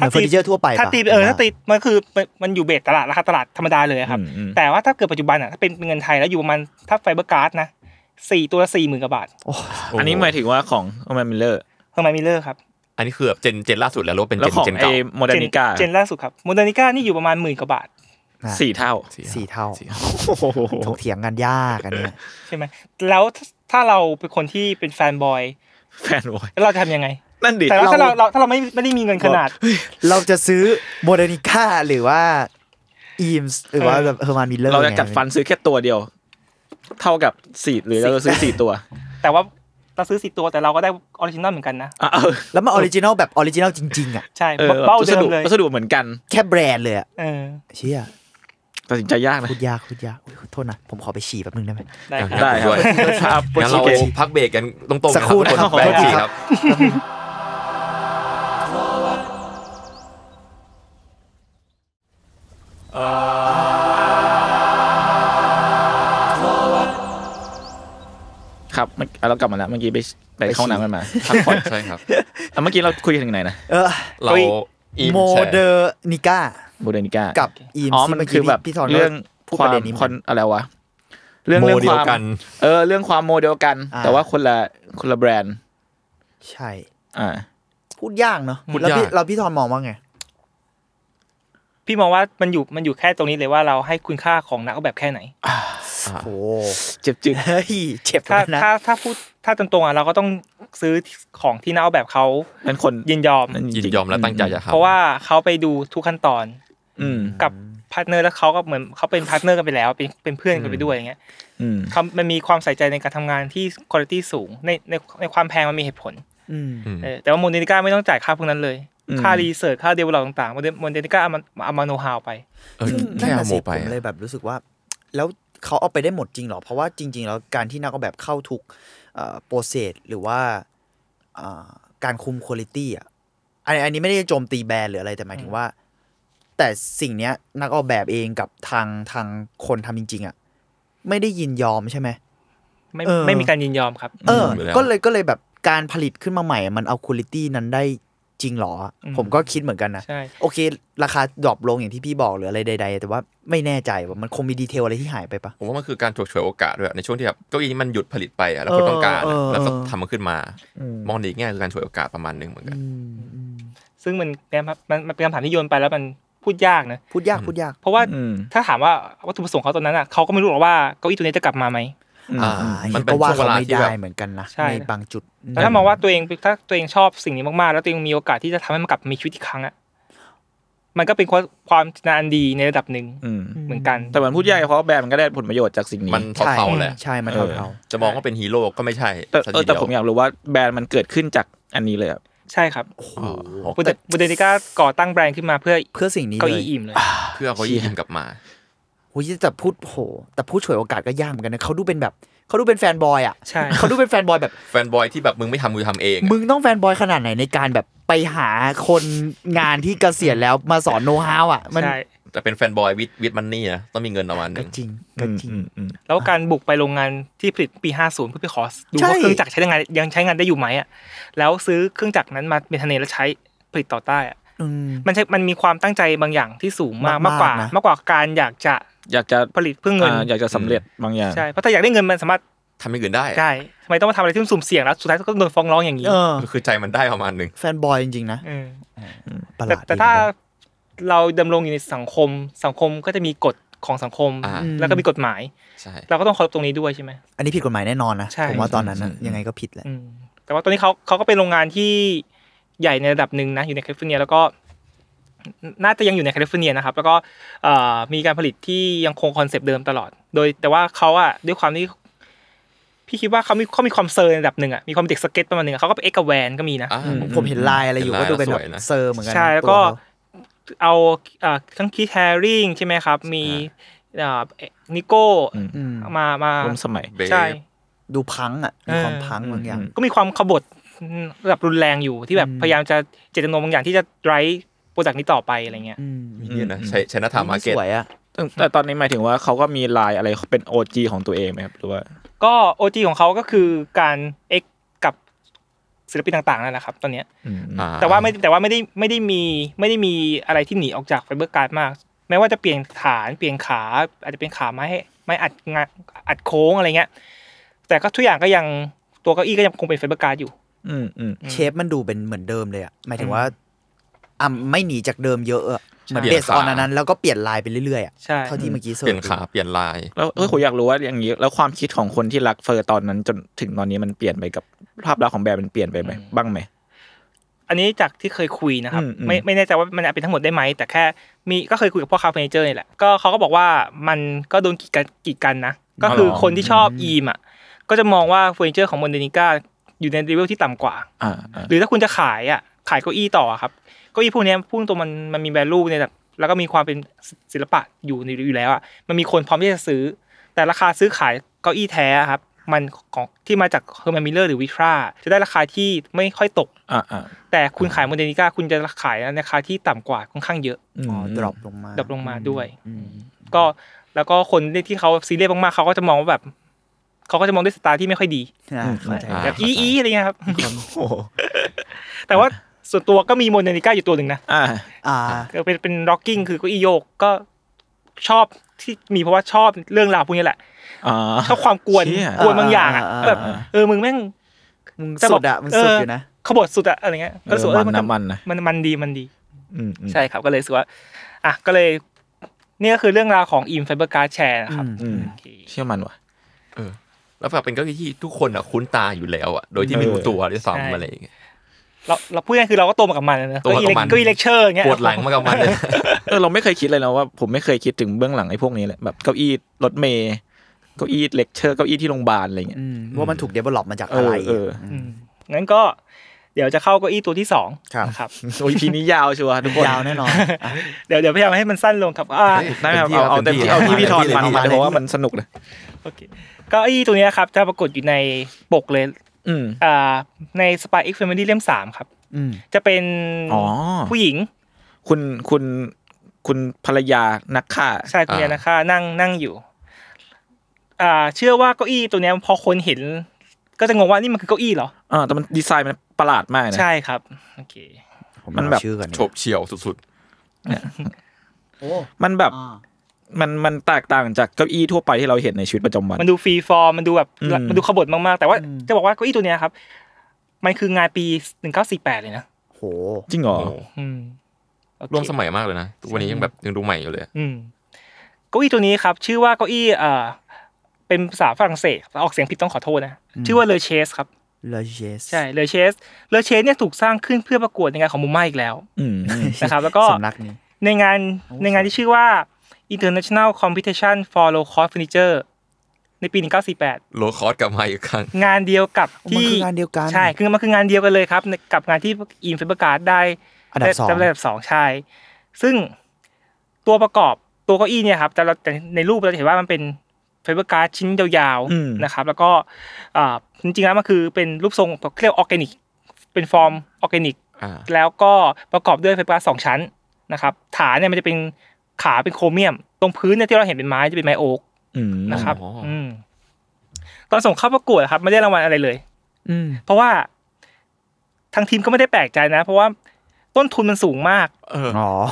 ถ้าตีเจอทั่วไปถ้าตีเออถ้าตีมันคือมันอยู่เบสตลาดราคาตลาดธรรมดาเลยครับแต่ว่าถ้าเกิดปัจจุบันอ่ะถ้าเป็นเงินไทยแล้วอยู่ประมาณถ้าไฟเบอร์การ์ดนะสี่ตัวละสี่หมื่นกว่าบาทอันนี้หมายถึงว่าของเฮอร์มมิลเลอร์เฮอร์มมิลเลอร์ครับอันนี้คือแบบเจนเจนล่าสุดแล้วรู้เป็นเจนเจนเก่าโมเดนิก้าเจนล่าสุดครับโมเดนิก้านี่อยู่ประมาณหมื่นกว่าบาทสี่เท่าสี่เท่าถกเถียงกันยากอันนี้ใช่ไหมแล้วถ้าเราเป็นคนที่เป็นแฟนบอยแฟนบอยแล้วเราจะทำยังไงนั่นดิแต่ถ้าเราเราถ้าเราไม่ไม่ได้มีเงินขนาด เราจะซื้อโมเดนิก้าหรือว่าอีมส์หรือว่าแบบเฮอร์มานมิลเลอร์เราจะจัดฟันซื้อแค่ตัวเดียว เท่ากับสี่หรือเราจะซื้อสี่ตัว แต่ว่าเราซื้อสี่ตัว แต่เราก็ได้ออริจินอลเหมือนกันนะ แล้วมาออริจินอลแบบออริจินอลจริง ๆ อ่ะ ใช่ เป้าเดิมเลยวัสดุเหมือนกัน แค่แบรนด์เลยอ่ะเชี่ยตัดสินใจยากนะพูดยากพูดยากโทษนะ ผมขอไปฉี่แป๊บนึงได้ไหมได้ครับงั้นเราพักเบรกกันตรงๆสักครู่นะครับฉี่ครับ อ่าครับเรากลับมาแล้วเมื่อกี้ไปไปเข้าน้ำกันมาพักผ่อนใช่ครับเมื่อกี้เราคุยถึงไหนนะเราโมเดอร์นิก้าโมเดอร์นิก้ากับอีมอ๋อมันคือแบบเรื่องความคนอะไรวะเรื่องเรื่องความเออ เรื่องความโมเดลกัน แต่ว่าคนละ คนละแบรนด์ ใช่อ่าพูดยากเนาะแล้วพี่เราพี่ทอนมองว่าไง พี่มองว่ามันอยู่มันอยู่แค่ตรงนี้เลยว่าเราให้คุณค่าของนักออกแบบแค่ไหนโอ้เจ็บจึงเฮ้ยเจ็บถ้าถ้าถ้าพูดถ้าตรงๆอ่ะเราก็ต้องซื้อของที่น่าเอาแบบเขาเป็นคนยินยอมยินยอมแล้วตั้งใจจะทำเพราะว่าเขาไปดูทุกขั้นตอน อืกับพาร์ทเนอร์แล้วเขาก็เหมือนเขาเป็นพาร์ทเนอร์กันไปแล้วเป็นเป็นเพื่อนกันไปด้วยอย่างเงี้ยเขามันมีความใส่ใจในการทำงานที่คุณภาพสูงในในในความแพงมันมีเหตุผลแต่ว่าโมเดนิก้าไม่ต้องจ่ายค่าพวกนั้นเลย ค่ารีเสิร์ชค่าเดเวลลอปต่างๆโมเดนิก้าเอามาเอามาโนฮาวไปแค่เอาโมไปเลยแบบรู้สึกว่าแล้วเขาเอาไปได้หมดจริงหรอ เพราะว่าจริงๆ แล้วการที่นักออกแบบเข้าทุกโปรเซสหรือว่าการคุมคุณภาพอ่ะอันนี้ไม่ได้โจมตีแบรนด์หรืออะไรแต่หมายถึงว่า แต่สิ่งเนี้ยนักออกแบบเองกับทางทางคนทำจริงๆอ่ะ ไม่ได้ยินยอมใช่ไหมไม่ไม่มีการยินยอมครับ เออ ก็เลยก็เลยแบบการผลิตขึ้นมาใหม่ มันเอาคุณภาพนั้นได้จริงหรอ ผมก็คิดเหมือนกันนะ โอเคราคาดรอปลงอย่างที่พี่บอกหรืออะไรใดๆแต่ว่าไม่แน่ใจว่ามันคงมีดีเทลอะไรที่หายไปปะผมว่ามันคือการฉกฉวยโอกาสด้วยในช่วงที่แบบเก้าอี้มันหยุดผลิตไปอะแล้วคนต้องการแล้วก็ทำมันขึ้นมา มองดีง่ายคือการฉวยโอกาสประมาณนึงเหมือนกัน ซึ่งมันเป็นมันเป็นคำถามที่โยนไปแล้วมันพูดยากนะ พูดยากพูดยาก เพราะว่าถ้าถามว่าวัตถุประสงค์เขาตอนนั้นอ่ะเขาก็ไม่รู้หรอกว่าเก้าอี้ตัวนี้จะกลับมาไหมมันเป็นช่วงเวลาที่แบบเหมือนกันนะในบางจุดแต่ถ้ามองว่าตัวเองถ้าตัวเองชอบสิ่งนี้มากๆแล้วตัวเองมีโอกาสที่จะทำให้มันกลับมีชีวิตอีกครั้งอ่ะมันก็เป็นความนานดีในระดับหนึ่งเหมือนกันแต่มันพูดยากเพราะแบรนด์มันก็ได้ผลประโยชน์จากสิ่งนี้มันเท่าเท่าแหละใช่มันเท่าาจะมองว่าเป็นฮีโร่ก็ไม่ใช่แต่ผมอยากรู้ว่าแบรนด์มันเกิดขึ้นจากอันนี้เลยใช่ครับบูเดนิก้าก่อตั้งแบรนด์ขึ้นมาเพื่อเพื่อสิ่งนี้เลยเพื่อเขาย้อิ่มกลับมาโอ้ยแต่พูดโหแต่พูดฉวยโอกาสก็ยากเหมือนกันนะเขาดูเป็นแบบเขาดูเป็นแฟนบอยอ่ะใช่เขาดูเป็นแฟนบอยแบบแฟนบอยที่แบบมึงไม่ทำมือทำเองมึงต้องแฟนบอยขนาดไหนในการแบบไปหาคนงานที่เกษียณแล้วมาสอนโน้ตฮาวอ่ะใช่แต่เป็นแฟนบอยวิดวิดมันนี่นะต้องมีเงินประมาณนึงจริงก็จริงแล้วการบุกไปโรงงานที่ผลิตปี50เพื่อไปขอดูว่าเครื่องจักรใช้งานยังใช้งานได้อยู่ไหมอ่ะแล้วซื้อเครื่องจักรนั้นมาเป็นทนแล้วใช้ผลิตต่อใต้อ่ะมันใช่มันมีความตั้งใจบางอย่างที่สูงมากมากกว่ามากกว่าการอยากจะอยากจะผลิตเพื่อเงินอยากจะสำเร็จบางอย่างใช่เพราะถ้าอยากได้เงินมันสามารถทำให่เงินได้ใช่ทำไมต้องมาทำอะไรที่สุ่มเสี่ยงแล้ว สุดท้ายก็โดนฟ้องร้องอย่างนี้คือใจมันได้ประมาณหนึ่งแฟนบอยจริงๆ นะแต่แต่ถ้าเราดำรงอยู่ในสังคม สังคมก็จะมีกฎของสังคม แล้วก็มีกฎหมายเราก็ต้องเคารพตรงนี้ด้วยใช่ไหมอันนี้ผิดกฎหมายแน่นอนนะผมว่าตอนนั้นยังไงก็ผิดแหละแต่ว่าตอนนี้เขาเขาก็เป็นโรงงานที่ใหญ่ในระดับหนึ่งนะอยู่ในแคลิฟอร์เนียแล้วก็น่าจะยังอยู่ในแคลิฟอร์เนียนะครับแล้วก็มีการผลิตที่ยังคงคอนเซปต์เดิมตลอดโดย แต่ว่าเขาอะด้วยความที่ พี่คิดว่าเขามีเขามีความเซอร์ในระดับหนึ่งอ่ะมีความเด็กสเก็ตประมาณหนึ่งเขาก็เป็นเอ็กแวนก็มีนะ ผมเห็นลายอะไรอยู่ก็ดูเป็นแบบเซอร์เหมือนกันใช่แล้วก็เอาทั้งคีทแฮร์ริงใช่ไหมครับ มีนิโก้มามาสมัยใช่ ดูพังอ่ะมีความพังบางอย่าง ก็มีความขบฏระดับรุนแรงอยู่ ที่แบบพยายามจะเจตจำนงบางอย่างที่จะไรรเจกต์นี้ต่อไปอะไรเงี้ยนี่นะใช้ชนะธรรมมาเก็ตสวยอะแต่ตอนนี้หมายถึงว่าเขาก็มีลายอะไรเป็นโอจของตัวเองไหมครับหรือว่า ก็โอจของเขาก็คือการเอ็กกับศิลปินต่าง ๆนั่นแหละครับ ตอนเนี้ยแต่ว่าไม่แต่ว่าไม่ได้ไม่ได้มีไม่ได้มีอะไรที่หนีออกจากไฟเบอร์การ์ดมาก แม้ว่าจะเปลี่ยนฐานเปลี่ยนขา อาจจะเป็นขาไม้ไม้อัดงาอัดโค้งอะไรเงี้ยแต่ก็ทุกอย่างก็ยังตัวเก้าอี้ก็ยังคงเป็นไฟเบอร์การ์ดอยู่ อืมอืมเชฟมันดูเป็นเหมือนเดิมเลยอ่ะหมายถึงว่าอ่ะไม่หนีจากเดิมเยอะเหมือนเบสออนนั้นแล้วก็เปลี่ยนลายไปเรื่อยๆเท่าที่เมื่อกี้เสิร์ฟเปลี่ยนขาเปลี่ยนลายแล้วเออผมอยากรู้ว่าอย่างนี้แล้วความคิดของคนที่รักเฟอร์ตอนนั้นจนถึงตอนนี้มันเปลี่ยนไปกับ ภาพลักษณ์ของแบรนด์มันเปลี่ยนไปไหมบ้างไหมอันนี้จากที่เคยคุยนะครับ ไม่ไม่แน่ใจว่ามันเป็นทั้งหมดได้ไหมแต่แค่มีก็เคยคุยกับพ่อค้าเฟอร์นเจอร์นี่แหละก็เขาก็บอกว่ามันก็โดนกีดกันกีดกันนะก็คือคนที่ชอบอีมอ่ะก็จะมองว่าเฟอร์นิเจอร์ของโมเดนิก้าอยู่ในเลเวลที่ต่ำกว่า หรือถ้าคุณจะขายอ่ะ ขายเก้าอี้ต่อครับเก้าอี้พวกนี้พูดตรงมันมันมีแวลูเนี่ยแล้วก็มีความเป็นศิลปะอยู่อยู่แล้วอ่ะมันมีคนพร้อมที่จะซื้อ แต่ราคาซื้อขายเก้าอี้แท้ครับ มันของที่มาจากเฮอร์แมนมิลเลอร์หรือวิทราจะได้ราคาที่ไม่ค่อยตกแต่คุณขายโมเดนิก้าคุณจะขายในราคาที่ต่ำกว่าค่อนข้างเยอะอ๋อดรอปลงมาดรอปลงมาด้วยก็แล้วก็คนที่เขาซีเรียสมากๆเขาก็จะมองว่าแบบเขาก็จะมองด้วยสตาร์ที่ไม่ค่อยดีแบบอีอีอะไรเงี้ยครับแต่ว่าส่วนตัวก็มีโมนานิก้าอยู่ตัวหนึ่งนะ อ่า อ่าก็เป็นเป็นร็อกกิ้งคือก็อีโยกก็ชอบที่มีเพราะว่าชอบเรื่องราวพวกนี้แหละอชอบความกวนกวนบางอย่างอ่ะแบบ เออมึงแม่งมึงสุดอะมันสุดอยู่นะขบวสุดอะอะไรเงี้ยก็สุดมันมันมันมันดีมันดีใช่ครับก็เลยสึกว่า อ่ะก็เลย นี่ก็คือเรื่องราวของอิมไฟเบอร์การ์ดแชร์นะครับเชื่อมันว่ะแล้วแบบเป็นก็ที่ทุกคนอ่ะคุ้นตาอยู่แล้วอ่ะโดยที่ไม่รู้ตัวด้วยซ้ำอะไรอย่างเงี้ยเราเราพูดง่ายคือเราก็โตมากับมันนะก็อีเล็กก็อีเลคเชอร์เงี้ยปวดหลังมากับมันเลยเราไม่เคยคิดเลยนะว่าผมไม่เคยคิดถึงเบื้องหลังไอ้พวกนี้เลยแบบเก้าอี้รถเมย์เก้าอี้เลคเชอร์เก้าอี้ที่โรงพยาบาลอะไรเงี้ยว่ามันถูกเดเวลลอปมาจากอะไรเอองั้นก็เดี๋ยวจะเข้าเก้าอี้ตัวที่สองครับโอ้ยพีนี้ยาวชัวร์ทุกคนยาวแน่นอนเดี๋ยวเดี๋ยวพยายามให้มันสั้นลงครับอ่าครับเอาเต็มที่เอาที่พี่ทอนมาเพราะว่ามันสนุกเลยโอเคเก้าอี้ตัวนี้ครับจะปรากฏอยู่ในปกเลยอ่า ในสปายเอ็กซ์เฟมิลี่เล่มสามครับจะเป็นผู้หญิง คุณ คุณ คุณภรรยานักฆ่าใช่คุณภรรยานักฆ่านั่งนั่งอยู่ อ่า เชื่อว่าเก้าอี้ตัวเนี้ยพอคนเห็น ก็จะงงว่านี่มันคือเก้าอี้เหรออ่าแต่มันดีไซน์มันประหลาดมากนะใช่ครับโอเคมันแบบโฉบเฉี่ยวสุดๆมันแบบมันมันแตกต่างจากเก้าอี้ทั่วไปที่เราเห็นในชีวิตประจำวัน มันดูฟรีฟอร์ม มันดูแบบมันดูขบถมาก ๆ แต่ว่าจะบอกว่าเก้าอี้ตัวเนี้ยครับมันคืองานปีหนึ่งเก้าสี่แปดเลยนะโหจริงเหรอร่วมสมัยมากเลยนะ วันนี้ยังแบบยังดูใหม่อยู่เลยอืเก้าอี้ตัวนี้ครับ ชื่อว่าเก้าอี้เอ่อ เป็นภาษาฝรั่งเศสออกเสียงผิดต้องขอโทษนะ ชื่อว่าเลเชสครับเลเชสใช่เลเชส เลเชสเนี่ยถูกสร้างขึ้นเพื่อประกวดในงานของมูมมาอีกแล้วนะครับ แล้วก็ในงานในงานที่ชื่อว่า International Competition for Low Cost Furniture ในปี 1948โลคอสกลับมาอีกครั้งงานเดียวกับที่มันคืองานเดียวกันใช่คือมันคืองานเดียวกันเลยครับกับงานที่อินเฟปรกาดได้อันดับสองอันดับสองใช่ซึ่งตัวประกอบตัวเก้าอี้เนี่ยครับแต่เราในรูปเราจะเห็นว่ามันเป็นเฟเบอร์การ์ดชิ้นยาวๆนะครับแล้วก็จริงๆแล้วมันคือเป็นรูปทรงเรียกออร์แกนิกเป็นฟอร์มออร์แกนิกแล้วก็ประกอบด้วยเฟเบอร์การ์ดสองชั้นนะครับ ฐานเนี่ยมันจะเป็นขาเป็นโครเมียม ตรงพื้นเนี่ยที่เราเห็นเป็นไม้จะเป็นไม้โอ๊กนะครับตอนส่งเข้าประกวดครับไม่ได้รางวัลอะไรเลย อืเพราะว่าทางทีมก็ไม่ได้แปลกใจนะเพราะว่าต้นทุนมันสูงมาก เออ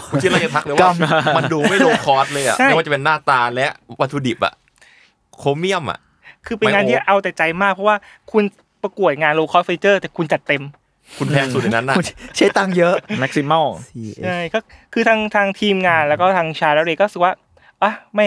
คุณทิ่เราจะทักเลยว่ามันดูไม่โลคอสเลยอ่ะไม่ว่าจะเป็นหน้าตาและวัตถุดิบอ่ะโครเมียม อ่ะ คือเป็นงานที่เอาแต่ใจมาก เพราะว่าคุณประกวดงานโลคอสเฟเจอร์ แต่คุณจัดเต็มคุณแพงสุดในนั้นนะใช้ตังค์เยอะแม็กซิมอลใช่ก็คือทางทางทีมงานแล้วก็ทางชาแล้วเรก็รู้สึกว่าอ่ะไม่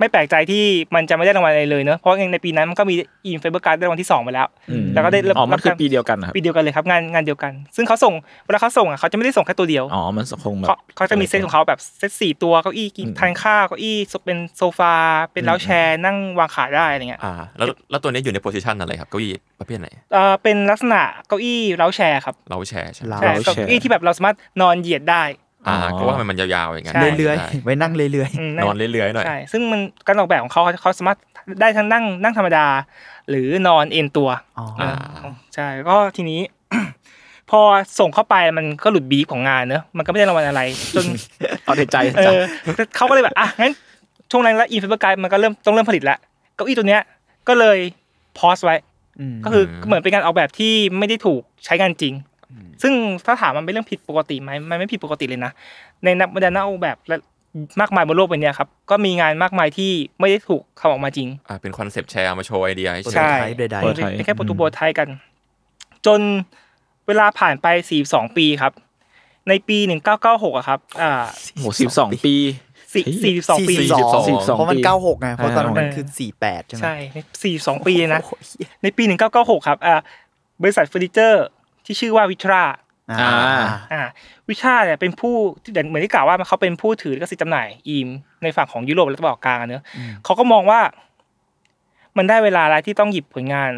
ไม่แปลกใจที่มันจะไม่ได้รางวัลอะไรเลยเนอะเพราะในปีนั้นมันก็มีอินเฟเบอร์การ์ดได้รางวัลที่2ไปแล้ว แล้วก็ได้ อ๋อ มันคือปีเดียวกันครับ ปีเดียวกันเลยครับงานงานเดียวกัน ซึ่งเขาส่งเวลาเขาส่งอ่ะเขาจะไม่ได้ส่งแค่ตัวเดียว อ๋อ มันส่งแบบเขาจะมีเซตของเขาแบบเซตสี่ตัว เก้าอี้กินทานข้าวเก้าอี้เป็นโซฟา เป็นเล้าแชร์นั่งวางขาได้อะไรเงี้ย อ่า แล้วแล้วตัวนี้อยู่ในโพสิชันอะไรครับเก้าอี้ประเภทไหนอ่าเป็นลักษณะเก้าอี้เล้าแชร์ครับ เล้าแชร์ใช่เก้าอี้ที่แบบเราสามารถนอนเหยียดได้อ่าก็ว่ามันยาวๆอย่างเงี้ยเรื่อยๆไว้นั่งเรื่อยๆนอนเรื่อยๆหน่อยใช่ซึ่งมันการออกแบบของเขาเขาสามารถได้ทั้งนั่งนั่งธรรมดา หรือนอนเอ็นตัวอ๋อใช่ก็ทีนี้ พอส่งเข้าไปมันก็หลุดบีฟของงานเนอะมันก็ไม่ได้รางวัลอะไร จนเอาใจใจเขาก็เลยแบบ อ่ะงั้นช่วงนั้นแล้วอีเฟเบอร์กายมันก็เริ่มต้องเริ่มผลิตละเก้าอี้ตัวเนี้ยก็เลยพอสไว้ก็คือเหมือนเป็นการออกแบบที่ไม่ได้ถูกใช้งานจริงซึ่งถ้าถามมันเป็นเรื่องผิดปกติไหมมันไม่ผิดปกติเลยนะ ในนักดานาออกแบบและมากมายบนโลกใบนี้ครับ ก็มีงานมากมายที่ไม่ได้ถูกขำออกมาจริง อ่า เป็นคอนเซปต์แชร์มาโชว์ไอเดียใช่เป็นแค่โปรตุโบไทยกัน จนเวลาผ่านไปสี่สองปีครับ ในปีหนึ่งเก้าเก้าหกอะครับ อ่าโหสิบสองปีสี่สี่สิบสองปีสี่สสองเพราะมันเก้าหกไง เพราะตอนนั้นคือสี่แปดใช่ไหมใช่สี่สองปีนะ ในปีหนึ่งเก้าเก้าหกครับอ่าบริษัทเฟอร์นิเจอร์ที่ชื่อว่าวิทราอ่า วิชาเนี่ย เป็นผู้ที่เหมือนที่กล่าวว่าเขาเป็นผู้ถือลิขสิทธิ์จำหน่ายอีมในฝั่งของยุโรปและตะวันออกกลางเนอะเขาก็มองว่า มันได้เวลาแล้วที่ต้องหยิบผลงาน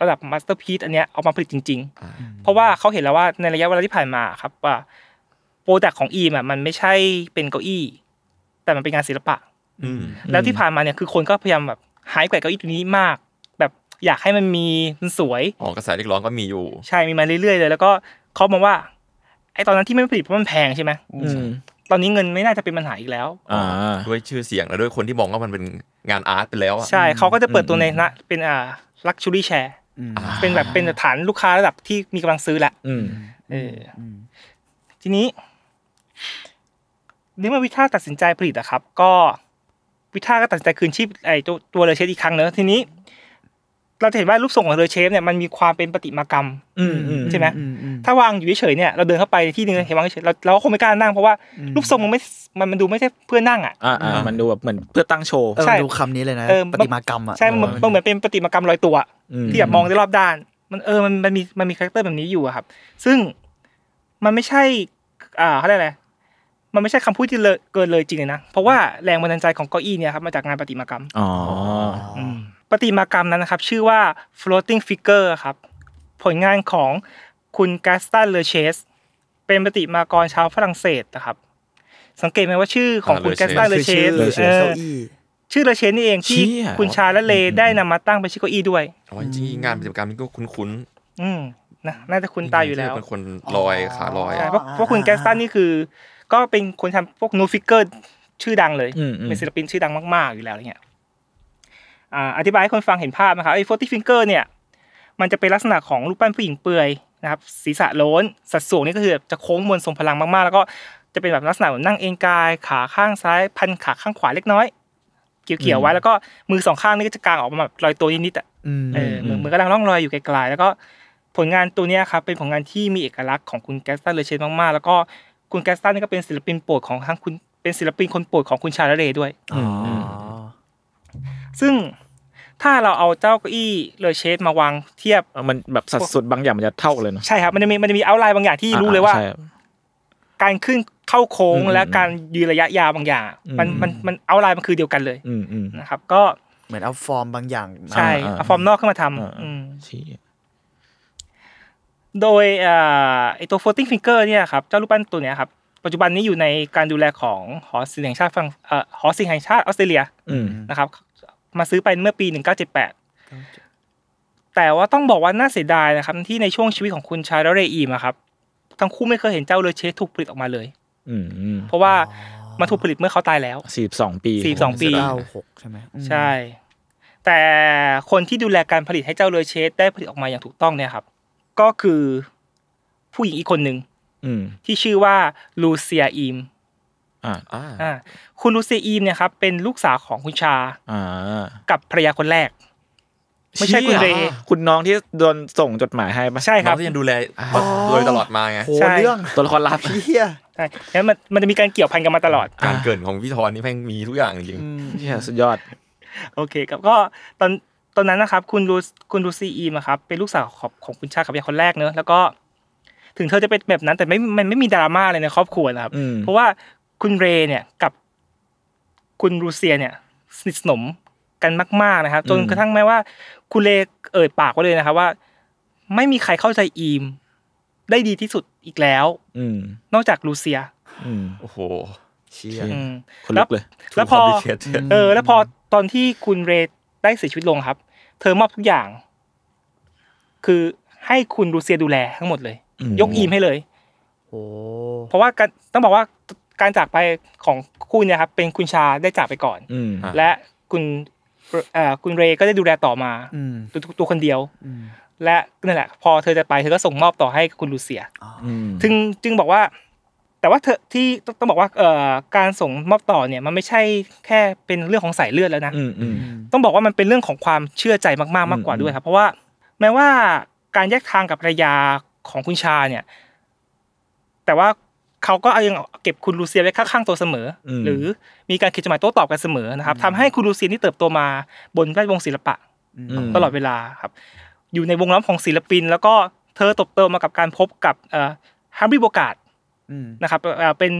ระดับมาสเตอร์พีซอันเนี้ยออกมาผลิตจริง ๆ เพราะว่าเขาเห็นแล้วว่าในระยะเวลาที่ผ่านมาครับ ว่าโปรดักของอีมอ่ะมันไม่ใช่เป็นเก้าอี้ แต่มันเป็นงานศิลปะ อืแล้วที่ผ่านมาเนี่ยคือคนก็พยายามแบบหายแกว่เก้าอี้ตัวนี้มากอยากให้มันมีมันสวย อ๋อ กระแสเรียกร้องก็มีอยู่ ใช่มีมาเรื่อย ๆ เลยแล้วก็เขาบอกว่า ไอ้ตอนนั้นที่ไม่ผลิตเพราะมันแพงใช่ไหมตอนนี้เงินไม่น่าจะเป็นปัญหาอีกแล้วด้วยชื่อเสียงและด้วยคนที่มองว่ามันเป็นงานอาร์ตไปแล้วใช่เขาก็จะเปิดตัวในนะเป็นอ่าลักชัวรี่แชร์เป็นแบบเป็นฐานลูกค้าระดับที่มีกำลังซื้อแหละทีนี้นี่เมื่อวิท่าตัดสินใจผลิตอะครับ ก็วิท่าก็ตัดสินใจคืนชีพไอ้ตัวเลเชตอีกครั้งเนอะทีนี้เราจะเห็นว่า รูปทรงของเรือเชฟเนี่ยมันมีความเป็นปฏิมากรรมใช่ไหมถ้าวางอยู่เฉยเนี่ยเราเดินเข้าไปที่นึงเห็นวางเฉยเราเราคงไม่กล้านั่ง เพราะว่ารูปทรงมันไม่ มันมันดูไม่ใช่เพื่อนั่งอ่ะมันดูแบบเหมือนเพื่อตั้งโชว์ใช่ดูคำนี้เลยนะปฏิมากรรมอ่ะใช่มันเหมือนเป็นปฏิมากรรมลอยตัวที่แบบมองได้รอบด้าน มันเออมันมันมีมันมีคาแรคเตอร์แบบนี้อยู่ครับ ซึ่งมันไม่ใช่ อ่าเขาเรียกอะไรมันไม่ใช่คำพูดที่เกินเลยจริงเลยนะเพราะว่าแรงบันดาลใจของเก้าอี้เนี่ยครับมาจากงานปฏิมากรรมอ๋อประติมากรรมนั้นนะครับชื่อว่า floating figure ครับ ผลงานของคุณกาสตันเลเชส เป็นประติมากรชาวฝรั่งเศสนะครับ สังเกตไหมว่าชื่อของคุณกาสตันเลเชสชื่อเลเชสนี่เองที่คุณชาและเลได้นำมาตั้งเป็นชิโกอีด้วยจริงงานประติมากรรมนี้ก็คุ้นๆอืมนะน่าจะคุณตาอยู่แล้วเป็นคนลอยขาลอยเพราะเพราะคุณแกสตันนี่คือ ก็เป็นคนทำพวกนูฟิกเกอร์ชื่อดังเลย เป็นศิลปินชื่อดังมากๆอยู่แล้วเนี่ยอธิบายให้คนฟังเห็นภาพนะครับไอ้โฟตี้ฟิงเกอร์เนี่ย มันจะเป็นลักษณะของรูปปั้นผู้หญิงเปลือยนะครับศีรษะโล้นสัดส่วนนี่ก็คือจะโค้งมวลทรงพลังมากๆ แล้วก็จะเป็นแบบลักษณะแบบนั่งเอนกาย ขาข้างซ้ายพันขาข้างขวาเล็กน้อย เกี่ยวๆไว้ แล้วก็มือสองข้างนี่ก็จะกางออกมาแบบลอยตัวนิดๆอ่ะเออเหมือนมือกำลังล่องลอยอยู่ไกลๆแล้วก็ผลงานตัวนี้ครับเป็นผลงานที่มีเอกลักษณ์ของคุณแกสตันเลยเชนมากๆ แล้วก็คุณแกสตันนี่ก็เป็นศิลปินโปรดของทั้งคุณเป็นศิลปินคนโปรดของคุณชาลเลรด้วยออ๋ซึ่งถ้าเราเอาเจ้าเก้าอี้เลเชสมาวางเทียบมันแบบสัดส่วนบางอย่างมันจะเท่าเลยเนาะใช่ครับ มันจะมีมันจะมีเอาไลน์บางอย่างที่รู้เลยว่า การขึ้นเข้าโค้งและการยืนระยะยาวบางอย่าง มันมันมันเอาไลน์มันคือเดียวกันเลยนะครับ ก็เหมือนเอาฟอร์มบางอย่าง ใช่เอาฟอร์มนอกเข้ามาทำโดยไอตัวฟ l ติ้งฟิงเกอร์เนี่ยครับ เจ้าลูกปั้นตัวเนี้ยครับปัจจุบันนี้อยู่ในการดูแลของหอศิลป์แห่งชาติฝั่งหอศิลป์แห่งชาติออสเตรเลียนะครับมาซื้อไปเมื่อปีหนึ่งเก้าเจ็ดแปด แต่ว่าต้องบอกว่า น่าเสียดายนะครับ ที่ในช่วงชีวิตของคุณชาร์ลเรอีมครับ ทั้งคู่ไม่เคยเห็นเจ้าเลเชสถูกผลิตออกมาเลย อืเพราะว่ามาถูกผลิตเมื่อเขาตายแล้วสี่สองปีสี่สองปีเก้าหกใช่ไหมใช่ แต่คนที่ดูแลการผลิตให้เจ้าเลเชสได้ผลิตออกมาอย่างถูกต้องเนี่ยครับ ก็คือผู้หญิงอีกคนหนึ่งที่ชื่อว่าลูเซียอีมคุณลูซีอีมเนี่ยครับเป็นลูกสาวของคุณชากับภรรยาคนแรก ไม่ใช่คุณเรคุณน้องที่โดนส่งจดหมาย ให้ปะใช่ครับที่ยังดูแลโดยตลอดมาไงใช่เรื่องตัวละครลับพี่เฮียใช่แล้วมันมันจะมีการเกี่ยวพันกันมาตลอดการเกิดของพี่ทอนนี่แม่งมีทุกอย่างจริงเฮียสุดยอด โอเคครับก็ตอนตอนนั้นนะครับ คุณลูคุณลูซีอีมครับ เป็นลูกสาวของของคุณชากับภรรยาคนแรกเนอะแล้วก็ ถึงเธอจะเป็นแบบนั้น แต่ไม่มันไม่มีดราม่าอะไรในครอบครัวนะครับ เพราะว่าคุณเรเนี่ยกับคุณรูเซียเนี่ย สนิทสนมกันมากๆนะครับจนกระทั่งแม้ว่าคุณเรเอ่ยปากว่าเลยนะครับว่า ไม่มีใครเข้าใจอีม ได้ดีที่สุดอีกแล้ว อืนอกจากรูเซียโอ้โหเชี่ยคนลุกเลย แล้วพอเออ แล้วพอตอนที่คุณเรได้เสียชีวิตลงครับ เธอมอบทุกอย่าง คือให้คุณรูเซียดูแลทั้งหมดเลยยกอีมให้เลย โอเพราะว่ากต้องบอกว่าการจากไปของคู่เนี่ยครับเป็นคุณชาได้จากไปก่อนและคุณคุณเรก็ได้ดูแลต่อมาตัวคนเดียวและนั่นแหละ พอเธอจะไปเธอก็ส่งมอบต่อให้คุณลูเซียจึงจึงบอกว่า แต่ว่าเธอที่ต้องบอกว่าเอ่อการส่งมอบต่อ เนี่ย มันไม่ใช่แค่เป็นเรื่องของสายเลือดแล้วนะต้องบอกว่ามันเป็นเรื่องของความเชื่อใจมากๆมากกว่าด้วยครับ เพราะว่า แม้ว่าการแยกทางกับภรรยาของคุณชา เนี่ย แต่ว่าเขาก็ยังเก็บคุณลูเซียไว้ข้างๆตัวเสมอ หรือมีการเขียนจดหมายโต้ตอบกันเสมอนะครับทำให้คุณลูเซียนี่เติบโตมา บนแวดวงศิลปะตลอดเวลาครับ อยู่ในวงล้อมของศิลปิน แล้วก็เธอตบเติมมากับการพบกับฮรมบีบโบกาดนะครับเป็น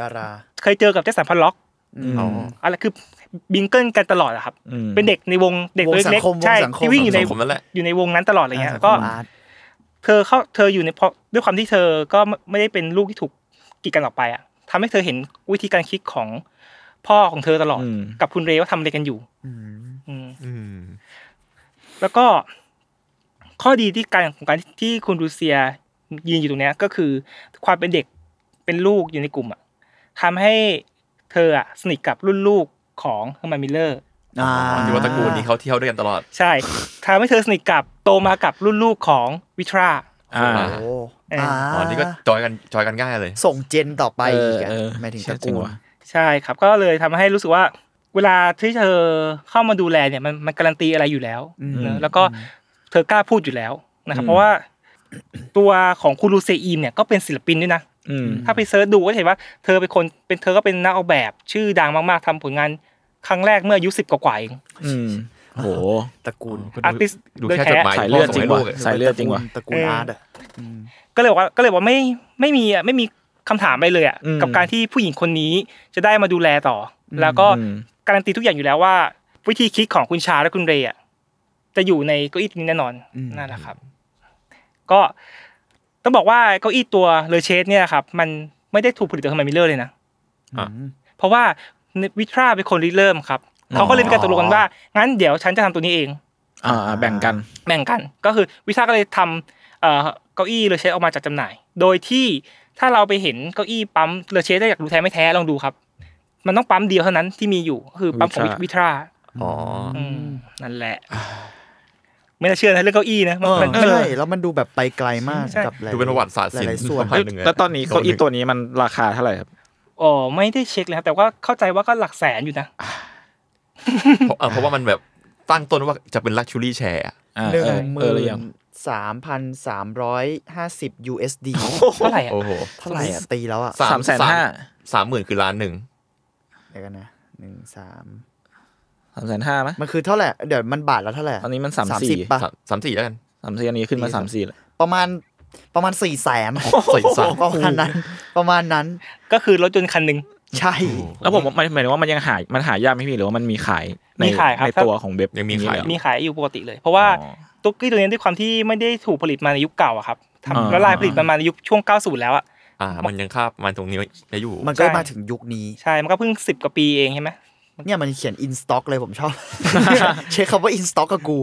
ดาราเคยเจอกับแจสันพันล็อกอะไรคือบิงเกิลกันตลอดครับ เป็นเด็กในวงเด็กเล็กใช่ที่วิ่งอยู่ในอยู่ในวงนั้นตลอดอะไรเงี้ยก็ เธอเข้าเธออยู่ในเพราะด้วยความที่เธอก็ไม่ได้เป็นลูกที่ถูกกดกันออกไปอ่ะทำให้เธอเห็นวิธีการคิดของพ่อของเธอตลอดกับคุณเรว่าทำอะไรกันอยู่แล้วก็ข้อดีที่การของการที่คุณรูเซียยืนอยู่ตรงนี้ก็คือความเป็นเด็กเป็นลูกอยู่ในกลุ่ม อ่ะทำให้เธออ่ะสนิทกับรุ่นลูกของเฮอร์มนมิเลอร์ที่ว่าตระกูลนี้เขาเที่ยวด้วยกันตลอด ใช่ทำให้เธอสนิทกับโตมากับรุ่นลูกของวิทราอ่าอ๋อนี่ก็จอยกันจอยกันง่ายเลย ส่งเจนต่อไปอีกไม่ถึงตระกูล ใช่ครับ ก็เลยทำให้รู้สึกว่า เวลาที่เธอเข้ามาดูแลเนี่ยมันมันการันตีอะไรอยู่แล้ว แล้วก็เธอกล้าพูดอยู่แล้วนะครับ เพราะว่าตัวของคุณลูเซอีมเนี่ยก็เป็นศิลปินด้วยนะถ้าไปเซิร์ชดูก็เห็นว่า เธอเป็นคนเป็นเธอก็เป็นนักออกแบบชื่อดังมากๆทำผลงานครั้งแรกเมื่ออายุสิบกว่าเองโหตระกูล อาร์ติส์ดูแค่สายเลือดจริงว่ะสายเลือดจริงว่ะตระกูลอาร์ตอะก็เลยว่าก็เลยว่าไม่ไม่มีไม่มีคำถามไปเลยอ่ะกับการที่ผู้หญิงคนนี้จะได้มาดูแลต่อ แล้วก็การันตีทุกอย่างอยู่แล้วว่า วิธีคิดของคุณชาและคุณเรย์จะอยู่ในเก้าอี้นี้แน่นอนนั่นแหละครับ ก็ต้องบอกว่าเก้าอี้ตัวเลเชสเนี่ยครับ มันไม่ได้ถูกผลิตโดยทอมมิเลอร์เลยนะเพราะว่าวิทราเป็นคนริเริ่มครับเขาก็เลยมีการตกลงกันว่า งั้นเดี๋ยวฉันจะทำตัวนี้เอง อ่า แบ่งกัน แบ่งกัน ก็คือวิทราก็เลยทำเก้าอี้เลเชสออกมาจัดจำหน่าย โดยที่ถ้าเราไปเห็นเก้าอี้ปั๊มเลเชสได้จากดูแท้ไม่แท้ลองดูครับ มันต้องปั๊มเดียวเท่านั้นที่มีอยู่ คือปั๊มของวิทราอ๋อนั่นแหละ ไม่ได้เชื่อนะเรื่องเก้าอี้นะ มันใช่ แล้วมันดูแบบไปไกลมากกับดูเป็นประวัติศาสตร์สินส่วนแล้วตอนนี้เก้าอี้ตัวนี้มันราคาเท่าไหร่ครับ อ๋อไม่ได้เช็คเลยครับแต่ว่าเข้าใจว่าก็หลักแสนอยู่นะ เพราะว่ามันแบบตั้งต้นว่าจะเป็นลักชวรี่แชร์หนึ่งหมื่น3,350 USD เท่าไหร่อ่ะโอ้โหเท่าไหร่อ่ะตีแล้วอ่ะสามแสนห้าสามหมื่นคือล้านหนึ่งเดี๋ยวกันนะหนึ่งสามสามแสนห้าไหมมันคือเท่าไหร่ เดี๋ยวมันบาทแล้วเท่าไหร่ตอนนี้มันสามสี่ป่ะสามสี่แล้วกันสามสี่อันนี้ขึ้นมาสามสี่ประมาณประมาณสี่แสนสี่แสนประมาณนั้น ประมาณนั้น ก็คือรถจนคันหนึ่งใช่ แล้วผมหมายถึงว่ามันยังหาย มันหายากไหมพี่หรือว่ามันมีขายในในตัวของเว็บยังมีขาย มีขายอยู่ปกติเลย เพราะว่าุ๊กกี้ตัวนี้ด้วยความที่ไม่ได้ถูกผลิตมาในยุคเก่าอะครับแล้วลายผลิตมาในยุคช่วง 90 แล้วอะ่ะมันยังคาบมันตรงนี้อยู่มันก็มาถึงยุคนี้ ใช่ มันก็เพิ่งสิบกว่าปีเองใช่ไหมเนี่ยมันเขียนอินสต็อก เลยผมชอบ เช็คคำว่าอินสต็อกกับกู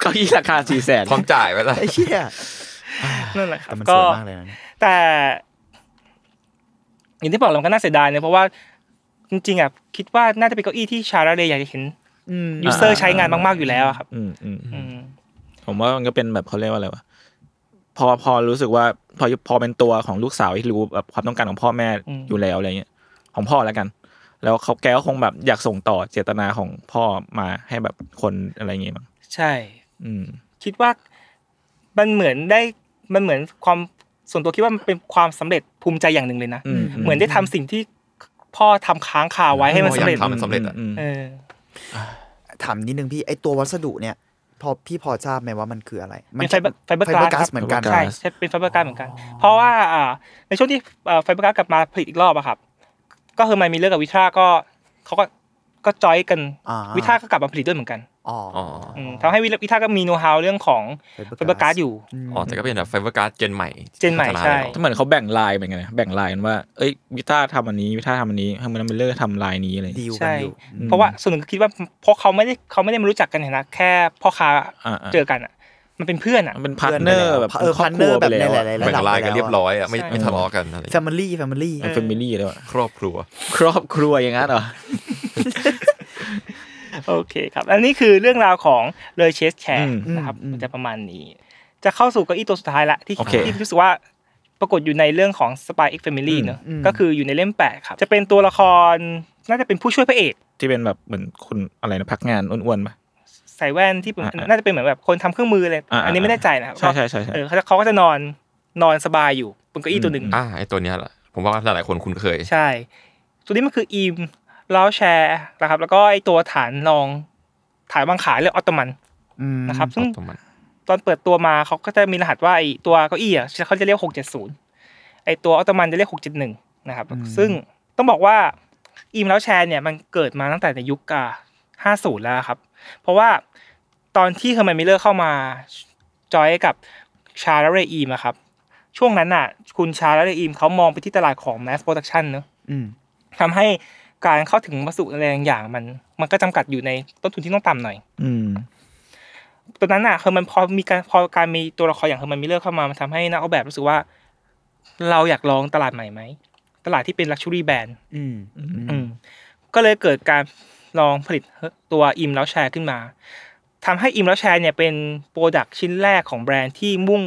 เ็าอีราคาสี่แสนพร้อมจ่ายไปแล้วไอ้เชี่ยนั่นแหละครับก็ แต่ อย่างที่บอกเราก็น่าเสียดายเนี่ยเพราะว่าจริงๆอ่ะคิดว่าน่าจะเป็นเก้าอี้ที่ชาราเรย์อยากจะเห็นยูเซอร์ใช้งานมากๆ อยู่แล้วครับ อืมอืมผมว่ามันก็เป็นแบบเขาเรียกว่าอะไรวะพอพอรู้สึกว่า พอพอเป็นตัวของลูกสาว ที่รู้แบบความต้องการของพ่อแม่อยู่แล้วอะไรเงี้ยของพ่อแล้วกัน แล้วเขาแกก็คงแบบอยากส่งต่อเจตนาของพ่อมาให้แบบคนอะไรเงี้ยมั้งใช่ อืคิดว่า มันเหมือนได้มันเหมือนความส่วนตัวคิดว่ามันเป็นความสำเร็จภูมิใจอย่างหนึ่งเลยนะเหมือนได้ทำสิ่งที่พ่อทำค้างคาไว้ให้มันสำเร็จทำมันสำเร็จอ่ะถามนิดนึงพี่ ไอตัววัสดุเนี่ยพอพี่พอทราบไหมว่ามันคืออะไร มันไฟเบอร์ไฟเบอร์ก๊าซเหมือนกันใช่ เป็นไฟเบอร์ก๊าซเหมือนกัน เพราะว่าในช่วงที่ไฟเบอร์ก๊าซกลับมาผลิตอีกรอบอะครับ ก็คือมันมีเรื่องกับวิชาก็เขาก็ก็จอยกันวิท่าก็กลับมาผลิตด้วยเหมือนกันทำให้วิทาก็มีโน้ตฮาวเรื่องของไฟเบอร์การ์ดอยู่อ๋อแต่ก็เป็นแบบไฟเบอร์การ์ดเจนใหม่ เจนใหม่ ใช่ถ้าเหมือนเขาแบ่งลายเหมือนกันแบ่งลายกันว่าเอ้ยวิทาทำอันนี้วิทาทำอันนี้ทำมันมนเลอร์ทำลายนี้อะไรใช่เพราะว่าส่วนหนึ่งคิดว่าเพราะเขาไม่ได้เขาไม่ได้มารู้จักกันนะแค่พ่อค้าเจอกันอ่ะ มันเป็นเพื่อนอ่ะมันพาร์ทเนอร์แบบเออพาร์ทเนอร์แบบในหลายๆรบแบ่งลน์กันเรียบร้อยอ่ะไม่ไม่ทะเลาะกันอะไรแฟมิลี่แฟมิลี่แฟมิลี่แล้วครอบครัว ครอบครัวอย่างนั้นเหรอโอเคครับ อันนี้คือเรื่องราวของเลยเชสแชร์นะครับ มันจะประมาณนี้ จะเข้าสู่เก้าอี้ตัวสุดท้าย ละ ที่ที่รู้สึกว่าปรากฏอยู่ในเรื่องของ Spy X Family เนอะก็คืออยู่ในเล่มแปดครับ จะเป็นตัวละครน่าจะเป็นผู้ช่วยพระเอกที่เป็นแบบเหมือนคุณอะไรนะพักงานอ้วนๆปะใส่แว่นที่ น่าจะเป็นเหมือนแบบคนทำเครื่องมือเลย อันนี้ไม่แน่ใจนะครับใช่ใช่ใช่เขาก็จะนอนนอนสบายอยู่บนเก้าอี้ตัวหนึ่งอ่าไอตัวเนี้ยแหละผมว่าหลายๆคนคุ้นเคย ใช่ตัวนี้มันคืออีมล้อแชร์นะครับ แล้วก็ไอตัวฐานรองฐานวางขายเรียกออตโตมันนะครับซึ่งตอนเปิดตัวมาเขาก็จะมีรหัส ว่าไอตัวเก้าอี้อ่ะเขาจะเรียกหกเจ็ดศูนย์ไอตัวออตโตมันจะเรียกหกเจ็ดหนึ่งนะครับซึ่งต้องบอกว่าอีมแล้วแชร์เนี่ย มันเกิดมาตั้งแต่ในยุคห้าศูนย์แล้วครับ เพราะว่าตอนที่เฮอร์แมนมิเลอร์เข้ามา จอยกับชาร์ลเรอีมครับ ช่วงนั้นน่ะ คุณชาร์ลเรอีมเขามองไปที่ตลาดของแมสโปรดักชันเนอะทำให้การเข้าถึงวัสดุอะไรอย่างมัน มันก็จำกัดอยู่ในต้นทุนที่ต้องต่ำหน่อย อืตอนนั้นอ่ะคือมันพอมีการพอการมีตัวละครอย่างคือมันมีเลือกเข้ามามันทำให้นักออกแบบรู้สึกว่า เราอยากลองตลาดใหม่ไหมตลาดที่เป็นลักชัวรี่แบรนด์ก็เลยเกิดการลองผลิต ตัวอิมแล้วแชร์ขึ้นมา ทำให้อิมแล้วแชร์เนี่ยเป็นโปรดักชิ้นแรกของแบรนด์ที่มุ่ง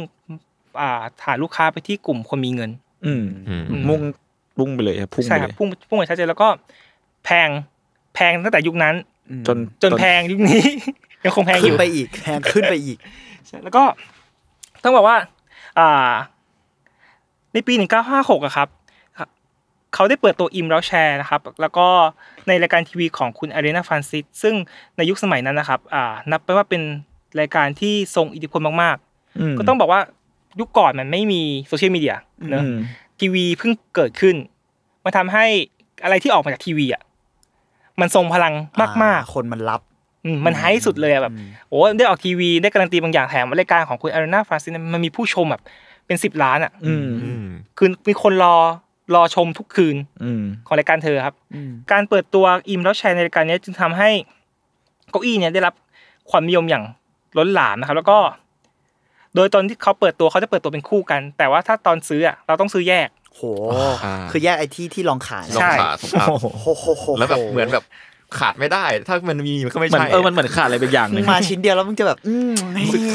อ่าฐานลูกค้าไปที่กลุ่มคนมีเงิน อืมุ่งพุ่งไปเลยครับพุ่งไปเลยพุ่งพุ่งไปชัดเจนแล้วก็แพงแพงตั้งแต่ยุคนั้นจนจนแพงยุคนี้ยังคงแพงอยู่ไปอีก แพงขึ้นไปอีก แล้วก็ต้องบอกว่า อ่า ในปีหนึ่งเก้าห้าหกอะครับ เขาได้เปิดตัวอิมแล้วแชร์นะครับ แล้วก็ในรายการทีวีของคุณอารีนาฟานซิสซึ่งในยุคสมัยนั้นนะครับ อ่า นับไปว่าเป็นรายการที่ทรงอิทธิพลมาก ๆ ก็ต้องบอกว่า ยุคก่อนมันไม่มีโซเชียลมีเดียเนอะทีวีเพิ่งเกิดขึ้นมาทำให้อะไรที่ออกมาจากทีวีอ่ะมันทรงพลังมากๆ คนมันรับมันไฮสุดเลยแบบ โอ้ ได้ออกทีวีได้การันตีบางอย่างแถมรายการของคุณอารีนาฟราซินมันมีผู้ชมแบบ เป็นสิบล้านอ่ะคือมีคนรอรอชมทุกคืนของรายการเธอครับ การเปิดตัวอิมแล้วแชร์ในรายการนี้ จึงทำให้เก้าอี้เนี่ยได้รับความนิยมอย่างล้นหลามนะครับ แล้วก็ โดยตอนที่เขาเปิดตัวเขาจะเปิดตัวเป็นคู่กัน แต่ว่าถ้าตอนซื้ออ่ะเราต้องซื้อแยกโห คือแยกไอ้ที่ที่ลองขาดลองขาดแล้วแบบเหมือนแบบขาดไม่ได้ ถ้ามันมีมันก็ไม่ใช่ เออ มันเหมือนขาดอะไรเป็นอย่างนึง มาชิ้นเดียวแล้วมึงจะแบบ อืม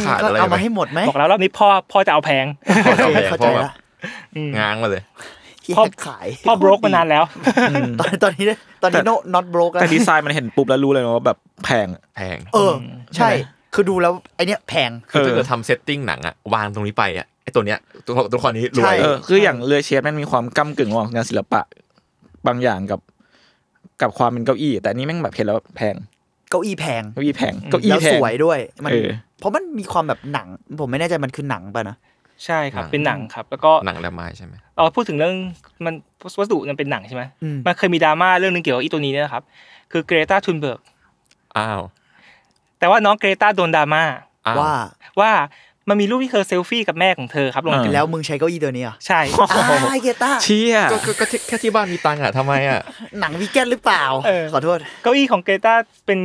ขาดอะไรเอามาให้หมดไหมบอกแล้วรอบนี้พ่อพ่อจะเอาแพง พ่เข้าใจละง้างมาเลย พ่อขาย พ่อบรกมานานแล้ว ตอนตอนนี้ตอนนี้โนน็อตบล็กแแต่ดีไซน์มันเห็นปุ๊บแล้วรู้เลยว่าแบบแพงแพง เออ ใช่ คือดูแล้วไอเนี้ยแพง คือถ้าเกิดทำเซตติ้งหนังอะวางตรงนี้ไปอะตัวเนี้ยตัวตัวครนี้รวยเออคืออย่างเรือเชฟมันมีความก้ากึ่งขอว่างงานศิลปะ บางอย่างกับ กับความเป็นเก้าอี้ แต่นี้แม่งแบบเห็นแล้วแพง เก้าอี้แพงเก้าอี้แพง เก้าอี้แพงสวยด้วยมันเพราะมันมีความแบบหนัง ผมไม่แน่ใจมันคือหนังป่ะนะ ใช่ครับ เป็นหนังครับ แล้วก็หนัง และไม้ใช่ไหมอ๋อพูดถึงเรื่องมันวัสดุมันเป็นหนังใช่ไหม มันเคยมีดราม่า เรื่องนึงเกี่ยวกับอีตัวนี้นะครับคือเกรตาทุนเบิร์กอ้าวแต่ว่าน้องเกรตาโดนดราม่าว่าว่ามันมีรูปที่เธอเซลฟี่กับแม่ของเธอครับลงแล้ว มึงใช้เก้าอี้ตัวนี้อ่ะใช่ไอเกต้าเชี่ยก็แค่ที่บ้านมีตังค์อ่ะทำไมอ่ะหนังวีแกนหรือเปล่า ขอโทษ เก้าอี้ของเกต้าเป็น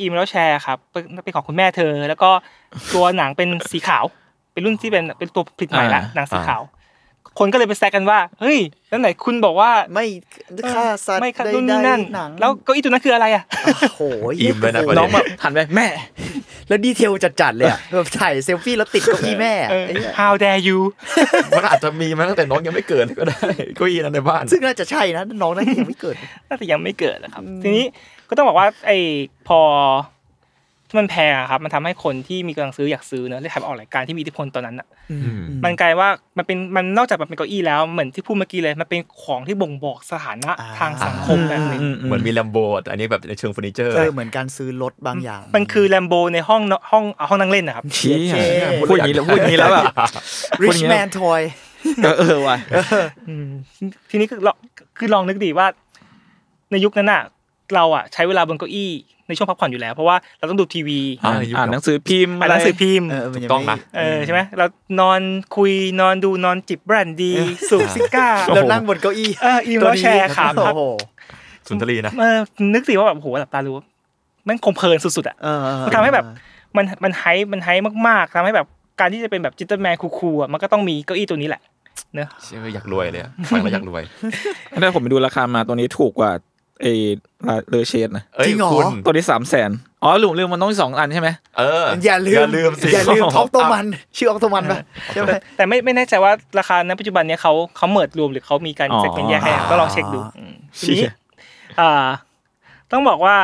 อีเมลแชร์ครับเป็นของคุณแม่เธอ แล้วก็ตัวหนังเป็นสีขาวเป็นรุ่นที่เป็นเป็นตัวผลิตใหม่ละหนังสีขาวคนก็เลยไปแซกกันว่า เฮ้ยแล้วไหนคุณบอกว่าไม่ฆ่าสัตว์ไม่ฆ่านู่นนี่นั่นแล้วก็อี้ตัวนั้นคืออะไรอ่ะโอ้ยอิ่มเลยนะน้องแบบหันไปแม่ แล้วดีเทลจัดๆ เลยแบบถ่ายเซลฟี่แล้วติดเก้าอี้แม่ How dare you มันอาจจะมีมาตั้งแต่น้องยังไม่เกิดก็ได้เก้าอี้นั้นในบ้าน ซึ่งน่าจะใช่นะน้องน่าจะยังไม่เกิดน่าจะยังไม่เกิดนะครับ ทีนี้ก็ต้องบอกว่าไอ้พอมันแพงครับมันทำให้คนที่มีกำลังซื้ออยากซื้อเนอะลยขทำออกรายการที่มีอิทธิพลตอนนั้นอ่ะมันกลายว่ามันเป็นมันนอกจากมันเป็นเก้าอี้แล้ว เหมือนที่พูดเมื่อกี้เลย มันเป็นของที่บ่งบอกสถานะทางสังคมแบบนึงเหมือนมีแลมโบอันนี้แบบในเชิงเฟอร์นิเจอร์เหมือนการซื้อรถบางอย่าง มันคือแลมโบในห้องห้องห้องนั่งเล่นนะครับพูดอย่างนี้แล้วพูดอย่างนี้แล้วอะบ rich man toy เออว่ะทีนี้คือคือลองนึกดีว่า ในยุคนั้นอ่ะ เราอ่ะใช้เวลาบนเก้าอี้ในช่วงพักผ่อนอยู่แล้ว เพราะว่าเราต้องดูทีวีอ่านหนังสือพิมพ์อ่านหนังสือพิมพ์ถูกต้องนะเออใช่ไหมเรานอนคุยนอนดูนอนจิบแบรนดีสูบซิก้าเรานั่งบนเก้าอี้เอออี้มแชร์ขาพับสุนทรีนะเออนึกสิว่าแบบโหหลับตาดูมันคงเพลินสุดๆอ่ะมันทำให้แบบมันมันไฮมันไฮมากๆทำให้แบบการที่จะเป็นแบบจิตเตอร์แมนคูลๆอ่ะมันก็ต้องมีเก้าอี้ตัวนี้แหละเนอะอยากรวยเลยฟังแล้วอยากรวยถ้าผมไปดูราคามาตัวนี้ถูกกว่าเอเลเชนนะจริงเหรอตัวนี้สามแสนอ๋อลืมลืมมันต้องสองอันใช่ไหมเอออย่าลืมอย่าลืมสิอย่าลืม็อปตมันชื่อออกตมันปะใช่ไหมแต่ไม่ไม่แน่ใจว่าราคาในปัจจุบันเนี้ยเขาเขาเมิดรวมหรือเขามีการเซ็เป็นแยกให้ก็ลองเช็คดูทีนี้อ่า ต้องบอกว่า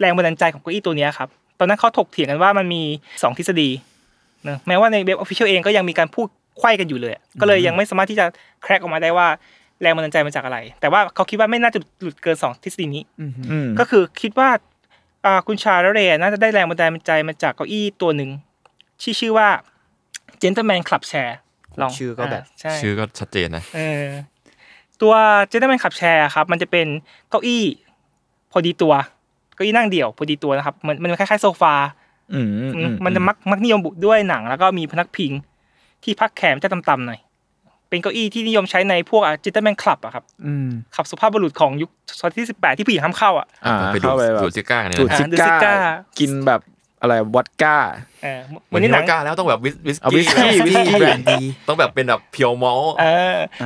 แรงบันดาลใจของเก้าอี้ตัวนี้ครับ ตอนนั้นเขาถกเถียงกันว่ามันมีสองทฤษฎีนะแม้ว่าในเว็บออฟฟิเชียลเองก็ยังมีการพูดไขว้กันอยู่เลยก็เลยยังไม่สามารถที่จะแครกออกมาได้ว่าแรงบันดาลใจมาจากอะไร แต่ว่าเขาคิดว่าไม่น่าจะหลุดเกินสองทฤษฎีนี้ ก็คือคิดว่าคุณชาเรน่าจะได้แรงบันดาลใจมาจากเก้าอี้ตัวหนึ่ง ชื่ชื่อว่าจนเตอร์แมนคลับแชร์ลองชื่อก็แบบ ชื่อก็ชัดเจนนะตัวจนเตอร์แมนคลับแชร์ครับมันจะเป็นเก้าอี้พอดีตัวเก้าอี้นั่งเดี่ยวพอดีตัวนะครับ มันมันคล้ายๆ โซฟามันจะมักมักนิยมบุด้วยหนัง แล้วก็มีพนักพิงที่พักแขมจะต่ำๆหน่อยเป็นเก้าอี้ที่นิยมใช้ในพวกจิตเตอร์แมนคลับอะครับขับสุภาพบุรุษของยุคศตวรรษที่สิบแปดที่ผู้หญิงห้ามเข้าอะไปดูดูซิก้าเนี่ยดูซิก้า กินแบบอะไรวอดก้าเหมือนนี่หนังก้าแล้วต้องแบบวิสกี้วิสกี้แบบนดีต้องแบบเป็นแบบเพียวมอล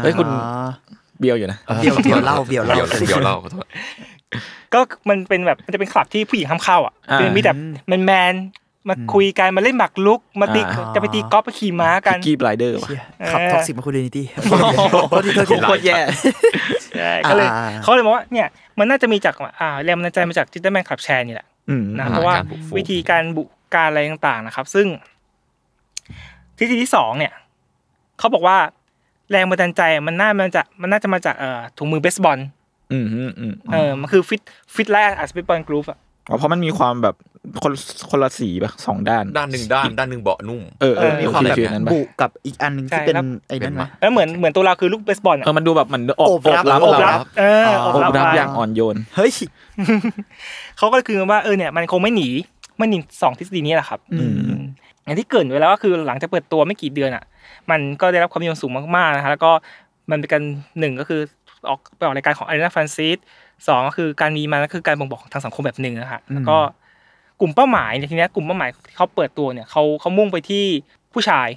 เฮ้ยคุณเบียวอยู่นะเบียวเบียวเล่าเบียวเล่าเบียวเล่าก็มันเป็นแบบมันจะเป็นคลับที่ผู้หญิงห้ามเข้า อ่ะมีแต่แมนแมนมาคุยกันมาเล่นหมากลุก มาตีจะไปตีกอล์ฟไปขี่ม้ากันกีบไรเดอร์ขับท็อกซิกมาคุยเดนิตี้โคตรที่เธอโคตแย่ก็เลยเขาเลยบอกว่าเนี่ยมันน่าจะมีจากอ่า แรงบันดาลใจมาจากจิตเดอแมนขับแชร์นี่แหละนะเพราะว่าวิธีการบุการอะไรต่างๆ นะครับ ซึ่งทฤษฎีที่สองเนี่ยเขาบอกว่า แรงบันดาลใจมันน่ามันจะมันน่าจะมาจากเอ่อถุงมือเบสบอลอืมเออมันคือฟิตฟิตแรกอัสเปบสบอลกรุ๊ปอะอ๋อเพราะมันมีความแบบคนคนละสีแบบสองด้าน ด้านหนึ่งด้านด้านหนึ่งเบาะนุ่มเออเออมีความแบบบุกับอีกอันหนึ่งที่เป็นไอ้นั่นไหมเออเหมือนเหมือนตัวเราคือลูกเบสบอลเออมันดูแบบมันออบรับอบรับ เอออบรับอย่างอ่อนโยนเฮ้ยเขาก็คือว่าเออเนี่ยมันคงไม่หนีไม่หนีสองทฤษฎีนี้แหละครับ อืมอย่างที่เกิดไว้แล้วก็คือหลังจากเปิดตัวไม่กี่เดือนอ่ะ มันก็ได้รับความนิยมสูงมากๆนะคะแล้วก็มันเป็นการหนึ่งก็คือออกไปออกรายการของอารีนาฟรานซิสสองก็คือการมีมันก็คือการบ่งบอกทางสังคมแบบหนึ่งนะคะแล้วก็กลุ่มเป้าหมายในทีนี้กลุ่มเป้าหมายที่เขาเปิดตัวเนี่ยเขาเขามุ่งไปที่ผู้ชาย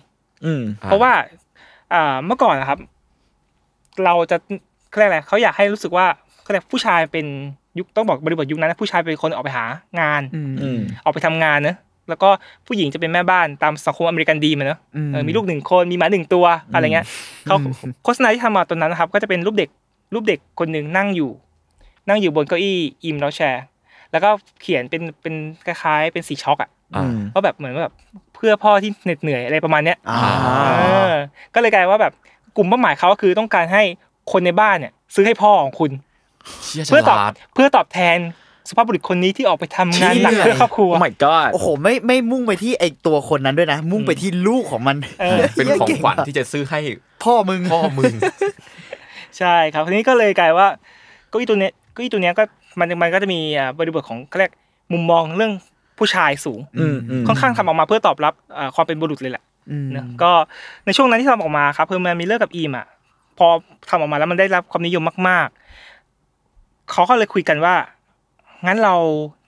อืเพราะว่าอ่าเมื่อก่อนนะครับ เราจะเรียกอะไรเขาอยากให้รู้สึกว่าเรียกผู้ชายเป็นยุคต้องบอกบริบทยุคนั้นผู้ชายเป็นคนออกไปหางานออกไปทำงานเนอะแล้วก็ผู้หญิงจะเป็นแม่บ้านตามสังคมอเมริกันดีมันเนอะมีลูกหนึ่งคนมีหมาหนึ่งตัวอะไรเงี้ยเขาโฆษณาที่ทำมาตอนนั้นนะครับ ก็จะเป็นรูปเด็กรูปเด็กคนหนึ่งนั่งอยู่นั่งอยู่บนเก้าอี้อิมแล้วแชร์ แล้วก็เขียนเป็นเป็นคล้ายๆ เป็นสีช็อกอ่ะก็แบบเหมือนแบบเพื่อพ่อที่เหน็ดเหนื่อยอะไรประมาณเนี้ยก็เลยกลายว่าแบบกลุ่มเป้าหมายเขาคือต้องการให้คนในบ้านเนี่ย ซื้อให้พ่อของคุณเพื่อตอบเพื่อตอบแทนสภาพบุรุษคนนี้ที่ออกไปทำงานหนักเพื่อครอบครัวโอ้ my god โอ้โหไม่ไม่มุ่งไปที่ไอตัวคนนั้นด้วยนะ มุ่งไปที่ลูกของมันเป็นของขวัญที่จะซื้อให้ พ่อมึงพ่อมึงใช่ครับทีนี้ก็เลยกลายว่าก็อีตัวเนี้ยก็อีตัวเนี้ยก็มันมันก็จะมีบริบทของเรียกมุมมองเรื่องผู้ชายสูงค่อนข้างทำออกมา เพื่อตอบรับความเป็นบุรุษเลยแหละก็ในช่วงนั้นที่ทำออกมาครับ เพิ่มมีเลิกกับอีมอ่ะพอทำออกมาแล้ว มันได้รับความนิยมมาก ๆเขาก็เลยคุยกันว่า งั้นเรา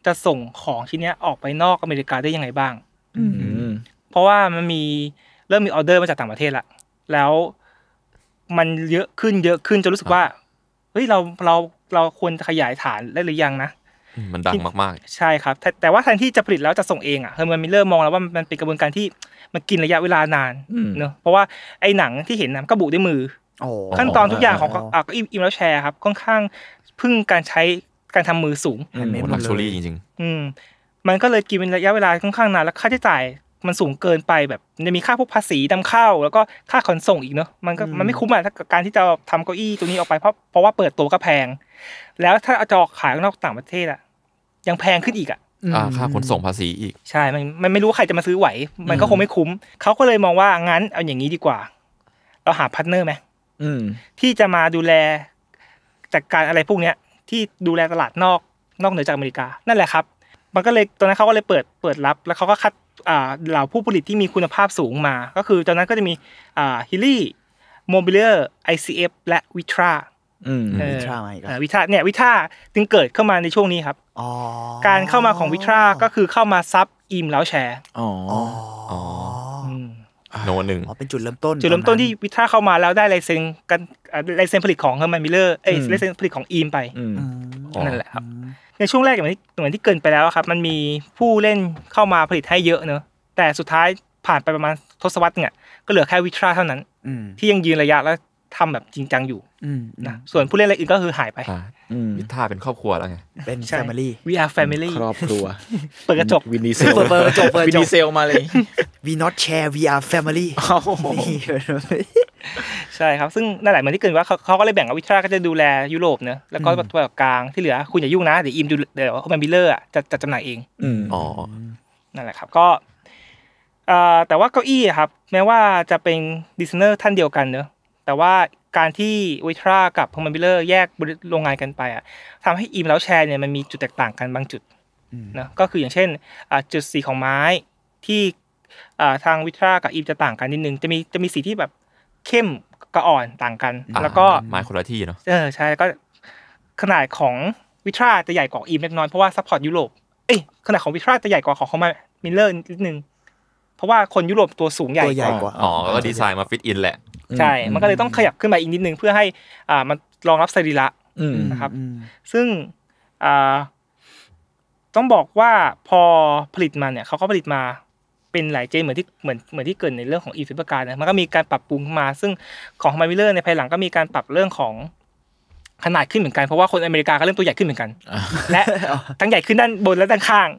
จะส่งของชิ้นนี้ออกไปนอกอเมริกาได้ยังไงบ้างเพราะว่ามันมีเริ่มมีออเดอร์มาจากต่างประเทศละแล้วมันเยอะขึ้นเยอะขึ้นจนรู้สึกว่าฮ้ยเราเราเราควรขยายฐานได้หรือยังนะ มันดังมากๆใช่ครับแต่ว่าแทนที่จะผลิตแล้วจะส่งเองอ่ะเฮอร์มันมิเลอร์มองแล้วว่ามันเป็นกระบวนการที่มันกินระยะเวลานานเนอะเพราะว่าไอ้หนังที่เห็นนะก็บุด้วยมือขั้นตอนทุกอย่างของอ่ะก็อิมแล้วแชร์ครับค่อนข้างพึ่งการใช้การทำมือสูงมันด์ลักชัวรี่จริง ๆ อืมมันก็เลยกินระยะเวลาค่อนข้างนานแล้วค่าใช้จ่ายมันสูงเกินไปแบบจะมีค่าพวกภาษีนำาเข้า แล้วก็ค่าขนส่งอีกเนาะมันก็มันไม่คุ้มอ่ะถ้าการที่จะทำเก้าอี้ตัวนี้ออกไปเพราะเพราะว่าเปิดตัวก็แพง แล้วถ้าเอาจอขายนอกต่างประเทศอ่ะ ยังแพงขึ้นอีกอ่ะอ่าค่าขนส่งภาษีอีก ใช่มันมันไม่รู้ใครจะมาซื้อไหว มันก็คงไม่คุ้มเขาก็เลยมองว่างั้นเอาอย่างนี้ดีกว่า เราหาพาร์ทเนอร์ไหมที่จะมาดูแลจัดการอะไรพวกเนี้ยที่ดูแลตลาดนอกนอกเหนือจากอเมริกา นั่นแหละครับมันก็เลยตอนนั้นเขาก็เลยเปิดเปิดรับแล้วเขาก็คัดเหล่าผู้ผลิตที่มีคุณภาพสูงมา ก็คือตอนนั้นก็จะมีฮิลลี่โมบิเลอร์ไอซีเอฟและวิทราวิทรามวิทราเนี่ยวิทราจึงเกิดเข้ามาในช่วงนี้ครับ การเข้ามาของวิทราก็คือเข้ามาซับอิมแล้วแชร์โนหนึ่งอ๋อเป็นจุดเริ่มต้นจุดเริ่มต้นที่วิท่าเข้ามาแล้วได้ลายเซ็นกันลายเซ็นผลิตของเฮอร์แมนมิลเลอร์เอ้ยลายเซ็นผลิตของอีมไปนั่นแหละครับในช่วงแรกอย่างที่อย่างที่เกินไปแล้วครับ มันมีผู้เล่นเข้ามาผลิตให้เยอะเนอะแต่สุดท้ายผ่านไปประมาณทศวรรษเนี่ยก็เหลือแค่วิทราเท่านั้นที่ยังยืนระยะแล้วทำแบบจริงจังอยู่นะส่วนผู้เล่นะไรอื่นก็คือหายไปวิท่าเป็นครอบครัวแล้วไงเป็นแฟมิลี่ we are family ครอบครัว เปิดกระจกวินดีเซลเปิดกระจกวินดีเซลมาเลย we not share we are family ใช่ครับ ซึ่งนั่นแหละเหมือนที่เกินว่า เขาก็เลยแบ่งววิท่าก็จะดูแลยุโรปเนอะแล้วก็ตัวกลางที่เหลือ คุณอย่ายุ่งนะ เดี๋ยวอิมดูเดี๋ยวคอมมิลเลอร์จะจัดจำหน่ายเองอ๋อนั่นแหละครับ ก็แต่ว่าเก้าอี้ครับ แม้ว่าจะเป็นดีไซเนอร์ท่านเดียวกันเนอะแต่ว่าการที่วิทรากับพอมันบิลเลอร์แยกโรงงานกันไปอ่ะทำให้อิมแล้วแชร์เนี่ยมันมีจุดแตกต่างกันบางจุดนะก็คืออย่างเช่น จุดสีของไม้ที่ทางวิทรากับอิมจะต่างกันนิดนึง จะมีจะมีสีที่แบบเข้มกับอ่อนต่างกัน แล้วก็ไม้คนละที่เนาะ เออใช่ ก็ขนาดของวิทราจะใหญ่กว่าอิมเล็กน้อยเพราะว่าซัพพอร์ตยุโรป เอ้ยขนาดของวิทราจะใหญ่กว่าของของมิลเลอร์นิดนึง เพราะว่าคนยุโรปตัวสูงใหญ่ตัวใหญ่กว่าอ๋อก็ดีไซน์มาฟิตอินแหละใช่ มันก็เลยต้องขยับขึ้นมาอีกนิดนึงเพื่อให้ อ่ามันรองรับสรีระนะครับ ซึ่งอ่าต้องบอกว่าพอผลิตมาเนี่ยเขาก็ผลิตมาเป็นหลายเจนเหมือนที่เหมือนเหมือนที่เกิดในเรื่องของอีฟิปการนะมันก็มีการปรับปรุงมา ซึ่งของมาวิลเลอร์ในภายหลังก็มีการปรับเรื่องของขนาดขึ้นเหมือนกันเพราะว่าคนอเมริกาก็เริ่มตัวใหญ่ขึ้นเหมือนกันและทั้งใหญ่ขึ้นด้านบนและด้านข้าง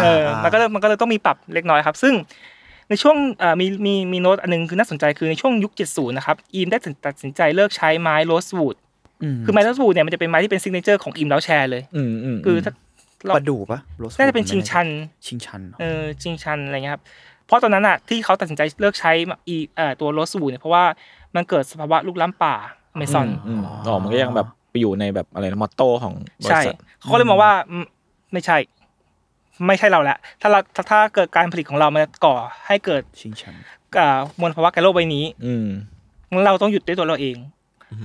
เออ มันก็มันก็เลยต้องมีปรับเล็กน้อยครับ ซึ่งในช่วงมีมีมีโน้ตอันนึงคือน่าสนใจคือในช่วงยุค 70 นะครับอีมได้ตัดสินใจเลิกใช้ไม้โรสวูดคือไม้โรสวูดเนี่ยมันจะเป็นไม้ที่เป็นซิกเนเจอร์ของอีมแล้วแชร์เลยคือถ้าประดูปะน่าจะเป็นชิงชันชิงชันเออชิงชันอะไรเงี้ยครับเพราะตอนนั้นอ่ะที่เขาตัดสินใจเลิกใช้อีตัวโรสวูดเนี่ยเพราะว่ามันเกิดสภาวะลุกล้ำป่าอเมซอนอ๋อ มันก็ยังแบบไปอยู่ในแบบอะไรมอตโต้ของบริษัทเขาเลยมองว่าไม่ใช่ไม่ใช่เราแหละ ถ้าเราถ้าเกิดการผลิตของเรา มันก่อให้เกิดชิงชันมวลภาวะแกโลกใบนี้ อืเราต้องหยุดด้วยตัวเราเอง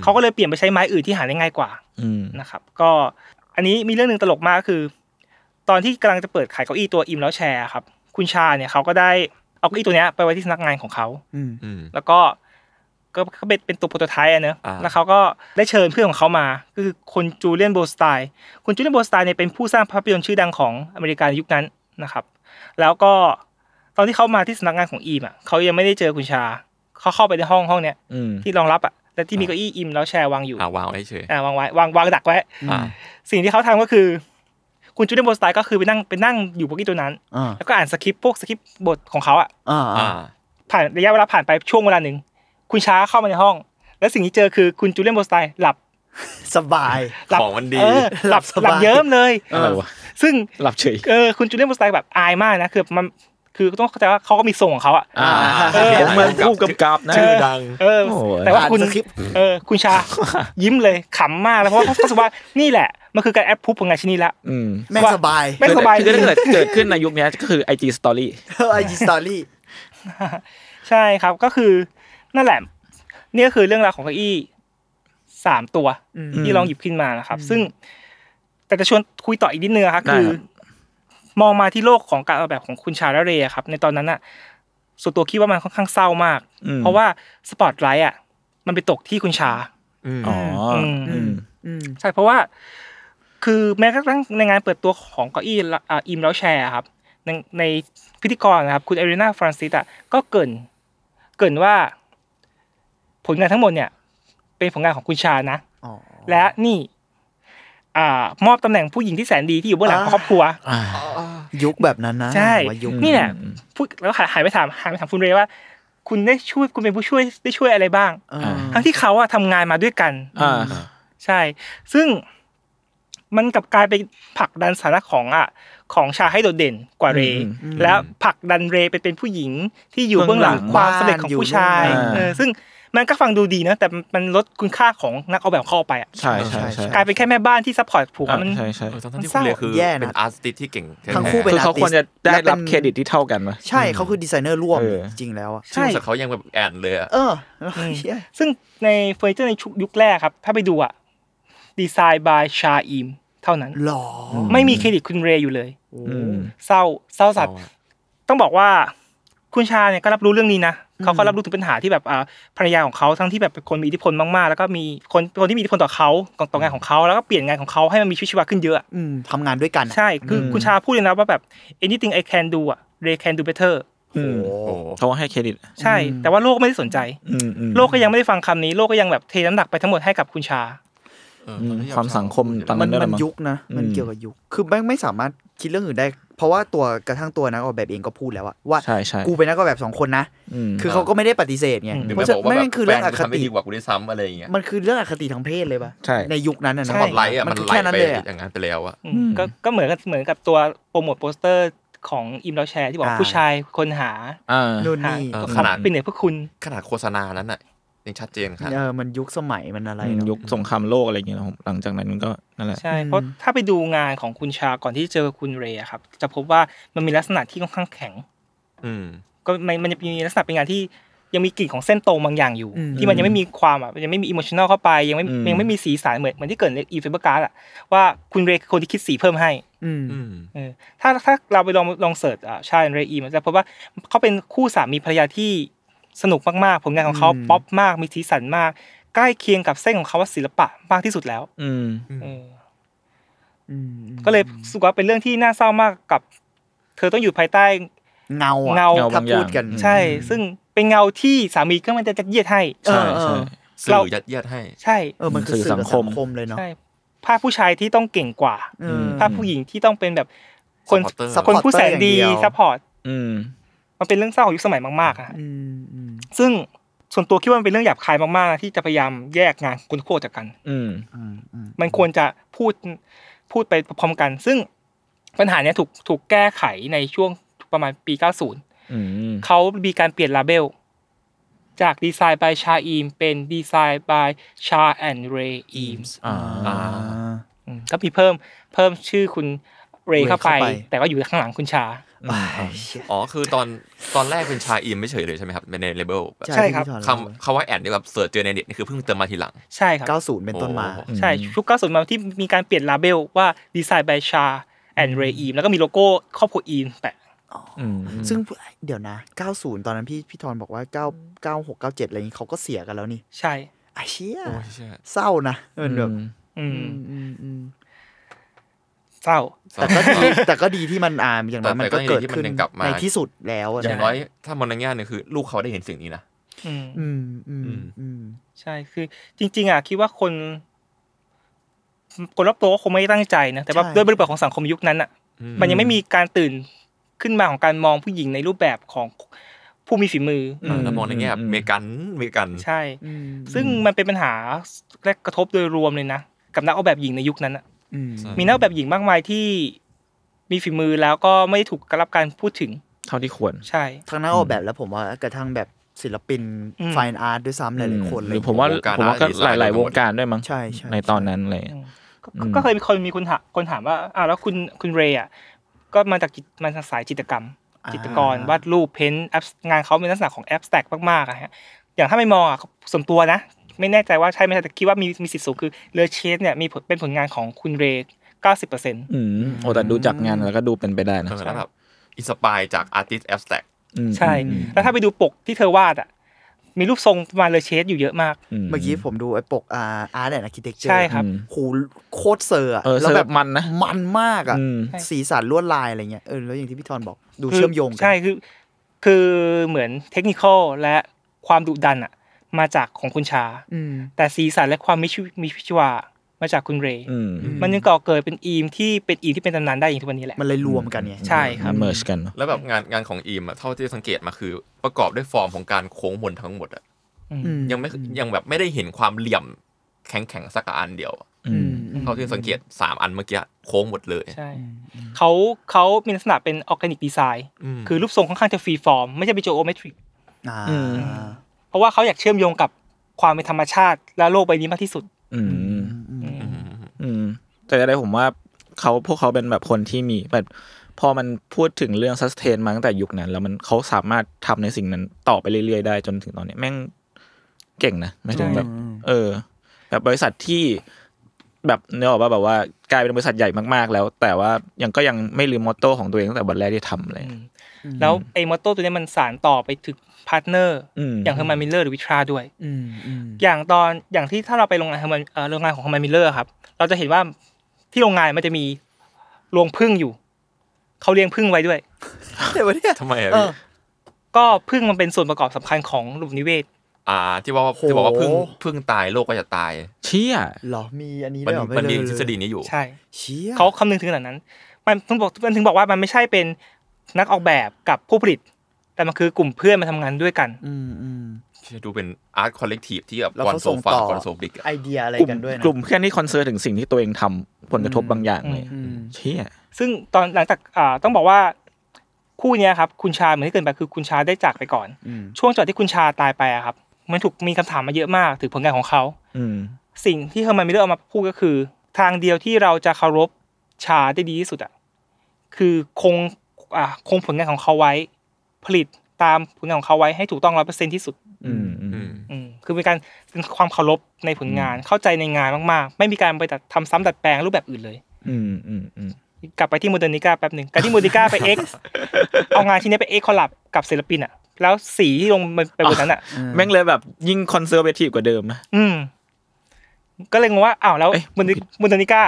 เขาก็เลยเปลี่ยนไปใช้ไม้อื่นที่หาได้ง่ายกว่า อืนะครับ ก็อันนี้มีเรื่องหนึ่งตลกมากคือ ตอนที่กำลังจะเปิดขายเก้าอี้ตัวอิมแล้วแชร์ครับคุณชาเนี่ยเขาก็ได้เอาเก้าอี้ตัวนี้ไปไว้ที่สนักงานของเขาแล้วก็ก็เขาเป็นตัวโปรโตไทป์อะเนอะแล้วเขาก็ได้เชิญเพื่อนของเขามา คือคุณจูเลียนโบสไตน์คุณจูเลียนโบสไตน์เนี่ยเป็นผู้สร้างภาพยนตร์ชื่อดังของอเมริกายุคนั้นนะครับ แล้วก็ตอนที่เขามาที่สำนักงานของอีมอ่ะเขายังไม่ได้เจอคุณชา เขาเข้าไปในห้องห้องเนี้ยที่รองรับอ่ะแล่ที่มีเก้าอี้อิม แล้วแชร์วางอยู่วางไว้เฉยวางไว้วางวางดักไว้สิ่งที่เขาทำก็คือคุณจูเลียนโบสไตน์ก็คือไปนั่งไปนั่งอยู่พวกที่ตัวนั้น แล้วก็อ่านสคริปต์พวกสคริปต์บทของเขาอ่ะผ่านระยะเวลาผ่านไปช่วงเวลาหนึ่งคุณช้าเข้ามาในห้อง แล้วสิ่งที่เจอคือคุณจูเลียนโบสไต์หลับสบายของมันดีหลับหลับเยิ้มเลยซึ่งหลับเฉยเออคุณจูเลียนโบสไต์แบบอายมากนะคือมันคือต้องเข้าใจว่าเขาก็มีส่งของเขาอ่ะผมมันพูดกับกับนะชื่อดังเออแต่ว่าคุณเออคุณชายิ้มเลยขำมากแล้วเพราะว่าเขาสึกว่านี่แหละมันคือการแอปพุบของงานชิ้นนี้ละแม่สบายแม่สบายคือถ้าเกิดเกิดขึ้นในยุคนี้ก็คือไอจีสตอรี่ไอจีสตอรี่ใช่ครับก็คือนั่นแหละนี่ก็คือเรื่องราวของเก้าอี้สามตัวที่ลองหยิบขึ้นมานะครับ ซึ่งแต่จะชวนคุยต่ออีกนิดนึงครับคือมองมาที่โลกของการออกแบบของคุณชาลเรย์ครับ ในตอนนั้นอะส่วนตัวคิดว่ามันค่อนข้างเศร้ามากเพราะว่าสปอตไลท์อะมันไปตกที่คุณชาอ๋อใช่เพราะว่า คือแม้กระทั่งในงานเปิดตัวของเก้าอี้อิมแล้วแชร์ครับ ในในพิธีกรนะครับ คุณเอรินาฟรานซิสอ่ะก็เกินเกินว่าผลงานทั้งหมดเนี่ย เป็นผลงานของคุณชานะและนี่ อ่า มอบตำแหน่งผู้หญิงที่แสนดีที่อยู่เบื้องหลังครอบครัวยุคแบบนั้นนะใช่นี่เนี่ยพูดแล้วหายไปถามหายไปถามคุณเรว่าคุณได้ช่วยคุณเป็นผู้ช่วยได้ช่วยอะไรบ้างทั้งที่เขาอะทำงานมาด้วยกันอใช่ ซึ่งมันกลับกลายเป็นผลักดันสาระของอ่ะ ของชาให้โดดเด่นกว่าเร แล้วผลักดันเรไปเป็นผู้หญิงที่อยู่เบื้องหลังความสำเร็จของผู้ชายซึ่งมันก็ฟังดูดีนะแต่มันลดคุณค่าของนักออกแบบเข้าไปอ่ะใช่ใช่กลายเป็นแค่แม่บ้านที่ซัพพอร์ตผูกมันใช่ใช่ทั้งที่คยือเป็นอาร์ติสที่เก่งทั้งคู่เป็นอาร์ติสเขาควรจะได้รับเครดิตที่เท่ากันไหมใช่เขาคือดีไซเนอร์ร่วมจริงแล้วอ่ะใช่แต่เขายังแบบแอนเลยอ่ะเออซึ่งในเฟอร์นิเจอร์ในยุคแรกครับ ถ้าไปดูอ่ะดีไซน์บายชาอิมเท่านั้นหรอ ไม่มีเครดิตคุณเรย์อยู่เลยเศร้าเศร้าสัตว์ต้องบอกว่าคุณชาเนี่ยก็รับรู้เรื่องนี้นะเขาก็รับรู้ถึงปัญหาที่แบบภรรยาของเขาทั้งที่แบบเป็นคนมีอิทธิพลมากๆ แล้วก็มีคนคนที่มีอิทธิพลต่อเขาต่องานของเขาแล้วก็เปลี่ยนงานของเขาให้มันมีชีวิตชีวาขึ้นเยอะทำงานด้วยกันใช่ คือคุณชาพูดเลยนะว่าแบบ anything I can do อะ they can do better เขาให้เครดิต ใช่ แต่ว่าโลกไม่ได้สนใจโลกก็ยังไม่ได้ฟังคำนี้ โลกก็ยังแบบเทน้ำหนักไปทั้งหมดให้กับคุณชาความสังคมมันมันยุคนะ มันเกี่ยวกับยุคคือไม่ไม่สามารถคิดเรื่องอื่นได้เพราะว่าตัวกระทั่งตัวนักออกแบบเองก็พูดแล้วว่าใช่ใช่กูเป็นนักออกแบบสองคนนะ คือเขาก็ไม่ได้ปฏิเสธไงเพไม่ราะฉะบอนั้กนว่าไม่ใช่คือเรื่องอคติีกว่า กูได้ซ้ำอะไรอย่างเงี้ย มันคือเรื่องอคติทางเพศเลยป่ะใช่ในยุคนั้นนะเนสะไลท์อะมันไลแค่นั้นไปเลยอย่างนั้นไปแล้วอ่ะก็ก็เหมือนกับเหมือนกับตัวโปรโมทโปสเตอร์ของอิมเราแชร์ ที่บอกผู้ชายคนหาโดนนหาี่ขนาดเป็นเหนือพวกคุณขนาดโฆษณานั้นอะยังชัดเจนครับ เออมันยุคสมัยมันอะไรยุคสงครามโลกอะไรอย่างเงี้ยหลังจากนั้นมันก็นั่นแหละ ใช่ เพราะถ้าไปดูงานของคุณชา ก่อนที่เจอคุณเรย์ครับ จะพบว่ามันมีลักษณะที่ค่อนข้างแข็ง อืม ก็มันมันจะมีลักษณะเป็นงานที่ยังมีกลิ่นของเส้นตรงบางอย่างอยู่ ที่มันยังไม่มีความอ่ะยังไม่มีอิมมชั่นแลเข้าไป ยังไม่ยังไม่มีสีสันเหมือนเหมือนที่เกิดในอีเฟเบอร์การ์ดอ่ะ ว่าคุณเรย์คนที่คิดสีเพิ่มให้เออ ถ้าถ้าเราไปลองลองเสิร์ชอ่าชาเรย์อีมันจะพบว่าเขาเป็นคู่สามีภรรยาที่สนุกมากๆ ผลงานของเขาป๊อปมาก มีทีสันมาก ใกล้เคียงกับเส้นของเขาว่าศิลปะมากที่สุดแล้ว อืก็เลยสุกว่าเป็นเรื่องที่น่าเศร้ามากกับ เธอต้องอยู่ภายใต้เงาเงาทับพูดกัน ใช่ ซึ่งเป็นเงาที่สามีก็มันจะจัดเยียดให้ใช่เรายัดเยียดให้ ใช่เออมันคือสังคมเลยเนาะภาพผู้ชายที่ต้องเก่งกว่าภาพผู้หญิงที่ต้องเป็นแบบ คนคนผู้แสนดีซัพพอร์ตมันเป็นเรื่องเศร้าของยุคสมัยมากๆอ่ะซึ่งส่วนตัวคิดว่ามันเป็นเรื่องหยาบคายมากๆ ที่จะพยายามแยกงานคุณโคจากกัน อืมันควรจะพูดพูดไปพร้อมกัน ซึ่งปัญหาเนี้ยถูกถูกแก้ไขในช่วงประมาณปี 90เขามีการเปลี่ยนลาเบลจากดีไซน์ by ชาอีมเป็นดีไซน์ by ชาแอนเรย์อีมส์ก็มีเพิ่มเพิ่มชื่อคุณเรย์เข้าไป แต่ว่าอยู่ข้างหลังคุณชาอ๋อคือตอนตอนแรกเป็นชาอิมไม่เฉยเลยใช่ไหมครับในเลเบลใช่ครับคำคำว่าแอดนี่แบบ เสิร์ชเจอในเน็ตนี่คือเพิ่งเติมมาทีหลัง ใช่ครับ 90 เป็นต้นมา ใช่ ชุค90 มาที่มีการเปลี่ยนลาเบลว่า ดีไซน์ by ชาแอนเรอีมแล้วก็มีโลโก้ครอบครัวอีมแปะซึ่งเดี๋ยวนะ 90 ตอนนั้นพี่พี่ทอนบอกว่า9 96 97 อะไรนี้เขาก็เสียกันแล้วนี่ใช่ไอ้เชี่ยเศร้านะเออแบบเศร้าแต่ก็ดีแต่ก็ดีที่มันอ่าอย่างนั้นมันก็เกิดขึ้นในที่สุดแล้วอย่างน้อยถ้ามองในแง่นึงคือ ลูกเขาได้เห็นสิ่งนี้นะอืมอืมอืมใช่คือ จริง ๆ อ่ะคิดว่าคนคนรอบตัวคงไม่ตั้งใจนะแต่ว่าด้วยบริบทของสังคมยุคนั้นอ่ะมันยังไม่มีการตื่นขึ้นมาของการมองผู้หญิงในรูปแบบของ ผู้มีฝีมือแล้วมองในแง่แบบเมกันเมกัน ใช่ ซึ่งมันเป็นปัญหาและกระทบโดยรวมเลยนะกับนักออกแบบหญิงในยุคนั้นอ่ะมีนักแบบหญิงมากมายที่ มีฝีมือแล้วก็ไม่ถูกรับการพูดถึง เท่าที่ควรใช่ทั้งนักออกแบบแล้วผมว่ากระทั่งแบบศิลปินฟ์มอาร์ตด้วยซ้ำหลายคนเลยผมว่าผมว่าก็หลาย ๆ วงการด้วยมั้งใช่ในตอนนั้นเลย ก็เคยมีคนมีคนถามคนถามว่า อ่าแล้วคุณคุณเรย์อ่ะ ก็มาจากมาทางสายจิตรกรรม จิตรกรวาดรูปเพ้นท์งานเขาเป็นลักษณะของแอปสแต็กมาก ๆอะฮะ อย่างถ้าไม่มองอ่ะส่วนตัวนะไม่แน่ใจว่าใช่ ไม่ใช่แต่คิดว่ามีมีสิทธิ์สูงคือเลอเชสเนี่ยมีเป็นผลงานของคุณเรกเก้าสิบเปอร์เซ็นต์โอ้แต่ดูจากงานแล้วก็ดูเป็นไปได้นะแล้วแบบอินสปายจากอาร์ติสแอบสแต็กใช่ แล้วถ้าไปดูปกที่เธอวาดอ่ะมีรูปทรงมาเลอเชสอยู่เยอะมาก เมื่อกี้ผมดูไอ้ปกอาร์อตแอนด์อาร์คิเทคเจอร์ใช่ครับโหโคตรเซอร์อะแล้วแบบมันนะ มันมากอ่ะ สีสันลวดลายอะไรเงี้ยเออแล้วอย่างที่พี่ทอนบอกดูเชื่อมโยงกันใช่คือ คือเหมือนเทคนิคอลและความดุดันอ่ะมาจากของคุณชาแต่สีสันและความมีชีิชวามาจากคุณเรย์มันยังก่อเกิดเป็นอีมที่เป็นอีมที่เป็นตำนานได้อย่างทุกวันนี้แหละ มันเลยรวมกันไง ใช่ครับเมิร์ชกัน แล้วแบบงานงานของอีมเท่าที่สังเกตมาคือ ประกอบด้วยฟอร์มของการโค้งมนทั้งหมดอะยังไม่ยังแบบไม่ได้เห็นความเหลี่ยมแข็งแข็งสักอันเดียวเท่าที่สังเกตสามอันเมื่อกี้โค้งหมดเลยใช่เขาเขามีลักษณะเป็นออร์แกนิกดีไซน์ คือ รูปทรงค่อนข้างจะฟรีฟอร์มไม่ใช่เป็นโจโอเมทริกเพราะว่าเขาอยากเชื่อมโยงกับความเป็นธรรมชาติ และโลกใบนี้มากที่สุด อืม อืมแต่อะไรผมว่าเขาพวกเขาเป็นแบบคนที่มี แบบ พอมันพูดถึงเรื่องซัสเทนมาตั้งแต่ยุคนั้น แล้วมันเขาสามารถทำในสิ่งนั้นต่อไปเรื่อยๆได้จนถึงตอนนี้ แม่งเก่งนะ ไม่ถึงแบบเออ แบบบริษัทที่แบบเนี่ยบอกว่า แบบว่า กลายเป็นบริษัทใหญ่มากๆ แล้ว แต่ว่ายังก็ยังไม่ลืมมอตโต้ของตัวเองตั้งแต่วันแรกที่ทำเลยแล้วไอ้มอตโต้ตัวนี้มันสานต่อไปถึงพาร์ทเนอร์ อย่างเฮอร์มันมิลเลอร์หรือวิทราด้วยอย่างตอนอย่างที่ถ้าเราไปโรงงานเฮอร์มันโรงงานของเฮอร์มันมิลเลอร์ครับ เราจะเห็นว่าที่โรงงานมันจะมี รวงพึ่งอยู่ เขาเลี้ยงพึ่งไว้ด้วยเดี๋ยวเนี่ยทำไมอ่ะก็พึ่งมันเป็นส่วนประกอบสำคัญของระบบนิเวศ อ่าที่ว่าที่บอกว่าพึ่งพึ่งตายโลกก็จะตาย เชี่ยหรอมีอันนี้มันมันมีทฤษฎีนี้อยู่ ใช่เขาคำนึงถึงขนาดนั้น มันถึงบอกมันถึงบอกว่ามันไม่ใช่เป็นนักออกแบบกับผู้ผลิต แต่มันคือกลุ่มเพื่อนมาทำงานด้วยกันอืม ดูเป็นอาร์ตคอลเลกทีฟที่แบบคอนโซฟาคอนโซบิกไอเดียอะไรกันด้วยนะ กลุ่มเพื่อนที่คอนเซิร์ตถึงสิ่งที่ตัวเองทำผลกระทบบางอย่างเลยเชี่ยซึ่งตอนหลังจากอ่าต้องบอกว่า คู่นี้ครับคุณชาเหมือนที่เกินไปคือคุณชาได้จากไปก่อน ช่วงจอดที่คุณชาตายไปอะครับ มันถูกมีคำถามมาเยอะมากถึงผลงานของเขา อืสิ่งที่เฮอร์มันมิเลอร์เอามาพูดก็คือ ทางเดียวที่เราจะเคารพชาได้ดีที่สุดอะคือคงคงผลงานของเขาไว้ ผลิตตามผลงานของเขาไว้ให้ถูกต้องร้อยเปอร์เซ็นที่สุดคือเป็นการเป็นความเคารพในผลงานเข้าใจในงานมาก ๆ ไม่มีการไปทำซ้ำดัดแปลงรูปแบบอื่นเลยกลับไปที่โมเดอร์นิก้าแป๊บหนึ่งกลับที่โมเดอร์นิก้าไปเอ็กเอางานที่นี้ไปเอ็กคอลับกับศิลปินอ่ะ แล้วสีที่ลงไปบนนั้นอ่ะแม่งเลยแบบ ยิ่งคอนเซอร์เวทีฟกว่าเดิมนะอืมก็เลยงงว่าอ้าวแล้วโมเดอร์นิก้า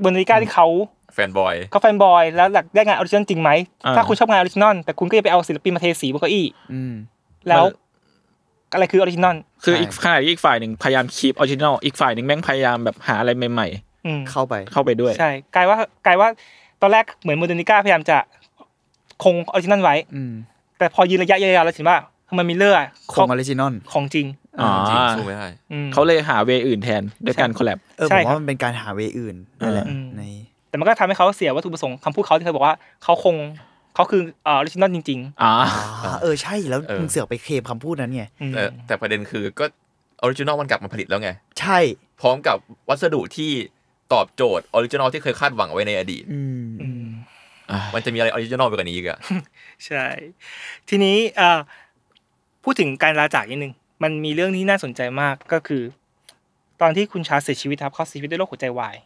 โมเดอร์นิก้าที่เขาแฟนบอยเขาแฟนบอยแล้วหลักได้งานออริจินอลจริงไหมถ้าคุณชอบงานออริจินอลแต่คุณก็จะไปเอาศิลปินมาเทสีบนเก้าอี้แล้วอะไรคือออริจินอลคืออีกฝ่ายอีกฝ่ายหนึ่งพยายามคีบออริจินอลอีกฝ่ายหนึ่งแม่งพยายามแบบหาอะไรใหม่ๆเข้าไปเข้าไปด้วยใช่กลายว่ากลายว่าตอนแรกเหมือนโมเดนิก้าพยายามจะ คงออริจินอลไว้แต่พอยืนระยะยาวแล้วถึงว่ามันมีเลือด์คงออริจินอลของจริงอ๋อจริงสู้ไม่ได้เขาเลยหาเวอื่นแทนด้วยการคอลแลบเออผมว่ามันเป็นการหาเวอื่นนั่นแหละในแต่มันก็ทำให้เขาเสียวัตถุประสงค์คำพูดเขาที่เคยบอกว่าเขาคงเขาคือออริจินอลจริง ๆอ่าเออ ใช่แล้วมึงเสือกไปเคลมคำพูดนั้นไงแต่ประเด็นคือก็ออริจินอลมันกลับมาผลิตแล้วไง ใช่ พร้อมกับวัสดุที่ตอบโจทย์ออริจินอลที่เคยคาดหวังไว้ในอดีตมันจะมีอะไรออริจินอลไปกว่านี้อีกอะใช่ ทีนี้พูดถึงการลาจากนิดนึงมันมีเรื่องที่น่าสนใจมาก ก็คือ ตอนที่คุณชาเสียชีวิตครับเขาเสียชีวิตด้วยโรคหัวใจวาย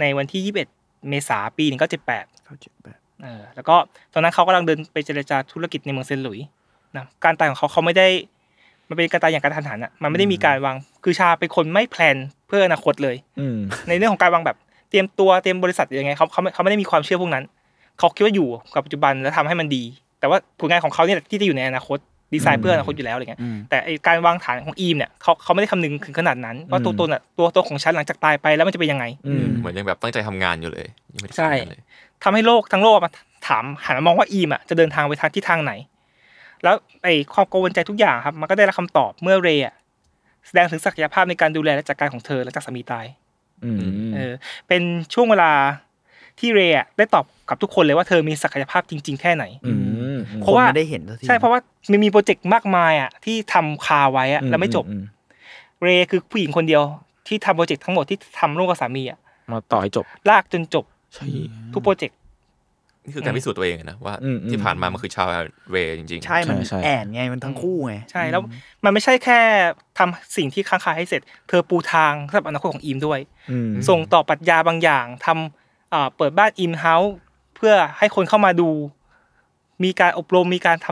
ในวันที่ยี่สิบเอ็ดเมษาปีหนึ่งเก้าเจ็ดแปดเก้าเจ็ดแปดเออ แล้วก็ตอนนั้นเขากำลังเดินไปเจรจาธุรกิจในเมืองเซนหลุยนะการตายของเขาเขาไม่ได้มันเป็นการตายอย่างกระทันหันอ่ะ มันไม่ได้มีการวางคือชาเป็นคนไม่แพลนเพื่ออนาคตเลยในเรื่องของการวางแบบ เตรียมตัวเตรียมบริษัทยังไงเขาเขาไม่เขาไม่ได้มีความเชื่อพวกนั้น เขาคิดว่าอยู่กับปัจจุบันแล้วทำให้มันดี แต่ว่าผลงานของเขาเนี่ยที่จะอยู่ในอนาคตดีไซน์เพื่ออนาคตอยู่แล้วอะไรเงี้ยแต่การวางฐานของอีมเนี่ยเขาเขาไม่ได้คำนึงถึงขนาดนั้น ว่าตัวตัวตัวตัวของฉันหลังจากตายไปแล้วมันจะเป็นยังไงเหมือนยังแบบตั้งใจทำงานอยู่เลยใช่ทำให้โลกทั้งโลกมา ถามหันมามองว่าอีมอ่ะจะเดินทางไปทางที่ทางไหน แล้วไอ้ความกังวลใจทุกอย่างครับ มันก็ได้รับคำตอบเมื่อเรย์แสดงถึงศักยภาพในการดูแลและจัดการของเธอหลังจากสามีตายเออ เป็นช่วงเวลาที่เรย์ได้ตอบกับทุกคนเลยว่าเธอมีศักยภาพจริงๆแค่ไหนเพราะว่าได้เห็นใช่เพราะว่ามันมีโปรเจกต์มากมายอ่ะ ที่ทำคาไว้อ่ะ แล้วไม่จบ เรย์คือผู้หญิงคนเดียว ที่ทำโปรเจกต์ทั้งหมดที่ทำร่วมกับสามีอ่ะมาต่อให้จบ ลากจนจบทุกโปรเจกต์ นี่คือการพิสูจน์ตัวเองนะว่าที่ผ่านมามันคือชาวเวจริงๆใช่มันแอนไงมันทั้งคู่ไงใช่แล้ว มันไม่ใช่แค่ทำสิ่งที่ค้างคาให้เสร็จ เธอปูทางสำหรับอนาคตของอีมด้วยส่งต่อปัญญาบางอย่าง ทำเปิดบ้านอินเฮ้าส์เพื่อให้คนเข้ามาดู มีการอบรมมีการท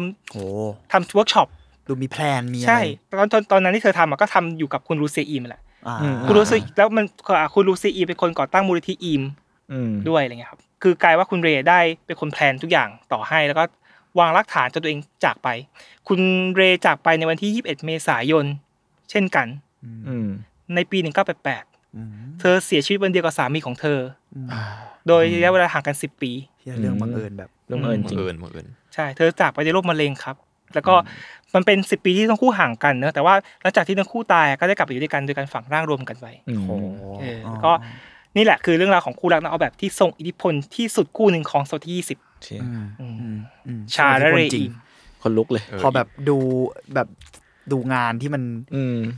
ำทำเวิร์กช็อปดูมีแพลนมีใช่ตอนตอนนั้นที่เธอทำก็ทำอยู่กับคุณรูเซอีมแหละคุณรูเซแล้วมันคุณรูเซอีเป็นคนก่อตั้งมูลนิธิอีมด้วยอะไรเงี้ยครับ คือกลายว่าคุณเรได้เป็นคนแพลนทุกอย่างต่อให้ แล้วก็วางรักฐานจนตัวเองจากไป คุณเรจากไปในวันที่ 21 เมษายนเช่นกันในปี1988เธอเสียชีวิตวันเดียวกับสามีของเธอโดยระยะเวลาห่างกันสิบปีเรื่องบังเอิญแบบเรื่องบังเอิญจริงบังเอิญใช่ เธอจากไปในโรคมะเร็งครับ แล้วก็มันเป็นสิบปีที่ต้องคู่ห่างกันเนอะแต่ว่าหลังจากที่ทั้งคู่ตายก็ได้กลับไปอยู่ด้วยกันโดยการฝังร่างรวมกันไว้โอ้โหก็นี่แหละคือเรื่องราวของคู่รักนะเออแบบที่ทรงอิทธิพลที่สุดคู่หนึ่งของศตวรรษที่ยี่สิบชาเรอีคนลุกเลย พอแบบดูแบบดูงานที่มัน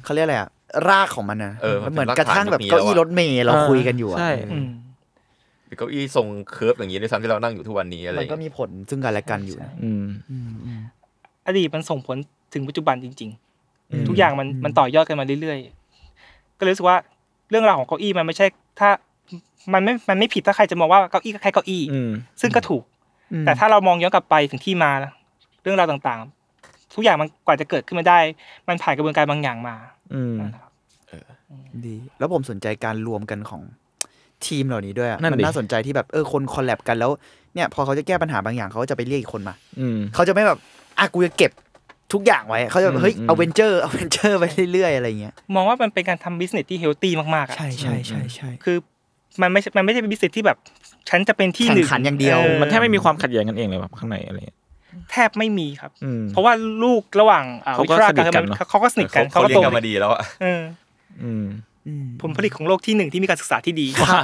เขาเรียกอะไรอะรากของมันนะมันเหมือนกระทั่งแบบเก้าอี้รถเมย์เราคุยกันอยู่อะเก้าอี้ทรงเคิร์ฟอย่างนี้ด้วยซ้ำที่เรานั่งอยู่ทุกวันนี้อะไร มันก็มีผลซึ่งกันและกันอยู่นะอดีตมันส่งผลถึงปัจจุบันจริงๆ ทุกอย่างมันมันต่อยอดกันมาเรื่อยๆ ก็เลยรู้สึกว่า เรื่องราวของเก้าอี้มันไม่ใช่ ถ้ามันไม่ มันไม่ผิดถ้าใครจะมองว่าเก้าอี้ก็แค่เก้าอี้ซึ่งก็ถูก แต่ถ้าเรามองย้อนกลับไปถึงที่มาเรื่องราวต่างๆ ทุกอย่างมันกว่าจะเกิดขึ้นมาได้ มันผ่านกระบวนการบางอย่างมา อืมดี แล้วผมสนใจการรวมกันของทีมเหล่านี้ด้วยมันน่าสนใจที่แบบเออคนคอลแลบกันแล้ว เนี่ย พอเขาจะแก้ปัญหาบางอย่าง เขาจะไปเรียกอีกคนมาเขาจะไม่แบบอ่ะกูจะเก็บทุกอย่างไว้ เขาจะเฮ้ยเอาเวนเจอร์เอาเวนเจอร์ไปเรื่อยๆอะไรเงี้ยมองว่ามันเป็นการทำบิสเนสที่เฮลตี้มากๆใช่ใช่ใช่ใช่คือมันไม่มันไม่ใช่เป็นบิสเนสที่แบบ ฉันจะเป็นที่หนึ่งขันอย่างเดียว มันแทบไม่มีความขัดแย้งกันเองเลยแบบข้างในอะไรแทบไม่มีครับเพราะว่าลูกระหว่างวิทรากับเขาก็สนิทกันเขาก็โตมาดีแล้วอ่ะอืมผลผลิตของโลกที่หนึ่งที่มีการศึกษาที่ดีกว่า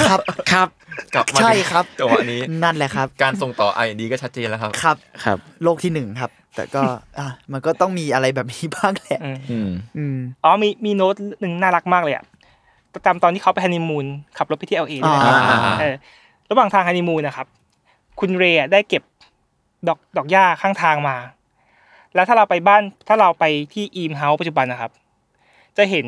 ครับ ครับ กับใช่ครับจังหวะนี้ นั่นแหละครับ การส่งต่อไอดีก็ชัดเจนแล้วครับ ครับ ครับ โลกที่หนึ่งครับ แต่ก็อ่ะมันก็ต้องมีอะไรแบบนี้บ้างแหละ อืมอ๋อมีมีโน้ตหนึ่งน่ารักมากเลยอ่ะตามตอนที่เขาไปฮันนีมูนขับรถไปที่เอลเอเลยนะครับระหว่างทางฮันนีมูนนะครับ คุณเรย์ได้เก็บดอกดอกหญ้าข้างทางมา แล้วถ้าเราไปบ้านถ้าเราไปที่อีมเฮาส์ปัจจุบันนะครับ จะเห็น